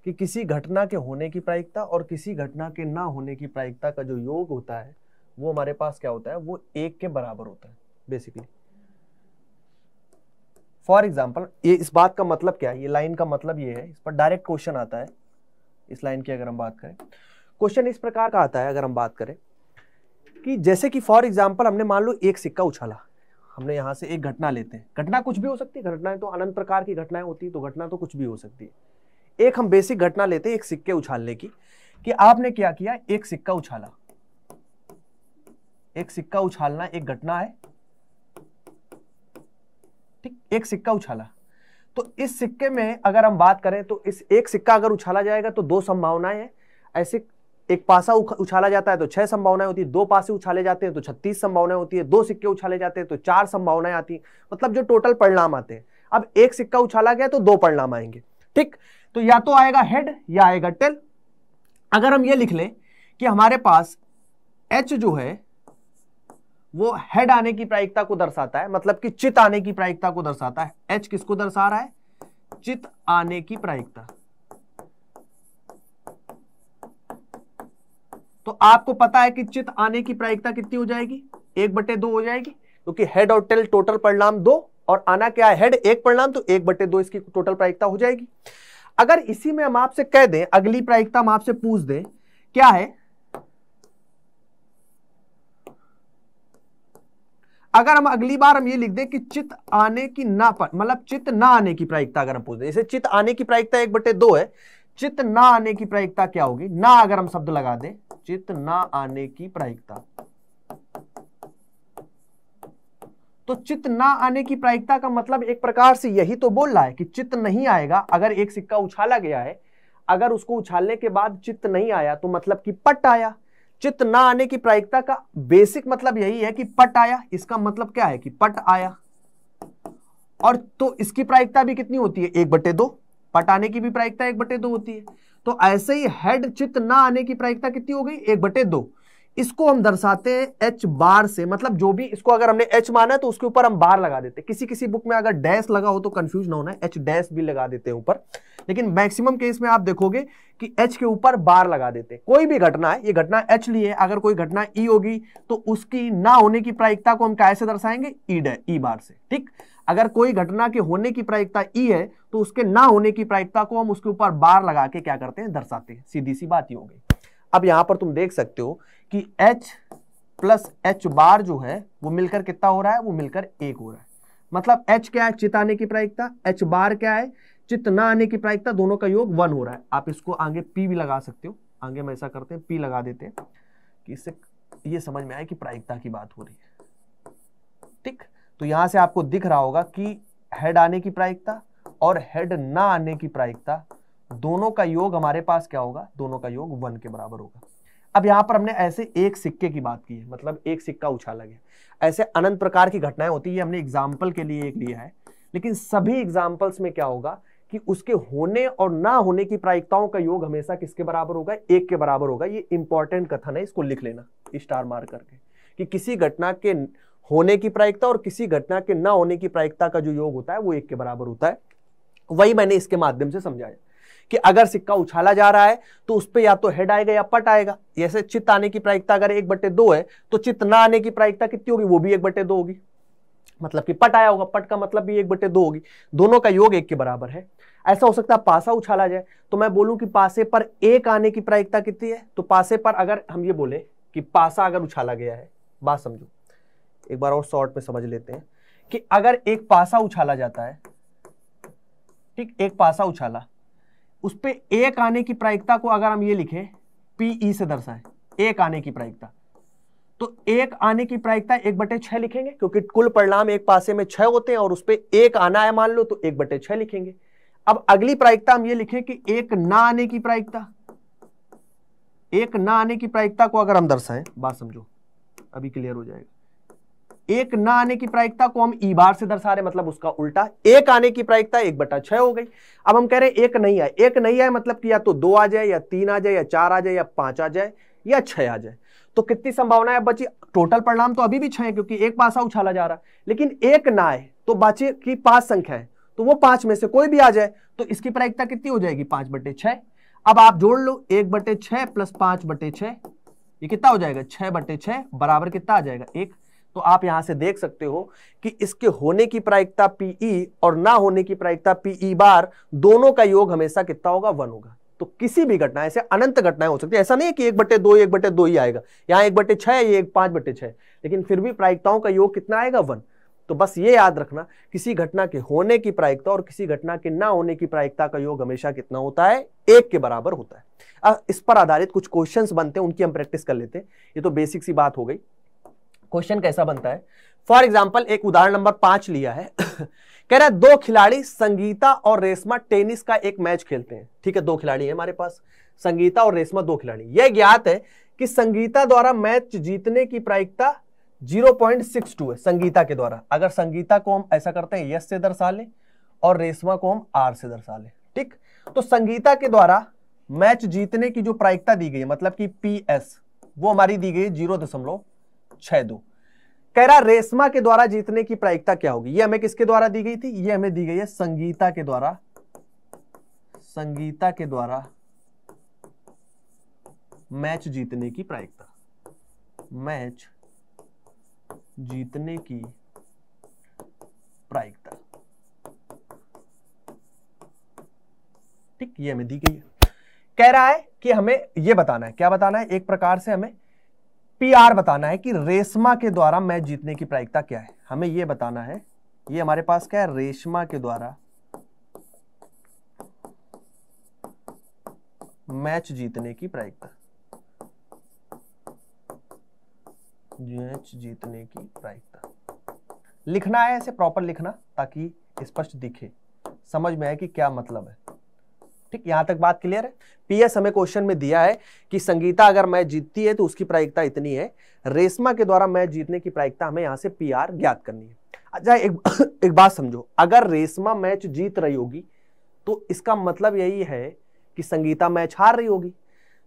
कि किसी घटना के होने की प्रायिकता और किसी घटना के ना होने की प्रायिकता का जो योग होता है वो हमारे पास क्या होता है वो एक के बराबर होता है बेसिकली फॉर एग्जाम्पल ये इस बात का मतलब क्या है ये लाइन का मतलब ये है इस पर डायरेक्ट क्वेश्चन आता है इस लाइन की अगर हम बात करें क्वेश्चन इस प्रकार का आता है अगर हम बात करें कि जैसे कि फॉर एग्जाम्पल हमने मान लो एक सिक्का उछाला हमने यहाँ से एक घटना लेते हैं घटना कुछ भी हो सकती है घटनाएं तो अनंत प्रकार की घटनाएं होती है तो घटना तो कुछ भी हो सकती है एक हम बेसिक घटना लेते हैं एक सिक्के उछालने की कि आपने क्या किया एक सिक्का उछाला एक सिक्का उछालना एक घटना है ठीक एक सिक्का उछाला तो इस सिक्के में अगर हम बात करें तो इस एक सिक्का अगर उछाला जाएगा तो दो संभावनाएं हैं ऐसे एक पासा उछाला जाता है तो छह संभावनाएं होती है दो पासे उछाले जाते हैं तो छत्तीस संभावनाएं होती है दो सिक्के उछाले जाते हैं तो चार संभावनाएं आती मतलब जो टोटल परिणाम आते हैं अब एक सिक्का उछाला गया तो दो परिणाम आएंगे ठीक तो या तो आएगा हेड या आएगा टेल अगर हम ये लिख लें कि हमारे पास एच जो है वो हेड आने की प्रायिकता को दर्शाता है मतलब कि चित आने की प्रायिकता को दर्शाता है एच किसको दर्शा रहा है चित आने की प्रायिकता तो आपको पता है कि चित आने की प्रायिकता कितनी हो जाएगी एक बटे दो हो जाएगी क्योंकि हेड और टेल टोटल परिणाम दो और आना क्या है हेड एक परिणाम तो एक बटे दो इसकी टोटल प्रायिकता हो जाएगी अगर इसी में हम आपसे कह दें अगली प्रायिकता हम आपसे पूछ दें क्या है अगर हम अगली बार हम ये लिख दें कि चित आने की ना पर मतलब चित्त ना आने की प्रायिकता अगर हम पूछ दें जैसे आने की प्रायिकता एक बटे दो है चित ना आने की प्रायिकता क्या होगी ना अगर हम शब्द लगा दें चित ना आने की प्रायिकता तो चित्त ना आने की प्रायिकता का मतलब एक प्रकार से यही तो बोल रहा है कि चित्त नहीं आएगा अगर एक सिक्का उछाला गया है अगर उसको उछालने के बाद चित्त नहीं आया तो मतलब कि पट आया चित्त ना आने की प्रायिकता का बेसिक मतलब यही है कि पट आया इसका मतलब क्या है कि पट आया और तो इसकी प्रायिकता भी कितनी होती है एक बटे दो पट आने की भी प्रायिकता एक बटे दो होती है तो ऐसे ही हेड चित्त ना आने की प्रायिकता कितनी हो गई एक बटे दो इसको हम दर्शाते हैं एच बार से मतलब जो भी इसको अगर हमने एच माना है तो उसके ऊपर हम बार लगा देते हैं किसी किसी बुक में अगर डैश लगा हो तो कंफ्यूज ना होना है एच डैश भी लगा देते हैं ऊपर लेकिन मैक्सिमम केस में आप देखोगे कि एच के ऊपर बार लगा देते हैं कोई भी घटना है ये घटना एच ली है अगर कोई घटना ई e होगी तो उसकी ना होने की प्रायिकता को हम कैसे दर्शाएंगे ई डे ई बार से ठीक अगर कोई घटना के होने की प्रायिकता ई e है तो उसके ना होने की प्रायिकता को हम उसके ऊपर बार लगा के क्या करते हैं दर्शाते हैं सीधी सी बात ही हो गई अब यहां पर तुम देख सकते हो कि एच प्लस एच बार जो है वो मिलकर कितना हो रहा है वो मिलकर एक हो रहा है मतलब एच क्या है चित आने की प्रायिकता एच बार क्या है चित ना आने की प्रायिकता दोनों का योग वन हो रहा है आप इसको आगे पी भी लगा सकते हो आगे हम ऐसा करते हैं पी लगा देते हैं कि इससे ये समझ में आए कि प्रायिकता की बात हो रही है ठीक तो यहां से आपको दिख रहा होगा कि हेड आने की प्रायिकता और हेड ना आने की प्रायिकता दोनों का योग हमारे पास क्या होगा दोनों का योग वन के बराबर होगा अब यहाँ पर हमने ऐसे एक सिक्के की बात की है मतलब एक सिक्का उछाला गया ऐसे अनंत प्रकार की घटनाएं होती है हमने एग्जाम्पल के लिए एक लिया है लेकिन सभी एग्जाम्पल्स में क्या होगा कि उसके होने और ना होने की प्रायिकताओं का योग हमेशा किसके बराबर होगा एक के बराबर होगा ये इंपॉर्टेंट कथन है इसको लिख लेना स्टार मार करके कि किसी घटना के होने की प्रायिकता और किसी घटना के ना होने की प्रायिकता का जो योग होता है वो एक के बराबर होता है वही मैंने इसके माध्यम से समझाया कि अगर सिक्का उछाला जा रहा है तो उस पर या तो हेड आएगा या पट आएगा जैसे चित्त आने की प्रायिकता अगर एक बट्टे दो है तो चित्त ना आने की प्रायिकता कितनी होगी वो भी एक बट्टे दो होगी मतलब कि पट आया होगा पट का मतलब भी एक बट्टे दो होगी दोनों का योग एक के बराबर है ऐसा हो सकता है पासा उछाला जाए तो मैं बोलूं कि पासे पर एक आने की प्रायिकता कितनी है तो पासे पर अगर हम ये बोले कि पासा अगर उछाला गया है बात समझो एक बार और शॉर्ट में समझ लेते हैं कि अगर एक पासा उछाला जाता है ठीक एक पासा उछाला उस पर एक आने की प्रायिकता को अगर हम ये लिखें पीई e से दर्शाए एक आने की प्रायिकता तो एक आने की प्रायिकता एक बटे छह लिखेंगे क्योंकि कुल परिणाम एक पासे में छह होते हैं और उस पर एक आना है मान लो तो एक बटे छह लिखेंगे अब अगली प्रायिकता हम ये लिखें कि एक ना आने की प्रायिकता एक ना आने की प्रायिकता को अगर हम दर्शाएं बात समझो अभी क्लियर हो जाएगा एक ना आने की प्रायिकता को हम ई बार से दर्शा रहे मतलब उसका उल्टा एक आने की प्रायिकता एक बटा छह हो गई अब हम कह रहे हैं एक नहीं आए एक नहीं आए मतलब कि या तो दो आ जाए या तीन आ जाए या चार आ जाए या पांच आ जाए या छह आ जाए तो कितनी संभावना है बची टोटल परिणाम तो अभी भी छह है क्योंकि एक पासा उछाला जा रहा है लेकिन एक ना आए तो बाचे की पांच संख्या है तो वो पांच में से कोई भी आ जाए तो इसकी प्रायिकता कितनी हो जाएगी पांच बटे छह अब आप जोड़ लो एक बटे छह प्लस पांच बटे छह ये कितना हो जाएगा छह बटे छह बराबर कितना आ जाएगा एक तो आप यहां से देख सकते हो कि इसके होने की प्रायिकता पीई e और ना होने की प्रायिकता पीई e बार दोनों का योग हमेशा कितना होगा वन होगा तो किसी भी घटना ऐसे अनंत घटनाएं हो सकती है ऐसा नहीं है कि एक बटे दो एक बटे दो ही आएगा यहां एक बटे छह एक पांच बटे छह लेकिन फिर भी प्रायिकताओं का योग कितना आएगा वन तो बस ये याद रखना किसी घटना के होने की प्रायिकता और किसी घटना के ना होने की प्रायिकता का योग हमेशा कितना होता है एक के बराबर होता है इस पर आधारित कुछ क्वेश्चंस बनते हैं उनकी हम प्रैक्टिस कर लेते हैं ये तो बेसिक सी बात हो गई क्वेश्चन कैसा बनता है फॉर एग्जाम्पल एक उदाहरण नंबर पांच लिया है कह रहा है दो खिलाड़ी संगीता और रेशमा टेनिस का एक मैच खेलते हैं ठीक है दो खिलाड़ी है हमारे पास संगीता और रेशमा दो खिलाड़ी यह ज्ञात है कि संगीता द्वारा मैच जीतने की प्रायिकता 0.62 है संगीता के द्वारा अगर संगीता को हम ऐसा करते हैं यस से दर्शा लें और रेशमा को हम आर से दर्शा लें ठीक तो संगीता के द्वारा मैच जीतने की जो प्रायिकता दी गई है मतलब कि पी एस वो हमारी दी गई जीरो दशमलव छह दो कह रहा रेशमा के द्वारा जीतने की प्रायिकता क्या होगी ये हमें किसके द्वारा दी गई थी ये हमें दी गई है संगीता के द्वारा संगीता के द्वारा मैच जीतने की प्रायिकता मैच जीतने की प्रायिकता ठीक ये हमें दी गई है कह रहा है कि हमें यह बताना है क्या बताना है एक प्रकार से हमें पीआर बताना है कि रेशमा के द्वारा मैच जीतने की प्रायिकता क्या है हमें यह बताना है ये हमारे पास क्या है रेशमा के द्वारा मैच जीतने की प्रायिकता मैच जीतने की प्रायिकता लिखना है ऐसे प्रॉपर लिखना ताकि स्पष्ट दिखे समझ में आए कि क्या मतलब है ठीक यहां तक बात क्लियर है पीएस हमें क्वेश्चन में दिया है कि संगीता अगर मैच जीतती है तो उसकी प्रायिकता इतनी है रेशमा के द्वारा मैच जीतने की प्रायिकता हमें यहां से पी ज्ञात करनी है अच्छा एक एक बात समझो अगर रेशमा मैच जीत रही होगी तो इसका मतलब यही है कि संगीता मैच हार रही होगी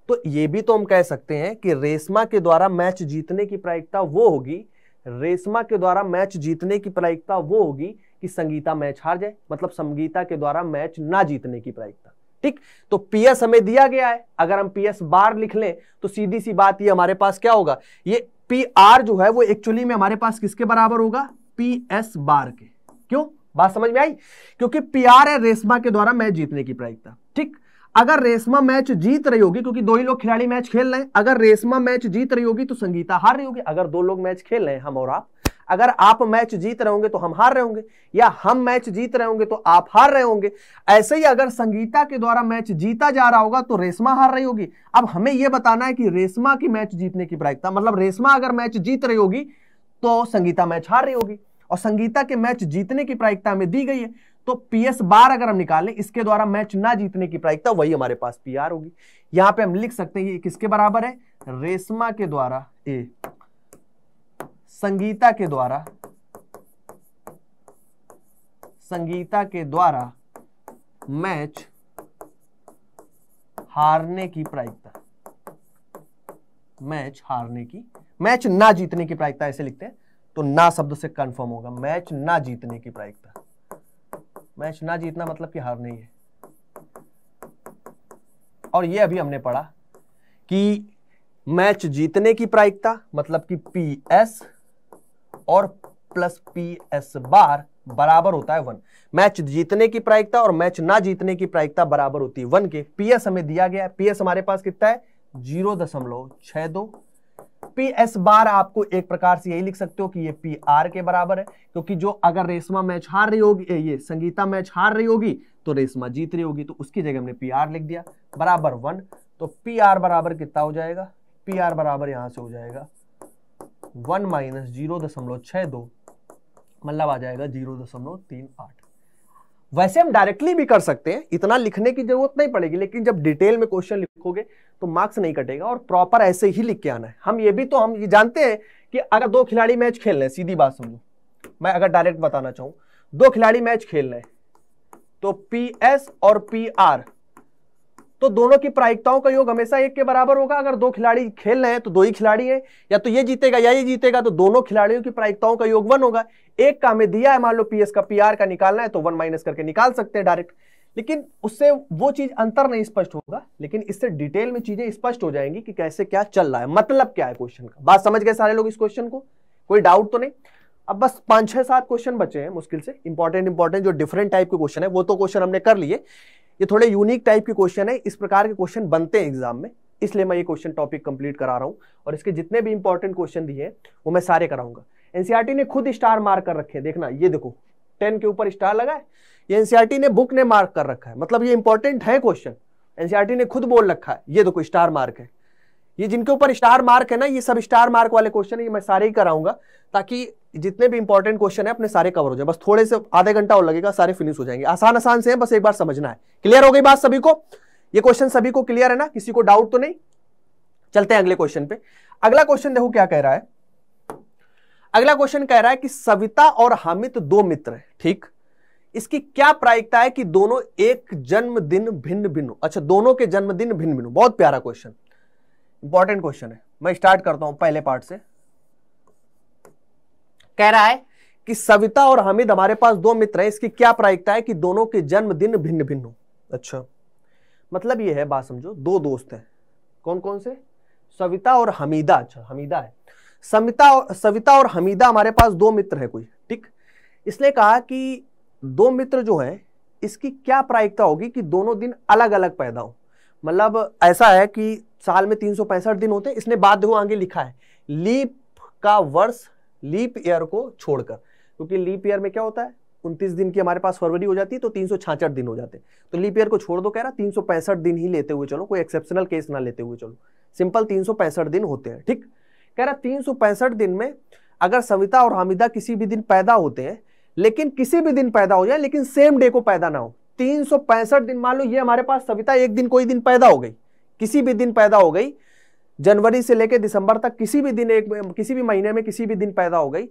तो ये भी तो हम कह सकते हैं कि रेशमा के द्वारा मैच जीतने की प्रायिकता वो होगी रेशमा के द्वारा मैच जीतने की प्रायिकता वो होगी कि संगीता मैच हार जाए मतलब संगीता के द्वारा मैच ना जीतने की प्रायिकता ठीक तो पीएस हमें दिया गया है अगर हम पीएस बार लिख लें तो सीधी सी बात ये हमारे पास क्या होगा ये पी आर जो है वो एक्चुअली में हमारे पास किसके बराबर होगा पी एस बार के क्यों बात समझ में आई क्योंकि पी आर है रेशमा के द्वारा मैच जीतने की प्रायिकता ठीक अगर रेशमा मैच जीत रही होगी क्योंकि दो ही लोग खिलाड़ी मैच खेल रहे हैं अगर रेशमा मैच जीत रही होगी तो संगीता हार रही होगी अगर दो लोग मैच खेल रहे हैं हम और आप अगर आप मैच जीत रहे होंगे तो हम हार रहे होंगे या हम मैच जीत रहे होंगे तो आप हार रहे होंगे ऐसे ही अगर संगीता के द्वारा मैच जीता जा रहा होगा तो रेशमा हार रही होगी अब हमें यह बताना है कि रेशमा की मैच जीतने की प्रायिकता मतलब रेशमा अगर मैच जीत रही होगी तो संगीता मैच हार रही होगी और संगीता के मैच जीतने की प्रायिकता हमें दी गई है तो पी एस बार अगर हम निकालें इसके द्वारा मैच ना जीतने की प्रायिकता वही हमारे पास पी आर होगी यहां पे हम लिख सकते हैं ये किसके बराबर है रेशमा के द्वारा ए संगीता के द्वारा संगीता के द्वारा मैच हारने की प्रायिकता मैच हारने की मैच ना जीतने की प्रायिकता ऐसे लिखते हैं तो ना शब्द से कंफर्म होगा मैच ना जीतने की प्रायिकता मैच ना जीतना मतलब कि हार नहीं है और ये अभी हमने पढ़ा कि मैच जीतने की प्रायिकता मतलब कि पी एस और प्लस पी एस बार बराबर होता है वन मैच जीतने की प्रायिकता और मैच ना जीतने की प्रायिकता बराबर होती है वन के पी एस हमें दिया गया है एस हमारे पास कितना है जीरो दशमलव छह दो पी एस बार आपको एक प्रकार से यही लिख सकते हो कि ये पी आर के बराबर है क्योंकि जो अगर रेशमा मैच हार रही होगी ये संगीता मैच हार रही होगी तो रेशमा जीत रही होगी तो उसकी जगह हमने पी आर लिख दिया बराबर वन तो पी आर बराबर कितना हो जाएगा पी आर बराबर यहां से हो जाएगा वन माइनस जीरो दशमलव छः दो मतलब आ जाएगा जीरो दशमलव तीन आठ वैसे हम डायरेक्टली भी कर सकते हैं इतना लिखने की जरूरत नहीं पड़ेगी लेकिन जब डिटेल में क्वेश्चन लिखोगे तो मार्क्स नहीं कटेगा और प्रॉपर ऐसे ही लिख के आना है हम ये भी तो हम ये जानते हैं कि अगर दो खिलाड़ी मैच खेल रहे हैं सीधी बात समझो मैं अगर डायरेक्ट बताना चाहूँ दो खिलाड़ी मैच खेल रहे तो पी एस और पी आर तो दोनों की प्रायिकताओं का योग हमेशा एक के बराबर होगा अगर दो खिलाड़ी खेल रहे हैं तो दो ही खिलाड़ी हैं या तो ये जीतेगा या ये जीतेगा तो दोनों खिलाड़ियों की प्रायिकताओं का योग वन होगा एक का हमें दिया है मान लो पीएस का पीआर का निकालना है तो वन माइनस करके निकाल सकते हैं डायरेक्ट लेकिन उससे वो चीज अंतर नहीं स्पष्ट होगा लेकिन इससे डिटेल में चीजें स्पष्ट हो जाएंगी कि कैसे क्या चल रहा है मतलब क्या है क्वेश्चन का बात समझ गए सारे लोग इस क्वेश्चन को कोई डाउट तो नहीं अब बस पांच छह सात क्वेश्चन बचे हैं मुश्किल से इंपॉर्टेंट इंपॉर्टेंट जो डिफरेंट टाइप के क्वेश्चन है वो तो क्वेश्चन हमने कर लिए ये थोड़े यूनिक टाइप के क्वेश्चन है इस प्रकार के क्वेश्चन बनते हैं एग्जाम में इसलिए मैं ये क्वेश्चन टॉपिक कंप्लीट करा रहा हूँ और इसके जितने भी इंपॉर्टेंट क्वेश्चन दिए हैं वो मैं सारे कराऊंगा एनसीईआरटी e ने खुद स्टार मार्क कर रखे हैं देखना ये देखो टेन के ऊपर स्टार लगा है ये एनसीईआरटी e ने बुक ने मार्क कर रखा है मतलब ये इंपॉर्टेंट है क्वेश्चन एनसीईआरटी e ने खुद बोल रखा है ये देखो स्टार मार्क है ये जिनके ऊपर स्टार मार्क है ना ये सब स्टार मार्क वाले क्वेश्चन है ये मैं सारे ही कराऊंगा ताकि जितने भी इंपॉर्टेंट क्वेश्चन है अपने सारे कवर हो जाए बस थोड़े से आधे घंटा और लगेगा सारे फिनिश हो जाएंगे आसान आसान से है बस एक बार समझना है क्लियर हो गई बात सभी को ये क्वेश्चन सभी को क्लियर है ना किसी को डाउट तो नहीं चलते हैं अगले क्वेश्चन पे अगला क्वेश्चन देखो क्या कह रहा है अगला क्वेश्चन कह रहा है कि सविता और हामिद दो मित्र है ठीक इसकी क्या प्रायिकता है कि दोनों एक जन्मदिन भिन्न भिन्न अच्छा दोनों के जन्मदिन भिन्न भिन्न बहुत प्यारा क्वेश्चन इंपॉर्टेंट क्वेश्चन है मैं स्टार्ट करता हूं पहले पार्ट से कह रहा है कि सविता और हमिद हमारे पास दो मित्र हैं इसकी क्या प्रायिकता है कि दोनों के जन्मदिन भिन्न भिन्न हो अच्छा मतलब ये है बात समझो दो दोस्त हैं कौन कौन से सविता और हमीदा अच्छा हमीदा है समिता और सविता और हमीदा हमारे पास दो मित्र है कोई ठीक इसलिए कहा कि दो मित्र जो हैं इसकी क्या प्रायिकता होगी कि दोनों दिन अलग अलग पैदा हो मतलब ऐसा है कि साल में तीन दिन होते हैं इसने बाद आगे लिखा है लीप का वर्ष लीप ईयर को छोड़कर क्योंकि लीप ईयर में क्या होता है उनतीस दिन की हमारे पास फरवरी हो जाती है तो तीन दिन हो जाते हैं तो लीप ईयर को छोड़ दो कह रहा तीन दिन ही लेते हुए चलो कोई एक्सेप्शनल केस ना लेते हुए चलो सिंपल तीन दिन होते हैं ठीक कह रहा तीन दिन में अगर सविता और हामिदा किसी भी दिन पैदा होते हैं लेकिन किसी भी दिन पैदा हो जाए लेकिन सेम डे को पैदा ना हो तीन दिन मान लो ये हमारे पास सविता एक दिन कोई दिन पैदा हो गई किसी भी दिन पैदा हो गई जनवरी से लेकर दिसंबर तक किसी भी दिन एक किसी भी महीने में किसी भी दिन पैदा हो गई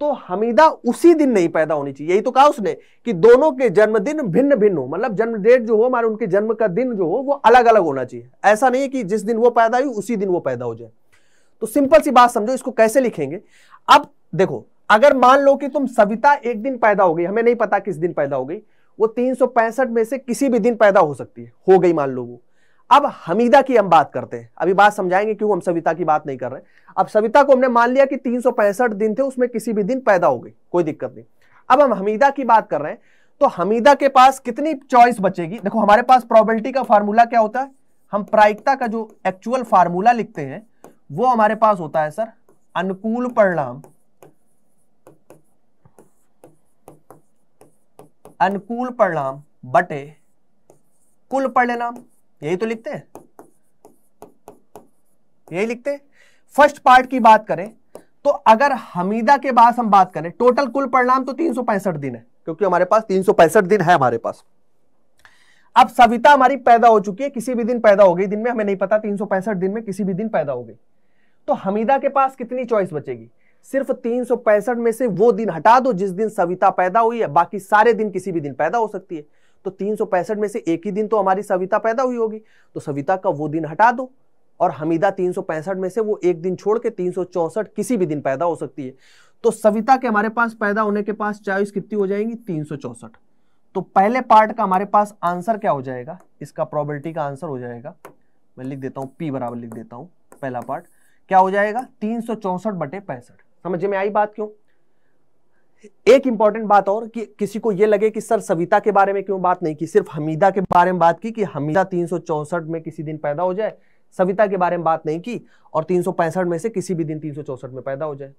तो हमीदा उसी दिन नहीं पैदा होनी चाहिए यही तो कहा उसने कि दोनों के जन्मदिन भिन्न भिन्न हो मतलब जन्म डेट जो हो हमारे उनके जन्म का दिन जो हो वो अलग अलग होना चाहिए ऐसा नहीं है कि जिस दिन वो पैदा हुई उसी दिन वो पैदा हो जाए तो सिंपल सी बात समझो इसको कैसे लिखेंगे अब देखो अगर मान लो कि तुम सविता एक दिन पैदा हो गई हमें नहीं पता किस दिन पैदा हो गई वो तीन में से किसी भी दिन पैदा हो सकती है हो गई मान लो वो अब हमीदा की हम बात करते हैं अभी बात समझाएंगे क्यों हम सविता की बात नहीं कर रहे अब सविता को हमने मान लिया कि तीन दिन थे उसमें किसी भी दिन पैदा हो गई कोई दिक्कत नहीं अब हम हमीदा की बात कर रहे हैं तो हमीदा के पास कितनी चॉइस बचेगी देखो हमारे पास प्रोबेबिलिटी का फार्मूला क्या होता है हम प्रायिकता का जो एक्चुअल फार्मूला लिखते हैं वो हमारे पास होता है सर अनुकूल परिणाम अनुकूल परिणाम बटे कुल परिणाम यही तो लिखते हैं यही लिखते हैं फर्स्ट पार्ट की बात करें तो अगर हमीदा के पास हम बात करें टोटल कुल परिणाम तो तीन दिन है क्योंकि हमारे पास तीन दिन है हमारे पास अब सविता हमारी पैदा हो चुकी है किसी भी दिन पैदा हो गई दिन में हमें नहीं पता तीन दिन में किसी भी दिन पैदा हो गई तो हमीदा के पास कितनी चॉइस बचेगी सिर्फ तीन में से वो दिन हटा दो जिस दिन सविता पैदा हुई है बाकी सारे दिन किसी भी दिन पैदा हो सकती है तो तीन में से एक ही दिन तो हमारी सविता पैदा हुई होगी तो सविता का वो दिन हटा दो और हमीदा तीन में से वो एक दिन छोड़ के तीन किसी भी दिन पैदा हो सकती है तो सविता के हमारे पास पैदा होने के पास चाइस कितनी हो जाएंगी तीन तो पहले पार्ट का हमारे पास आंसर क्या हो जाएगा इसका प्रोबेबिलिटी का आंसर हो जाएगा मैं लिख देता हूँ पी बराबर लिख देता हूँ पहला पार्ट क्या हो जाएगा तीन सौ चौसठ बटे पैंसठ समझ में आई बात क्यों एक इंपॉर्टेंट बात और कि किसी को यह लगे कि सर सविता के बारे में क्यों बात नहीं की सिर्फ हमीदा के बारे में बात की कि हमीदा तीन में किसी दिन पैदा हो जाए सविता के बारे में बात नहीं की और तीन में से किसी भी दिन तीन में पैदा हो जाए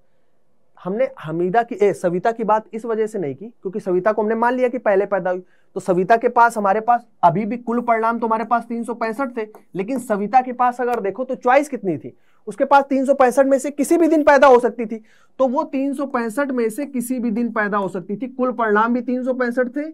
हमने हमीदा की ए, सविता की बात इस वजह से नहीं की क्योंकि सविता को हमने मान लिया कि पहले पैदा हुई तो सविता के पास हमारे पास अभी भी कुल परिणाम तो हमारे पास तीन थे लेकिन सविता के पास अगर देखो तो चॉइस कितनी थी उसके पास तीन में से किसी भी दिन पैदा हो सकती थी तो वो तीन में से किसी भी दिन पैदा हो सकती थी कुल परिणाम भी तीन थे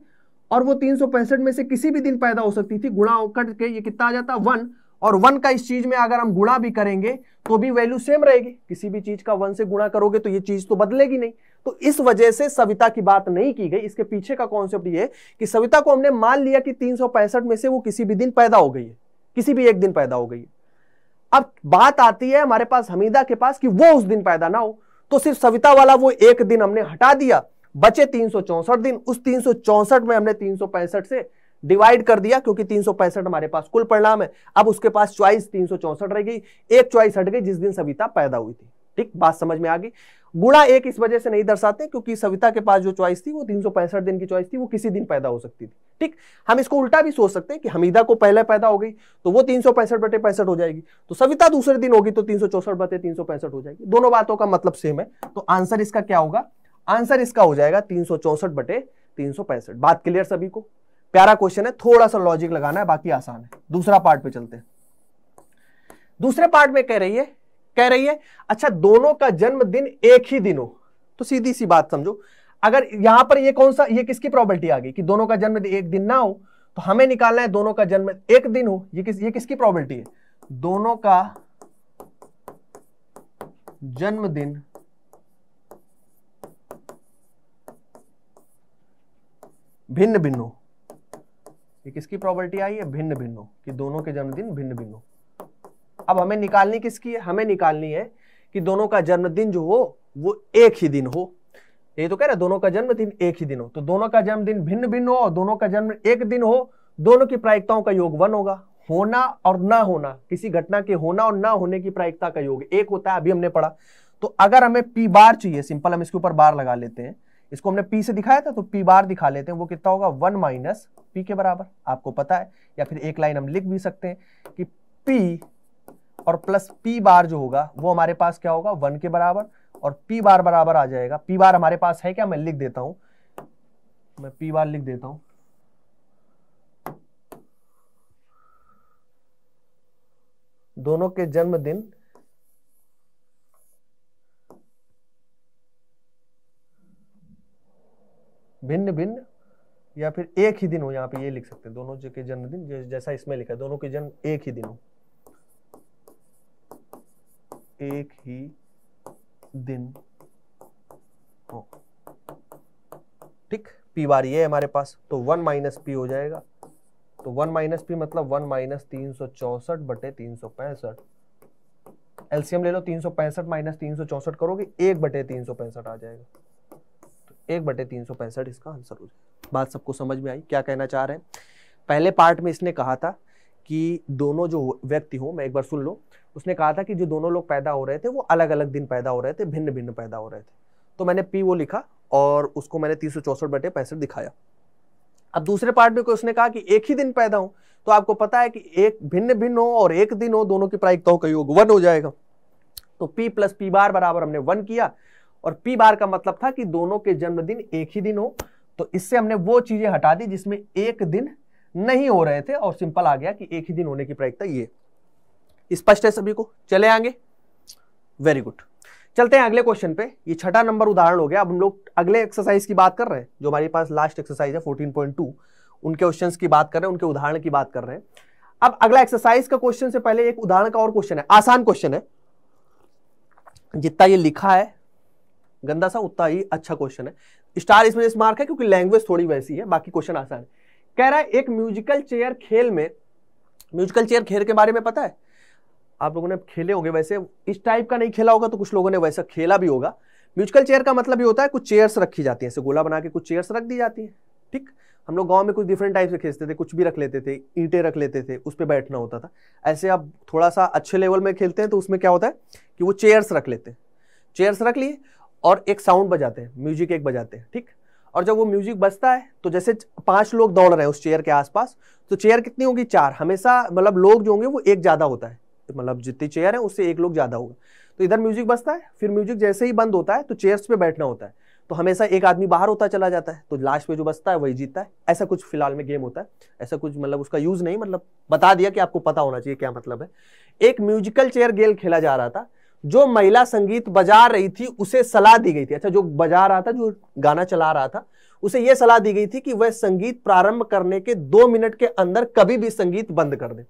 और वो तीन में से किसी भी दिन पैदा हो सकती थी गुणा करके ये कितना आ जाता वन और वन का इस चीज में अगर हम गुणा भी करेंगे तो भी वैल्यू सेम रहेगी किसी भी चीज का वन से गुणा करोगे तो ये चीज तो बदलेगी नहीं तो इस वजह से सविता की बात नहीं की गई इसके पीछे का कॉन्सेप्ट ये कि सविता को हमने मान लिया कि तीन में से वो किसी भी दिन पैदा हो गई है किसी भी एक दिन पैदा हो गई है अब बात आती है हमारे पास हमीदा के पास कि वो उस दिन पैदा ना हो तो सिर्फ सविता वाला वो एक दिन हमने हटा दिया बचे तीन दिन उस तीन में हमने तीन से डिवाइड कर दिया क्योंकि तीन हमारे पास कुल परिणाम है अब उसके पास च्वाइस तीन रह गई एक च्वाइस हट गई जिस दिन सविता पैदा हुई थी ठीक बात समझ में आ गई गुणा एक इस वजह से नहीं दर्शाते क्योंकि सविता के पास जो चॉइस थी वो तीन दिन की चॉइस थी वो किसी दिन पैदा हो सकती थी ठीक हम इसको उल्टा भी सोच सकते हैं कि हमीदा को पहले पैदा हो गई तो वो तीन सौ पैंसठ बटे पैंसठ हो जाएगी तो सविता दूसरे दिन होगी तो तीन सौ चौसठ बटे तीन सौ पैंसठ हो जाएगी दोनों बातों का मतलब सेम है तो आंसर इसका क्या होगा आंसर इसका हो जाएगा तीन सौ चौसठ बटे तीन सौ पैंसठ बात क्लियर सभी को प्यारा क्वेश्चन है थोड़ा सा लॉजिक लगाना है बाकी आसान है दूसरा पार्ट पे चलते हैं दूसरे पार्ट में कह रही है कह रही है अच्छा दोनों का जन्मदिन एक ही दिन हो तो सीधी सी बात समझो अगर यहां पर ये कौन सा ये किसकी प्रॉबलिटी आ गई कि दोनों का जन्म एक दिन ना हो तो हमें निकालना है दोनों का जन्म एक दिन हो ये किस ये किसकी प्रॉबलिटी है दोनों का जन्मदिन भिन्न भिन्न हो ये किसकी प्रॉपर्टी आई है भिन्न भिन्न हो कि दोनों के जन्मदिन भिन्न भिन्न हो अब हमें निकालनी किसकी है हमें निकालनी है कि दोनों का जन्मदिन जो हो वो एक ही दिन हो ये तो कह रहा है दोनों का जन्मदिन एक ही दिन हो तो दोनों का जन्मदिन भिन्न भिन्न हो और दोनों का जन्म एक दिन हो दोनों की प्रायिकताओं का योग वन होगा होना और ना होना किसी घटना के होना और ना होने की प्रायिकता का योग एक होता है अभी हमने पढ़ा तो अगर हमें पी बार चाहिए सिंपल हम इसके ऊपर बार लगा लेते हैं इसको हमने पी से दिखाया था तो पी बार दिखा लेते हैं वो कितना होगा वन माइनस पी के बराबर आपको पता है या फिर एक लाइन हम लिख भी सकते हैं कि पी और प्लस पी बार जो होगा वो हमारे पास क्या होगा वन के बराबर और पी बार बराबर आ जाएगा पी बार हमारे पास है क्या मैं लिख देता हूं मैं पी बार लिख देता हूं दोनों के जन्मदिन भिन्न भिन्न या फिर एक ही दिन हो यहां पे ये लिख सकते हैं दोनों के जन्मदिन जैसा इसमें लिखा है दोनों के जन्म एक ही दिन हो एक ही दिन हो ठीक पी बार ये हमारे पास तो वन माइनस पी हो जाएगा तो वन माइनस पी मतलब वन माइनस तीन सौ चौसठ बटे तीन सौ पैंसठ एलसीएम ले लो तीन सौ पैंसठ माइनस तीन सौ चौसठ करोगे एक बटे तीन सौ पैंसठ आ जाएगा तो एक बटे तीन सौ पैंसठ इसका आंसर हो जाएगा बात सबको समझ में आई क्या कहना चाह रहे हैं पहले पार्ट में इसने कहा था कि दोनों जो व्यक्ति हो मैं एक बार सुन लो उसने कहा था कि जो दोनों लोग पैदा हो रहे थे वो अलग अलग दिन पैदा हो रहे थे भिन्न भिन्न पैदा हो रहे थे तो मैंने पी वो लिखा और उसको मैंने तीन सौ बटे पैंसठ दिखाया अब दूसरे पार्ट में उसने कहा कि एक ही दिन पैदा हो तो आपको पता है कि एक भिन्न भिन्न हो और एक दिन हो दोनों की प्रायिकता हो योग वन हो जाएगा तो पी प्लस पी बार बराबर हमने वन किया और पी बार का मतलब था कि दोनों के जन्मदिन एक ही दिन हो तो इससे हमने वो चीजें हटा दी जिसमें एक दिन नहीं हो रहे थे और सिंपल आ गया कि एक ही दिन होने की प्रायिकता ये स्पष्ट है सभी को चले आगे वेरी गुड चलते हैं अगले क्वेश्चन पे ये छठा नंबर उदाहरण हो गया अब हम लोग अगले एक्सरसाइज की बात कर रहे हैं जो हमारे पास लास्ट एक्सरसाइज है 14.2 उनके क्वेश्चन की बात कर रहे हैं उनके उदाहरण की बात कर रहे हैं अब अगला एक्सरसाइज का क्वेश्चन से पहले एक उदाहरण का और क्वेश्चन है आसान क्वेश्चन है जितना ये लिखा है गंदा सा उतना ही अच्छा क्वेश्चन है स्टार इसमें इस मार्क है क्योंकि लैंग्वेज थोड़ी वैसी है बाकी क्वेश्चन आसान है कह रहा है एक म्यूजिकल चेयर खेल में म्यूजिकल चेयर खेल के बारे में पता है आप लोगों ने खेले होंगे वैसे इस टाइप का नहीं खेला होगा तो कुछ लोगों ने वैसा खेला भी होगा म्यूजिकल चेयर का मतलब ये होता है कुछ चेयर्स रखी जाती हैं ऐसे गोला बना के कुछ चेयर्स रख दी जाती हैं ठीक हम लोग गांव में कुछ डिफरेंट टाइप से खेलते थे कुछ भी रख लेते थे ईंटें रख लेते थे उस पर बैठना होता था ऐसे आप थोड़ा सा अच्छे लेवल में खेलते हैं तो उसमें क्या होता है कि वो चेयर्स रख लेते हैं चेयर्स रख लिए और एक साउंड बजाते हैं म्यूजिक एक बजाते हैं ठीक और जब वो म्यूजिक बजता है तो जैसे पांच लोग दौड़ रहे हैं उस चेयर के आसपास तो चेयर कितनी होगी चार हमेशा मतलब लोग जो होंगे वो एक ज़्यादा होता है मतलब जितनी चेयर है उससे एक लोग ज़्यादा होगा तो इधर म्यूजिक बसता है फिर म्यूजिक जैसे ही बंद होता है तो चेयर्स पे बैठना होता है तो हमेशा एक आदमी बाहर होता चला जाता है तो लास्ट में जो बचता है वही जीतता है ऐसा कुछ फिलहाल में गेम होता है ऐसा कुछ मतलब उसका यूज़ नहीं मतलब बता दिया कि आपको पता होना चाहिए क्या मतलब है एक म्यूजिकल चेयर गेम खेला जा रहा था जो महिला संगीत बजा रही थी उसे सलाह दी गई थी अच्छा जो बजा रहा था जो गाना चला रहा था उसे यह सलाह दी गई थी कि वह संगीत प्रारंभ करने के दो मिनट के अंदर कभी भी संगीत बंद कर दे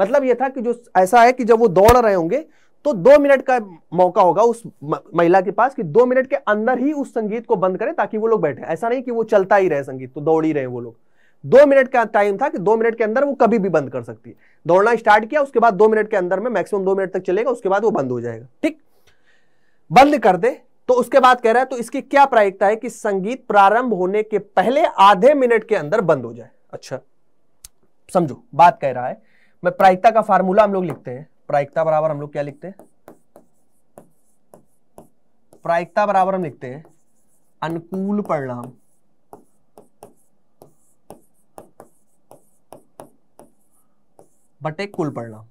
मतलब यह था कि जो ऐसा है कि जब वो दौड़ रहे होंगे तो दो मिनट का मौका होगा उस महिला के पास कि दो मिनट के अंदर ही उस संगीत को बंद करें ताकि वो लोग बैठे ऐसा नहीं कि वो चलता ही रहे संगीत तो दौड़ ही रहे वो लोग दो मिनट का टाइम था कि दो मिनट के अंदर वो कभी भी बंद कर सकती है दौड़ना स्टार्ट किया उसके बाद दो मिनट के अंदर में मैक्सिमम दो मिनट तक चलेगा उसके बाद वो बंद हो जाएगा ठीक बंद कर दे तो उसके बाद कह रहा है तो इसकी क्या प्रायिकता है कि संगीत प्रारंभ होने के पहले आधे मिनट के अंदर बंद हो जाए अच्छा समझो बात कह रहा है मैं प्रायिकता का फार्मूला हम लोग लिखते हैं प्रायिकता बराबर हम लोग क्या लिखते हैं प्रायिकता बराबर हम लिखते हैं अनुकूल परिणाम बटे कुल परिणाम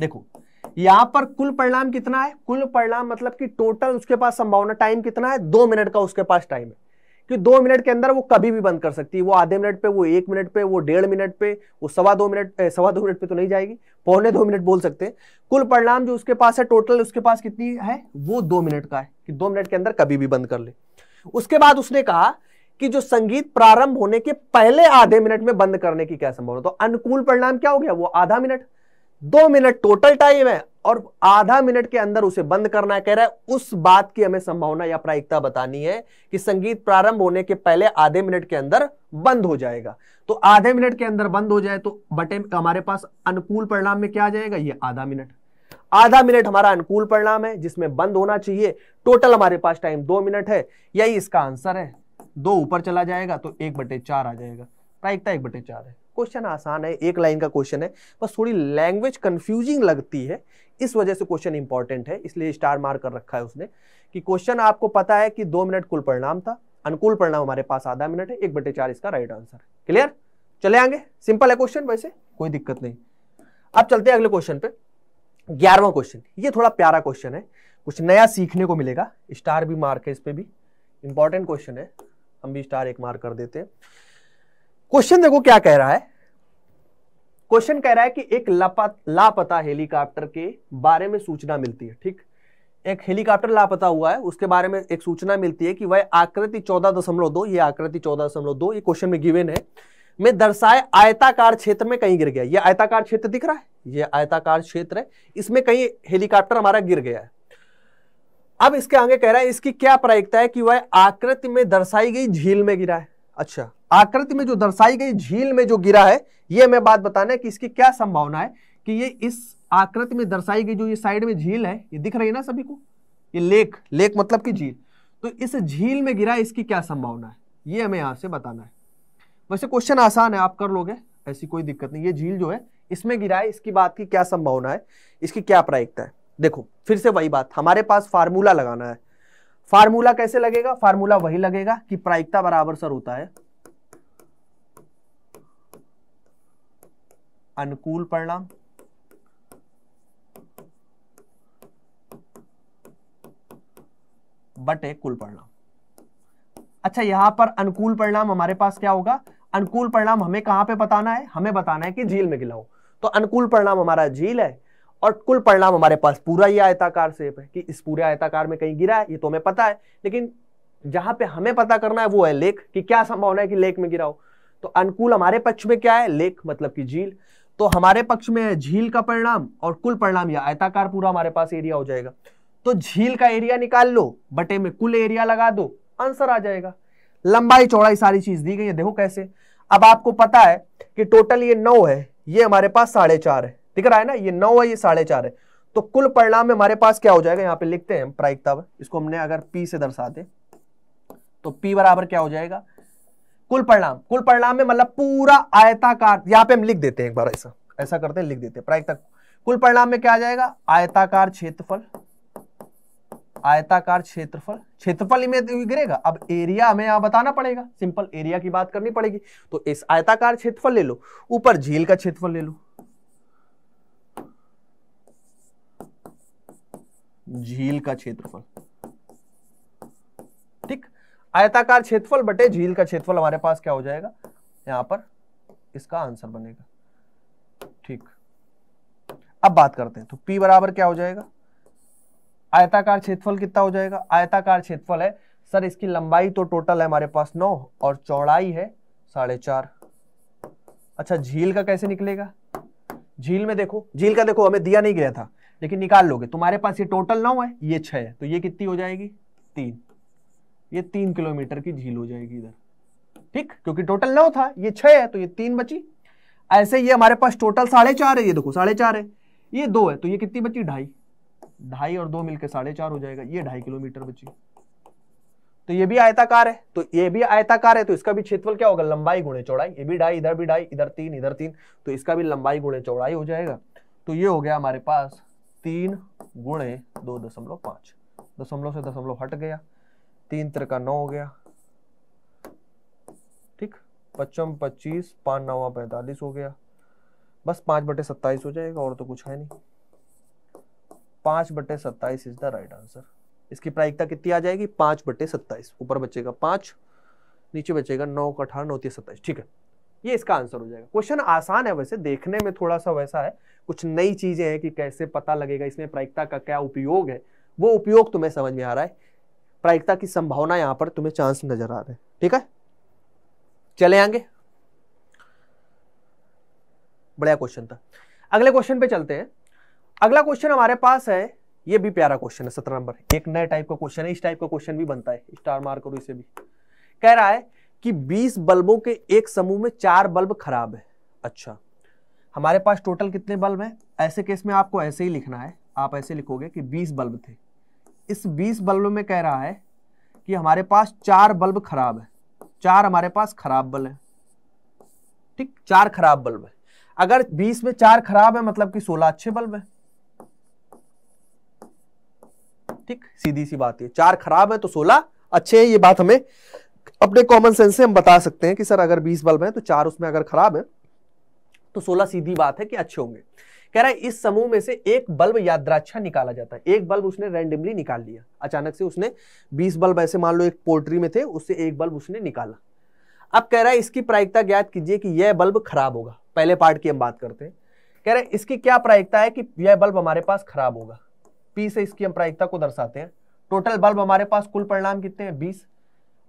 देखो यहां पर कुल परिणाम कितना है कुल परिणाम मतलब कि टोटल उसके पास संभावना टाइम कितना है दो मिनट का उसके पास टाइम है कि दो मिनट के अंदर वो कभी भी बंद कर सकती है वो आधे मिनट पे वो एक मिनट पे वो डेढ़ मिनट पे वो सवा दो मिनट सवा दो मिनट पे तो नहीं जाएगी पौने दो मिनट बोल सकते हैं कुल परिणाम जो उसके पास है टोटल उसके पास कितनी है वो दो मिनट का है कि दो मिनट के अंदर कभी भी बंद कर ले उसके बाद उसने कहा कि जो संगीत प्रारंभ होने के पहले आधे मिनट में बंद करने की क्या संभव तो अनुकूल परिणाम क्या हो गया वो आधा मिनट दो मिनट टोटल टाइम है और आधा मिनट के अंदर उसे बंद करना है कह रहा है उस बात की हमें संभावना या प्रायिकता बतानी है कि संगीत प्रारंभ होने के पहले आधे मिनट के अंदर बंद हो जाएगा तो आधे मिनट के अंदर बंद हो जाए तो बटे हमारे पास अनुकूल परिणाम में क्या आ जाएगा ये आधा मिनट आधा मिनट हमारा अनुकूल परिणाम है जिसमें बंद होना चाहिए टोटल हमारे पास टाइम दो मिनट है यही इसका आंसर है दो ऊपर चला जाएगा तो एक बटे चार आ जाएगा प्रायिकता एक बटे चार है क्वेश्चन आसान है एक लाइन का क्वेश्चन है बस थोड़ी लैंग्वेज कंफ्यूजिंग लगती है इस वजह से क्वेश्चन इंपॉर्टेंट है इसलिए स्टार मार कर रखा है उसने कि क्वेश्चन आपको पता है कि दो मिनट कुल परिणाम था अनुकूल परिणाम हमारे पास आधा मिनट है एक बटे चार इसका राइट आंसर क्लियर चले आगे सिंपल है क्वेश्चन वैसे कोई दिक्कत नहीं अब चलते अगले क्वेश्चन पे ग्यारहवा क्वेश्चन ये थोड़ा प्यारा क्वेश्चन है कुछ नया सीखने को मिलेगा स्टार भी मार्क है इस पर भी इंपॉर्टेंट क्वेश्चन है हम भी स्टार एक मार्क कर देते हैं क्वेश्चन देखो क्या कह रहा है क्वेश्चन कह रहा है कि एक लापत लापता हेलीकॉप्टर के बारे में सूचना मिलती है ठीक एक हेलीकॉप्टर लापता हुआ है उसके बारे में एक सूचना मिलती है कि वह आकृति चौदह दशमलव दो ये आकृति चौदह दशमलव दो ये क्वेश्चन में गिवेन है में दर्शाए आयताकार क्षेत्र में कहीं गिर गया ये आयताकार क्षेत्र दिख रहा है ये आयताकार क्षेत्र है इसमें कहीं हेलीकॉप्टर हमारा गिर गया है अब इसके आगे कह रहा है इसकी क्या प्रायिकता है कि वह आकृति में दर्शाई गई झील में गिरा है अच्छा आकृति में जो दर्शाई गई झील में जो गिरा है ये हमें बात बताना है कि इसकी क्या संभावना है कि ये इस आकृति में दर्शाई गई जो ये साइड में झील है ये दिख रही है ना सभी को ये लेक लेक मतलब की झील तो इस झील में गिरा इसकी क्या संभावना है ये हमें यहां से बताना है वैसे क्वेश्चन आसान है आप कर लोगे ऐसी कोई दिक्कत नहीं ये झील जो है इसमें गिरा है इसकी बात की क्या संभावना है इसकी क्या प्रायिकता है देखो फिर से वही बात हमारे पास फार्मूला लगाना है फार्मूला कैसे लगेगा फार्मूला वही लगेगा कि प्रायिकता बराबर सर होता है अनुकूल परिणाम बटे कुल परिणाम अच्छा यहां पर अनुकूल परिणाम हमारे पास क्या होगा अनुकूल परिणाम हमें कहां पे बताना है हमें बताना है कि झील में गिलाओ तो अनुकूल परिणाम हमारा झील है और कुल परिणाम हमारे पास पूरा ही आयताकार से है कि इस पूरे आयताकार में कहीं गिरा है ये तो हमें पता है लेकिन जहां पे हमें पता करना है वो है लेक कि क्या संभावना है कि लेक में गिराओ तो अनुकूल हमारे पक्ष में क्या है लेक मतलब कि झील तो हमारे पक्ष में है झील का परिणाम और कुल परिणाम या आयताकार पूरा हमारे पास एरिया हो जाएगा तो झील का एरिया निकाल लो बटे में कुल एरिया लगा दो आंसर आ जाएगा लंबाई चौड़ाई सारी चीज दी गई है देखो कैसे अब आपको पता है कि टोटल ये नौ है ये हमारे पास साढ़े चार है दिख रहा है ना ये नौ है ये साढ़े चार है तो कुल परिणाम में हमारे पास क्या हो जाएगा यहाँ पे लिखते हैं प्रायिकता इसको हमने अगर पी से दर्शाते तो पी बराबर क्या हो जाएगा कुल परिणाम कुल परिणाम में मतलब पूरा आयताकार यहां पे हम लिख देते हैं एक बार ऐसा ऐसा करते हैं लिख देते हैं प्रायिकता कुल परिणाम में क्या आ जाएगा आयताकार क्षेत्रफल आयताकार क्षेत्रफल क्षेत्रफल में तो गिरेगा अब एरिया हमें यहां बताना पड़ेगा सिंपल एरिया की बात करनी पड़ेगी तो इस आयताकार क्षेत्रफल ले लो ऊपर झील का क्षेत्रफल ले लो झील का क्षेत्रफल आयताकार क्षेत्रफल बटे झील का क्षेत्रफल हमारे पास क्या हो जाएगा यहां पर इसका आंसर बनेगा ठीक अब बात करते हैं तो पी बराबर क्या हो जाएगा आयताकार क्षेत्रफल कितना हो जाएगा आयताकार क्षेत्रफल है सर इसकी लंबाई तो टोटल है हमारे पास नौ और चौड़ाई है साढ़े चार अच्छा झील का कैसे निकलेगा झील में देखो झील का देखो हमें दिया नहीं गया था लेकिन निकाल लोगे तुम्हारे पास ये टोटल नौ है ये छह है तो ये कितनी हो जाएगी तीन ये तीन किलोमीटर की झील हो जाएगी इधर ठीक क्योंकि टोटल नौ था ये छह है तो ये तीन बची ऐसे ये हमारे पास टोटल साढ़े चार है ये देखो साढ़े चार है ये दो है तो ये कितनी बची ढाई ढाई और दो मिलकर साढ़े चार हो जाएगा ये ढाई किलोमीटर बची तो ये भी आयताकार है तो ये भी आयताकार है तो इसका भी क्षेत्रफल क्या होगा लंबाई गुणे चौड़ाई ये भी ढाई इधर भी ढाई इधर तीन इधर तीन तो इसका भी लंबाई गुणे चौड़ाई हो जाएगा तो ये हो गया हमारे पास तीन गुणे दो दशमलव पांच दशमलव से दशमलव हट गया तीन तरह का नौ हो गया ठीक पचम पच्चीस पाँच नवा पैंतालीस हो गया बस पाँच बटे सत्ताईस हो जाएगा और तो कुछ है नहीं पाँच बटे सत्ताईस इज द राइट आंसर इसकी प्रायिकता कितनी आ जाएगी पाँच बटे सत्ताईस ऊपर बचेगा पाँच नीचे बचेगा नौ का अठारह नौ तीस सत्ताईस ठीक है ये इसका आंसर हो जाएगा क्वेश्चन आसान है वैसे देखने में थोड़ा सा वैसा है कुछ नई चीजें हैं कि कैसे पता लगेगा इसमें प्रायिकता का क्या उपयोग है वो उपयोग तुम्हें समझ में आ रहा है प्रायिकता की संभावना यहां पर तुम्हें चांस नजर आ रहे हैं ठीक है चले आगे बढ़िया क्वेश्चन था अगले क्वेश्चन पे चलते हैं अगला क्वेश्चन हमारे पास है ये भी प्यारा क्वेश्चन है सत्रह नंबर एक नए टाइप का क्वेश्चन है इस टाइप का क्वेश्चन भी बनता है स्टार मार्क करो इसे भी कह रहा है कि 20 बल्बों के एक समूह में चार बल्ब खराब है अच्छा हमारे पास टोटल कितने बल्ब हैं ऐसे केस में आपको ऐसे ही लिखना है आप ऐसे लिखोगे कि 20 बल्ब थे इस 20 बल्ब में कह रहा है कि हमारे पास चार बल्ब खराब है चार हमारे पास खराब बल्ब है ठीक चार खराब बल्ब है अगर 20 में चार खराब है मतलब कि 16 अच्छे बल्ब है ठीक सीधी सी बात है चार खराब है तो 16 अच्छे है ये बात हमें अपने कॉमन सेंस से हम बता सकते हैं कि सर अगर 20 बल्ब है तो चार उसमें अगर खराब है तो सोलह सीधी बात है कि अच्छे होंगे कह रहा है इस समूह में से एक बल्ब याद्राक्षा निकाला जाता है एक बल्ब उसने रैंडमली निकाल लिया अचानक से उसने बीस बल्ब ऐसे मान लो एक पोल्ट्री में थे उससे एक बल्ब उसने निकाला अब कह रहा है इसकी प्रायिकता ज्ञात कीजिए कि यह बल्ब खराब होगा पहले पार्ट की हम बात करते हैं कह रहे हैं इसकी क्या प्रायिकता है कि यह बल्ब हमारे पास खराब होगा पी से इसकी हम प्रायिकता को दर्शाते हैं टोटल बल्ब हमारे पास कुल परिणाम कितने हैं बीस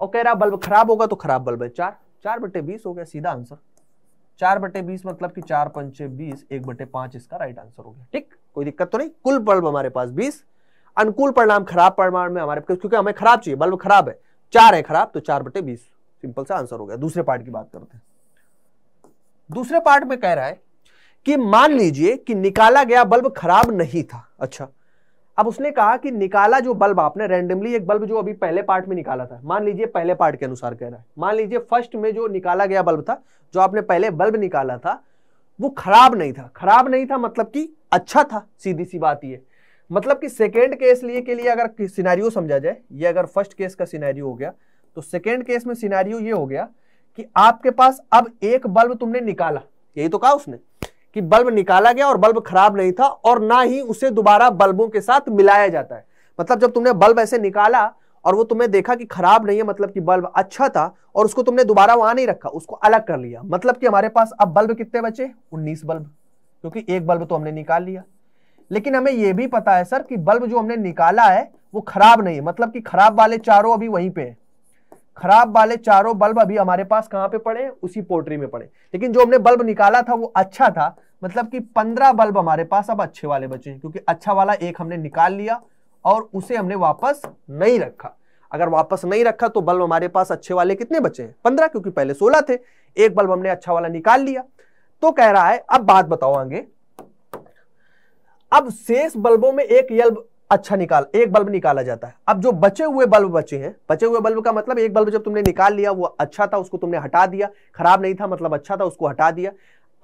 और कह रहा बल्ब खराब होगा तो खराब बल्ब है चार चार बटे बीस हो गया सीधा आंसर चार बटे बीस मतलब कि चार पंचे बीस एक बटे पांच इसका राइट आंसर हो गया ठीक कोई दिक्कत तो नहीं कुल बल्ब हमारे पास बीस अनुकूल परिणाम खराब परिणाम में हमारे क्योंकि हमें खराब चाहिए बल्ब खराब है चार है खराब तो चार बटे बीस सिंपल सा आंसर हो गया दूसरे पार्ट की बात करते हैं दूसरे पार्ट में कह रहा है कि मान लीजिए कि निकाला गया बल्ब खराब नहीं था अच्छा अब उसने कहा कि निकाला जो बल्ब आपने रैंडमली एक बल्ब जो अभी पहले पार्ट में निकाला था मान लीजिए पहले पार्ट के अनुसार कह रहा है मान लीजिए फर्स्ट में जो निकाला गया बल्ब था जो आपने पहले बल्ब निकाला था वो खराब नहीं था खराब नहीं था मतलब कि अच्छा था सीधी सी बात यह मतलब कि सेकेंड केस लिए के लिए अगर सिनारियो समझा जाए ये अगर फर्स्ट केस का सिनारियो हो गया तो सेकेंड केस में सिनारियो ये हो गया कि आपके पास अब एक बल्ब तुमने निकाला यही तो कहा उसने कि बल्ब निकाला गया और बल्ब खराब नहीं था और ना ही उसे दोबारा बल्बों के साथ मिलाया जाता है मतलब जब तुमने बल्ब ऐसे निकाला और वो तुमने देखा कि खराब नहीं है मतलब कि बल्ब अच्छा था और उसको तुमने दोबारा वहां नहीं रखा उसको अलग कर लिया मतलब कि हमारे पास अब बल्ब कितने बचे उन्नीस बल्ब क्योंकि एक बल्ब तो हमने निकाल लिया लेकिन हमें यह भी पता है सर कि बल्ब जो हमने निकाला है वो खराब नहीं है मतलब कि खराब वाले चारों अभी वहीं पे है खराब वाले चारों बल्ब अभी हमारे पास कहाँ पे पड़े उसी पोर्ट्री में पड़े लेकिन जो हमने बल्ब निकाला था वो अच्छा था मतलब कि पंद्रह बल्ब हमारे पास अब अच्छे वाले बचे हैं क्योंकि अच्छा वाला एक हमने निकाल लिया और उसे हमने वापस नहीं रखा अगर वापस नहीं रखा तो बल्ब हमारे पास अच्छे वाले कितने बचे हैं पंद्रह क्योंकि पहले सोलह थे एक बल्ब हमने अच्छा वाला निकाल लिया तो कह रहा है अब बात बताओ आगे अब शेष बल्बों में एक अच्छा निकाल एक बल्ब निकाला जाता है अब जो बचे हुए बल्ब बचे हैं बचे हुए बल्ब का मतलब एक बल्ब जब तुमने निकाल लिया वो अच्छा था उसको तुमने हटा दिया खराब नहीं था मतलब अच्छा था उसको हटा दिया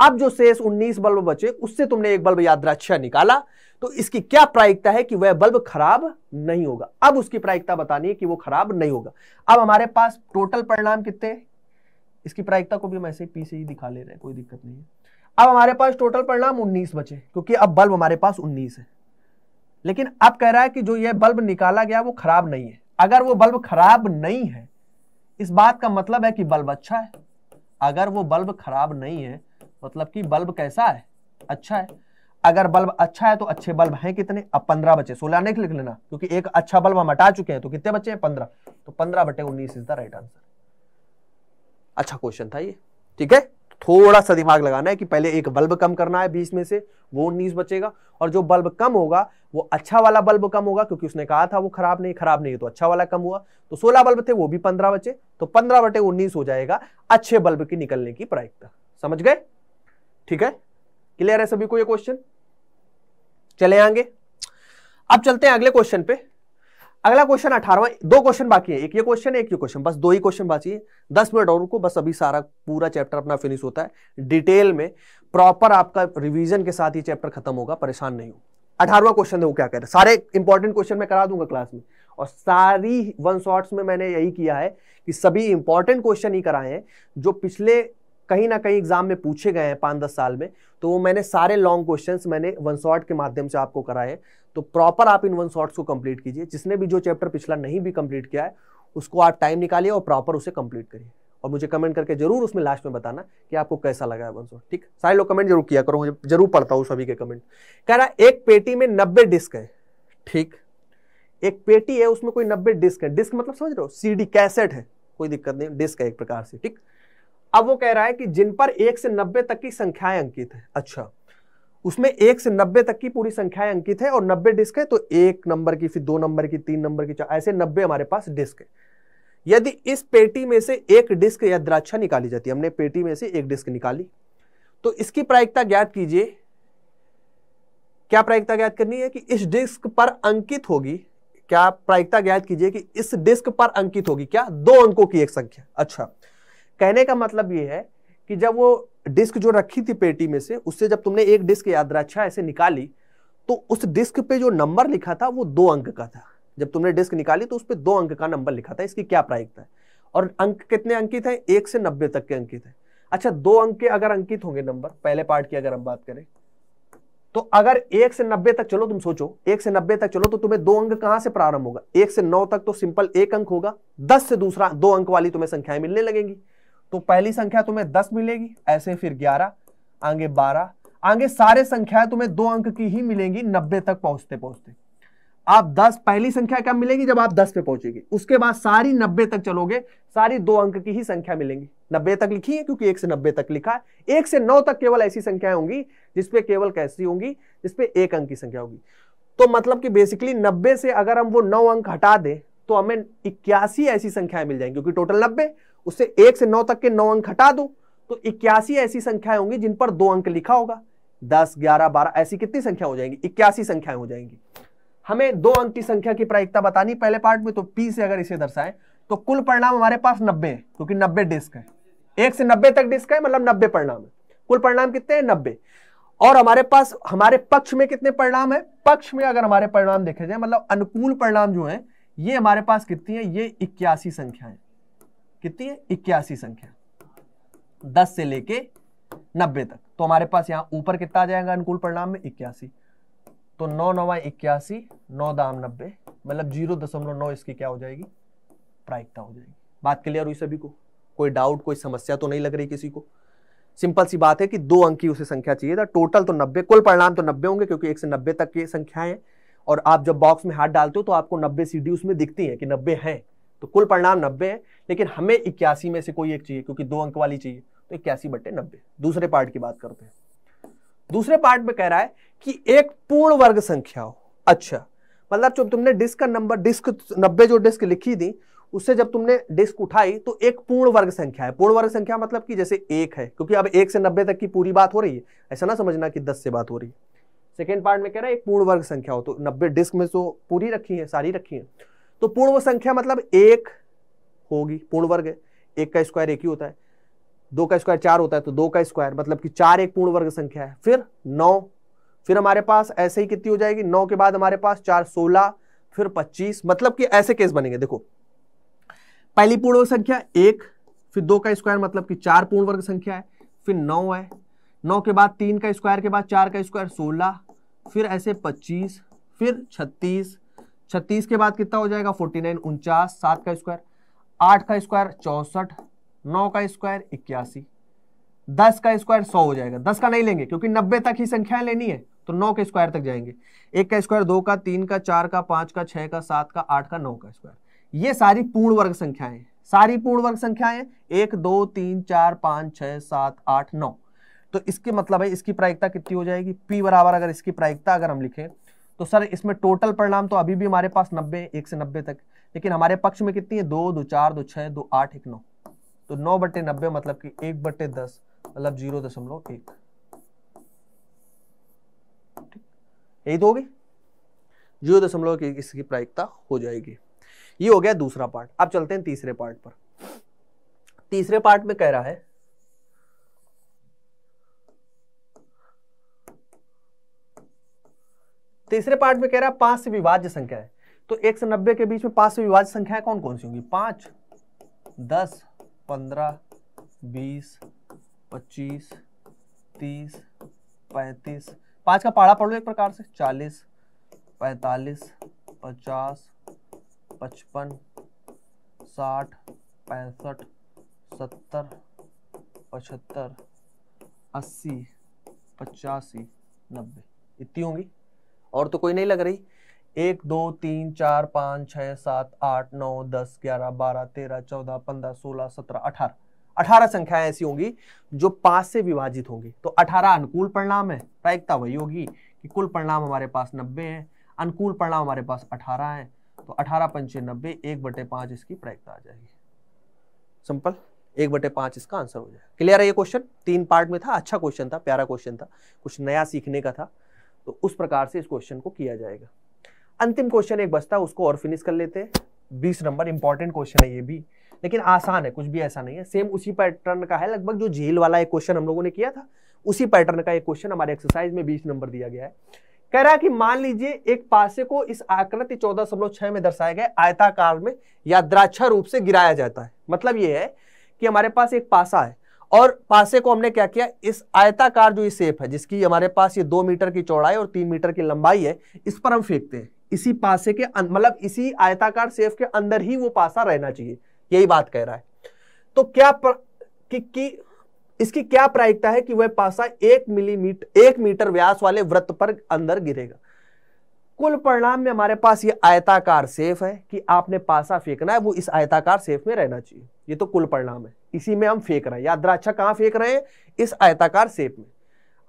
अब जो शेष उन्नीस बल्ब बचे उससे तुमने एक बल्ब यादराच्छा निकाला तो इसकी क्या प्रायिकता है कि वह बल्ब खराब नहीं होगा अब उसकी प्रायिकता बतानी है कि वो खराब नहीं होगा अब हमारे पास टोटल परिणाम कितने इसकी प्रायिकता को भी हम ऐसे पी से ही दिखा ले रहे हैं कोई दिक्कत नहीं है अब हमारे पास टोटल परिणाम 19 बचे क्योंकि अब बल्ब हमारे पास 19 है लेकिन अब कह रहा है कि जो ये बल्ब निकाला गया वो खराब नहीं है अगर वो बल्ब खराब नहीं है इस बात का मतलब है कि बल्ब अच्छा है अगर वो बल्ब खराब नहीं है मतलब कि बल्ब कैसा है अच्छा है अगर बल्ब अच्छा है तो अच्छे बल्ब हैं कितने अब पंद्रह बचे सोलह नहीं लिख लेना क्योंकि एक अच्छा बल्ब हम हटा चुके हैं तो कितने बचे हैं पंद्रह तो पंद्रह बटे उन्नीस इज द राइट आंसर अच्छा क्वेश्चन था ये ठीक है थोड़ा सा दिमाग लगाना है कि पहले एक बल्ब कम करना है बीस में से वो उन्नीस बचेगा और जो बल्ब कम होगा वो अच्छा वाला बल्ब कम होगा क्योंकि उसने कहा था वो खराब नहीं खराब नहीं तो अच्छा वाला कम हुआ तो सोलह बल्ब थे वो भी पंद्रह बचे तो पंद्रह बटे उन्नीस हो जाएगा अच्छे बल्ब की निकलने की प्रायिकता समझ गए ठीक है क्लियर है सभी को ये क्वेश्चन चले आगे अब चलते हैं अगले क्वेश्चन पे अगला क्वेश्चन अठारवा दो क्वेश्चन बाकी है एक ये क्वेश्चन है एक ये क्वेश्चन बस दो ही क्वेश्चन बाकी है दस मिनट और बस अभी सारा पूरा चैप्टर अपना फिनिश होता है डिटेल में प्रॉपर आपका रिवीजन के साथ ये चैप्टर खत्म होगा परेशान नहीं हो अठारवा क्वेश्चन है वो क्या कह रहे हैं सारे इंपॉर्टेंट क्वेश्चन मैं करा दूंगा क्लास में और सारी वन शॉर्ट्स में मैंने यही किया है कि सभी इंपॉर्टेंट क्वेश्चन ही कराए हैं जो पिछले कहीं ना कहीं एग्जाम में पूछे गए हैं पाँच दस साल में तो वो मैंने सारे लॉन्ग क्वेश्चंस मैंने वन शॉट के माध्यम से आपको कराए तो प्रॉपर आप इन वन शॉट्स को कंप्लीट कीजिए जिसने भी जो चैप्टर पिछला नहीं भी कंप्लीट किया है उसको आप टाइम निकालिए और प्रॉपर उसे कंप्लीट करिए और मुझे कमेंट करके जरूर उसमें लास्ट में बताना कि आपको कैसा लगा है वंसो ठीक सारे लोग कमेंट जरूर किया करो जरूर पढ़ता हूँ सभी के कमेंट कह रहा एक पेटी में नब्बे डिस्क है ठीक एक पेटी है उसमें कोई नब्बे डिस्क है डिस्क मतलब समझ रहे हो सीडी कैसेट है कोई दिक्कत नहीं डिस्क है एक प्रकार से ठीक अब वो कह रहा है कि जिन पर एक से नब्बे तक की संख्याएं अंकित है अच्छा उसमें एक से नब्बे तक की पूरी संख्याएं अंकित है और नब्बे डिस्क है तो एक नंबर की फिर दो नंबर की तीन नंबर की चार ऐसे नब्बे हमारे पास डिस्क है यदि इस पेटी में से एक डिस्क या द्राक्षा निकाली जाती है हमने पेटी में से एक डिस्क निकाली तो इसकी प्रायिकता ज्ञात कीजिए क्या प्रायिकता ज्ञात करनी है कि इस डिस्क पर अंकित होगी क्या प्रायिकता ज्ञात कीजिए कि इस डिस्क पर अंकित होगी क्या दो अंकों की एक संख्या अच्छा कहने का मतलब ये है कि जब वो डिस्क जो रखी थी पेटी में से उससे जब तुमने एक डिस्क यादराच्छा ऐसे निकाली तो उस डिस्क पे जो नंबर लिखा था वो दो अंक का था जब तुमने डिस्क निकाली तो उस पर दो अंक का नंबर लिखा था इसकी क्या प्रायिकता है और अंक कितने अंकित हैं एक से नब्बे तक के अंकित हैं अच्छा दो अंक के अगर अंकित होंगे नंबर पहले पार्ट की अगर हम बात करें तो अगर एक से नब्बे तक चलो तुम सोचो एक से नब्बे तक चलो तो तुम्हें दो अंक कहां से प्रारंभ होगा एक से नौ तक तो सिंपल एक अंक होगा दस से दूसरा दो अंक वाली तुम्हें संख्याएं मिलने लगेंगी तो पहली संख्या तुम्हें दस मिलेगी ऐसे फिर ग्यारह आगे बारह आगे सारे संख्याएं तुम्हें दो अंक की ही मिलेंगी नब्बे तक पहुंचते पहुंचते आप दस पहली संख्या क्या मिलेगी जब आप दस पे पहुंचेगी उसके बाद सारी नब्बे तक चलोगे सारी दो अंक की ही संख्या मिलेंगी नब्बे तक लिखी है क्योंकि एक से नब्बे तक लिखा है एक से नौ तक केवल ऐसी संख्याएं होंगी जिसपे केवल कैसी होंगी जिसपे एक अंक की संख्या होगी तो मतलब कि बेसिकली नब्बे से अगर हम वो नौ अंक हटा दे तो हमें इक्यासी ऐसी संख्याएं मिल जाएंगी क्योंकि टोटल नब्बे उससे एक से नौ तक के नौ अंक हटा दो तो इक्यासी ऐसी संख्याएं होंगी जिन पर दो अंक लिखा होगा दस ग्यारह बारह ऐसी कितनी संख्या हो जाएंगी इक्यासी संख्याएं हो जाएंगी हमें दो अंक की संख्या की प्रायिकता बतानी पहले पार्ट में तो पी से अगर इसे दर्शाएं तो कुल परिणाम हमारे पास नब्बे है क्योंकि नब्बे डिस्क है एक से नब्बे तक डिस्क है मतलब नब्बे परिणाम है कुल परिणाम कितने हैं नब्बे और हमारे पास हमारे पक्ष में कितने परिणाम है पक्ष में अगर हमारे परिणाम देखे जाए मतलब अनुकूल परिणाम जो है ये हमारे पास कितनी है ये इक्यासी संख्या है कितनी है इक्यासी संख्या दस से लेके नब्बे तक तो हमारे पास यहाँ ऊपर कितना आ जाएगा अनुकूल परिणाम में इक्यासी तो नौ नवा इक्यासी नौ दाम नब्बे मतलब जीरो दशमलव नौ इसकी क्या हो जाएगी प्रायिकता हो जाएगी बात क्लियर हुई सभी को कोई डाउट कोई समस्या तो नहीं लग रही किसी को सिंपल सी बात है कि दो अंक की उसे संख्या चाहिए था टोटल तो नब्बे कुल परिणाम तो नब्बे होंगे क्योंकि एक से नब्बे तक की संख्याएं और आप जब बॉक्स में हाथ डालते हो तो आपको नब्बे सीढ़ी उसमें दिखती है कि नब्बे हैं तो कुल परिणाम नब्बे है लेकिन हमें इक्यासी में से कोई एक चाहिए क्योंकि दो अंक वाली चाहिए तो इक्यासी बटे नब्बे दूसरे पार्ट की बात करते हैं दूसरे पार्ट में कह रहा है कि एक पूर्ण वर्ग संख्या हो अच्छा मतलब जब तुमने डिस्क का नंबर डिस्क नब्बे जो डिस्क लिखी थी उससे जब तुमने डिस्क उठाई तो एक पूर्ण वर्ग संख्या है पूर्ण वर्ग संख्या मतलब कि जैसे एक है क्योंकि अब एक से नब्बे तक की पूरी बात हो रही है ऐसा ना समझना कि दस से बात हो रही है सेकेंड पार्ट में कह रहा है एक पूर्ण वर्ग संख्या हो तो नब्बे डिस्क में तो पूरी रखी है सारी रखी है तो पूर्ण संख्या मतलब एक होगी पूर्ण वर्ग एक का स्क्वायर एक ही होता है दो का स्क्वायर चार होता है तो दो का स्क्वायर मतलब कि चार एक पूर्ण वर्ग संख्या है फिर नौ फिर हमारे पास ऐसे ही कितनी हो जाएगी नौ के बाद हमारे पास चार सोलह फिर पच्चीस मतलब कि ऐसे केस बनेंगे देखो पहली पूर्ण वर्ग संख्या एक फिर दो का स्क्वायर मतलब कि चार पूर्ण वर्ग संख्या है फिर नौ है नौ के बाद तीन का स्क्वायर के बाद चार का स्क्वायर सोलह फिर ऐसे पच्चीस फिर छत्तीस छत्तीस के बाद कितना हो जाएगा फोर्टी नाइन उनचास सात का स्क्वायर आठ का स्क्वायर चौसठ नौ का स्क्वायर इक्यासी दस का स्क्वायर सौ हो जाएगा दस का नहीं लेंगे क्योंकि नब्बे तक ही संख्याएं लेनी है तो नौ के स्क्वायर तक जाएंगे एक का स्क्वायर दो का तीन का चार का पांच का छह का सात का आठ का नौ का स्क्वायर ये सारी पूर्ण वर्ग संख्याएं सारी पूर्ण वर्ग संख्याएं एक दो तीन चार पाँच छः सात आठ नौ तो इसके मतलब है इसकी प्रायिकता कितनी हो जाएगी पी बराबर अगर इसकी प्रायिकता अगर हम लिखें तो सर इसमें टोटल परिणाम तो अभी भी हमारे पास नब्बे एक से नब्बे तक लेकिन हमारे पक्ष में कितनी है दो दो चार दो छः दो आठ एक नौ तो नौ बट्टे नब्बे मतलब कि एक बट्टे दस मतलब जीरो दशमलव एक यही तो होगी जीरो दशमलव एक इसकी प्रायिकता हो जाएगी ये हो गया दूसरा पार्ट अब चलते हैं तीसरे पार्ट पर तीसरे पार्ट में कह रहा है तीसरे पार्ट में कह रहा है पांच से विभाज्य संख्या है तो एक से नब्बे के बीच में पांच से विभाज्य संख्याएं कौन कौन सी होंगी पांच दस पंद्रह बीस पच्चीस तीस पैंतीस पाँच का पाड़ा पढ़ लो एक प्रकार से चालीस पैंतालीस पचास पचपन साठ पैंसठ सत्तर पचहत्तर अस्सी पचासी नब्बे इतनी होंगी और तो कोई नहीं लग रही एक दो तीन चार पाँच छः सात आठ नौ दस ग्यारह बारह तेरह चौदह पंद्रह सोलह सत्रह अठारह अठारह संख्याएं ऐसी होंगी जो पाँच से विभाजित होंगी तो अठारह अनुकूल परिणाम है प्रायिकता वही होगी कि कुल परिणाम हमारे पास नब्बे हैं अनुकूल परिणाम हमारे पास अठारह हैं तो अठारह पंचे नब्बे एक बटे पाँच इसकी प्रायिकता आ जाएगी सिंपल एक बटे पाँच इसका आंसर हो जाएगा क्लियर है ये क्वेश्चन तीन पार्ट में था अच्छा क्वेश्चन था प्यारा क्वेश्चन था कुछ नया सीखने का था तो उस प्रकार से इस क्वेश्चन को किया जाएगा अंतिम क्वेश्चन एक बचता है उसको और फिनिश कर लेते हैं बीस नंबर इंपॉर्टेंट क्वेश्चन है ये भी लेकिन आसान है कुछ भी ऐसा नहीं है सेम उसी पैटर्न का है लगभग जो जेल वाला एक क्वेश्चन हम लोगों ने किया था उसी पैटर्न का एक क्वेश्चन हमारे एक्सरसाइज में बीस नंबर दिया गया है कह रहा कि मान लीजिए एक पासे को इस आकृति चौदह समलो छह में दर्शाया गया आयताकार में याद्राक्षा रूप से गिराया जाता है मतलब यह है कि हमारे पास एक पासा है और पासे को हमने क्या किया इस आयताकार जो ये सेप है जिसकी हमारे पास ये दो मीटर की चौड़ाई और तीन मीटर की लंबाई है इस पर हम फेंकते हैं इसी पासे के अं-, मतलब इसी आयताकार सेफ के अंदर ही वो पासा रहना चाहिए यही बात कह रहा है तो क्या प्र... कि, कि इसकी क्या प्रायिकता है कि वह पासा एक मिलीमीटर एक मीटर व्यास वाले वृत्त पर अंदर गिरेगा कुल परिणाम में हमारे पास ये आयताकार सेफ है कि आपने पासा फेंकना है वो इस आयताकार सेफ में रहना चाहिए ये तो कुल परिणाम है इसी में हम फेंक रहे हैं या द्राक्षा कहाँ फेंक रहे हैं इस आयताकार सेप में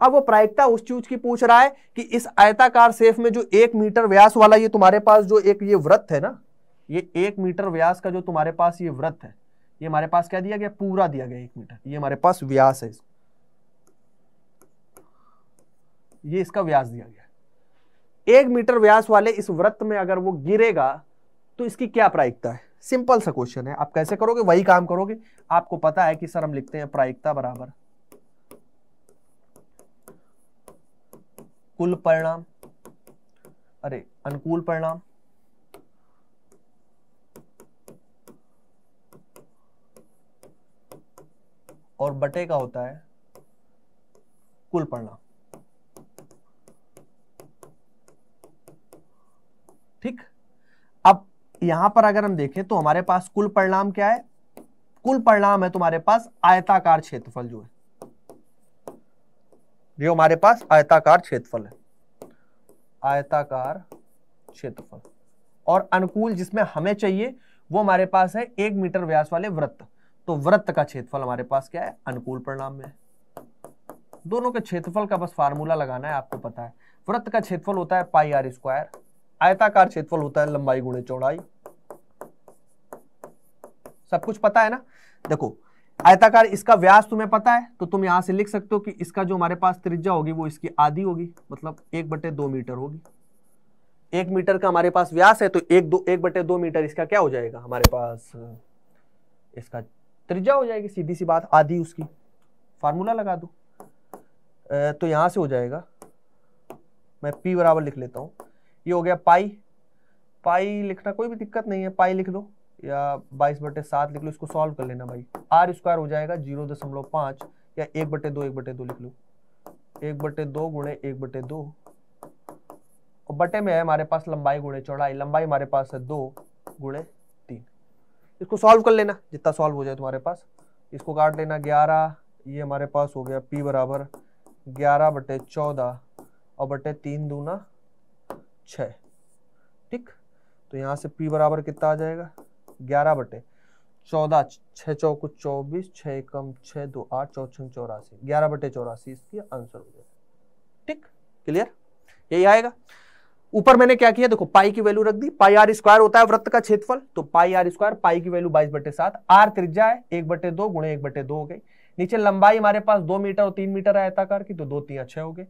अब वो प्रायिकता उस चीज की पूछ रहा है कि इस आयताकार सेफ में जो एक मीटर व्यास वाला ये तुम्हारे पास जो एक ये व्रत है ना ये एक मीटर व्यास का जो तुम्हारे पास ये व्रत है ये हमारे पास क्या दिया गया पूरा दिया गया एक मीटर ये हमारे पास व्यास है ये इसका व्यास दिया गया एक मीटर व्यास वाले इस व्रत में अगर वो गिरेगा तो इसकी क्या प्रायिकता है सिंपल सा क्वेश्चन है आप कैसे करोगे वही काम करोगे आपको पता है कि सर हम लिखते हैं प्रायिकता बराबर कुल परिणाम अरे अनुकूल परिणाम और बटे का होता है कुल परिणाम ठीक यहां पर अगर हम देखें तो हमारे पास कुल परिणाम क्या है कुल परिणाम है तुम्हारे पास आयताकार क्षेत्रफल जो है ये हमारे पास आयताकार क्षेत्रफल है आयताकार क्षेत्रफल और अनुकूल जिसमें हमें चाहिए वो हमारे पास है एक मीटर व्यास वाले वृत्त तो वृत्त का क्षेत्रफल हमारे पास क्या है अनुकूल परिणाम में दोनों के क्षेत्रफल का बस फार्मूला लगाना है आपको पता है वृत्त का क्षेत्रफल होता है पाई आर स्क्वायर आयताकार क्षेत्रफल होता है लंबाई गुणे चौड़ाई सब कुछ पता है ना देखो आयताकार इसका व्यास तुम्हें पता है तो तुम यहां से लिख सकते हो कि इसका जो हमारे पास त्रिज्या होगी वो इसकी आधी होगी मतलब एक बटे दो मीटर होगी एक मीटर का हमारे पास व्यास है तो एक दो एक बटे दो मीटर इसका क्या हो जाएगा हमारे पास इसका त्रिज्या हो जाएगी सीधी सी बात आधी उसकी फार्मूला लगा दो तो यहां से हो जाएगा मैं पी बराबर लिख लेता हूं ये हो गया पाई पाई लिखना कोई भी दिक्कत नहीं है पाई लिख दो या बाईस बटे सात लिख लो इसको सॉल्व कर लेना भाई आर स्क्वायर हो जाएगा जीरो दशमलव पाँच या एक बटे दो एक बटे दो लिख लो एक बटे दो गुणे एक बटे दो और बटे में है हमारे पास लंबाई गुणे चौड़ाई लंबाई हमारे पास है दो गुणे तीन इसको सॉल्व कर लेना जितना सॉल्व हो जाए तुम्हारे पास इसको काट लेना ग्यारह ये हमारे पास हो गया पी बराबर ग्यारह बटे चौदह और बटे तीन दूना छः ठीक तो यहाँ से P बराबर कितना आ जाएगा ग्यारह बटे चौदह छ चौक चौबीस छ कम छ दो आठ चौछंग चौरासी ग्यारह बटे चौरासी इसकी आंसर हो जाएगा ठीक क्लियर यही आएगा ऊपर मैंने क्या किया देखो पाई की वैल्यू रख दी पाई आर स्क्वायर होता है वृत्त का क्षेत्रफल तो पाई आर स्क्वायर पाई की वैल्यू बाईस बटे सात आर त्रिज्या है एक बटे दो गुणे एक बटे दो हो गई नीचे लंबाई हमारे पास दो मीटर और तीन मीटर आयताकार की तो दो तीन छह हो गए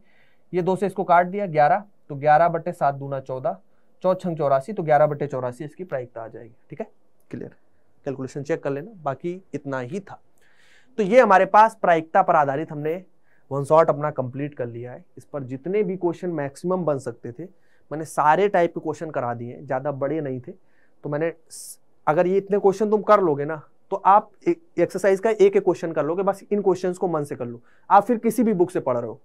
ये दो से इसको काट दिया ग्यारह तो ग्यारह बटे सात दूना चौदह चौछंग चौरासी तो ग्यारह बटे चौरासी इसकी प्रायिकता आ जाएगी ठीक है क्लियर कैलकुलेशन चेक कर लेना बाकी इतना ही था तो ये हमारे पास प्रायिकता पर आधारित हमने वन शॉट अपना कंप्लीट कर लिया है इस पर जितने भी क्वेश्चन मैक्सिमम बन सकते थे मैंने सारे टाइप के क्वेश्चन करा दिए हैं ज़्यादा बड़े नहीं थे तो मैंने अगर ये इतने क्वेश्चन तुम कर लोगे ना तो आप एक्सरसाइज का एक एक क्वेश्चन कर लोगे बस इन क्वेश्चंस को मन से कर लो आप फिर किसी भी बुक से पढ़ रहे हो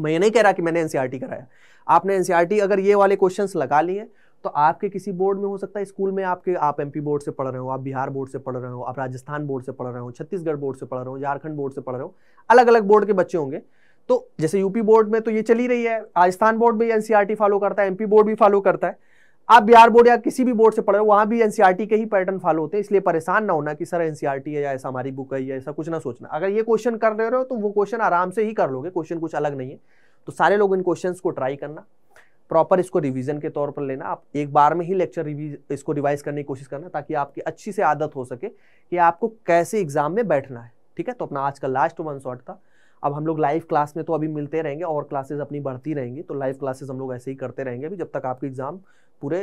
मैं ये नहीं कह रहा कि मैंने एनसीईआरटी e कराया आपने एनसीईआरटी e अगर ये वाले क्वेश्चन लगा लिए तो आपके किसी बोर्ड में हो सकता है स्कूल में आपके आप एमपी बोर्ड से पढ़ रहे हो आप बिहार बोर्ड से पढ़ रहे हो आप राजस्थान बोर्ड से पढ़ रहे हो छत्तीसगढ़ बोर्ड से पढ़ रहे हो झारखंड बोर्ड से पढ़ रहे हो अलग अलग बोर्ड के बच्चे होंगे तो जैसे यूपी बोर्ड में तो ये चली रही है राजस्थान बोर्ड भी एनसीईआरटी फॉलो e करता है एमपी बोर्ड भी फॉलो करता है आप बिहार बोर्ड या किसी भी बोर्ड से पढ़ रहे हो वहां भी एनसीईआरटी e के ही पैटर्न फॉलो होते हैं इसलिए परेशान ना होना कि सर एनसीईआरटी है या ऐसा हमारी बुक है या ऐसा कुछ ना सोचना अगर ये क्वेश्चन कर रहे हो तो वो क्वेश्चन आराम से ही कर लोगे क्वेश्चन कुछ अलग नहीं है तो सारे लोग इन क्वेश्चंस को ट्राई करना प्रॉपर इसको रिवीजन के तौर पर लेना आप एक बार में ही लेक्चर रिवीज इसको रिवाइज करने की कोशिश करना ताकि आपकी अच्छी से आदत हो सके कि आपको कैसे एग्जाम में बैठना है ठीक है तो अपना आज का लास्ट वन शॉट था अब हम लोग लाइव क्लास में तो अभी मिलते रहेंगे और क्लासेस अपनी बढ़ती रहेंगी तो लाइव क्लासेस हम लोग ऐसे ही करते रहेंगे अभी जब तक आपके एग्ज़ाम पूरे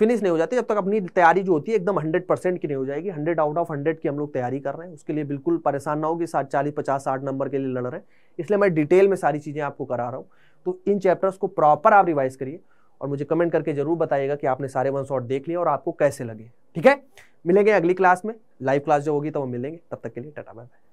फिनिश नहीं हो जाती जब तक अपनी तैयारी जो होती है एकदम हंड्रेड परसेंट की नहीं हो जाएगी हंड्रेड आउट ऑफ हंड्रेड की हम लोग तैयारी कर रहे हैं उसके लिए बिल्कुल परेशान ना हो कि सात चालीस पचास साठ नंबर के लिए लड़ रहे हैं इसलिए मैं डिटेल में सारी चीज़ें आपको करा रहा हूँ तो इन चैप्टर्स को प्रॉपर आप रिवाइज करिए और मुझे कमेंट करके जरूर बताइएगा कि आपने सारे वन शॉट देख लिए और आपको कैसे लगे ठीक है मिलेंगे अगली क्लास में लाइव क्लास जो होगी तो वो मिलेंगे तब तक के लिए टाटा बाय बाय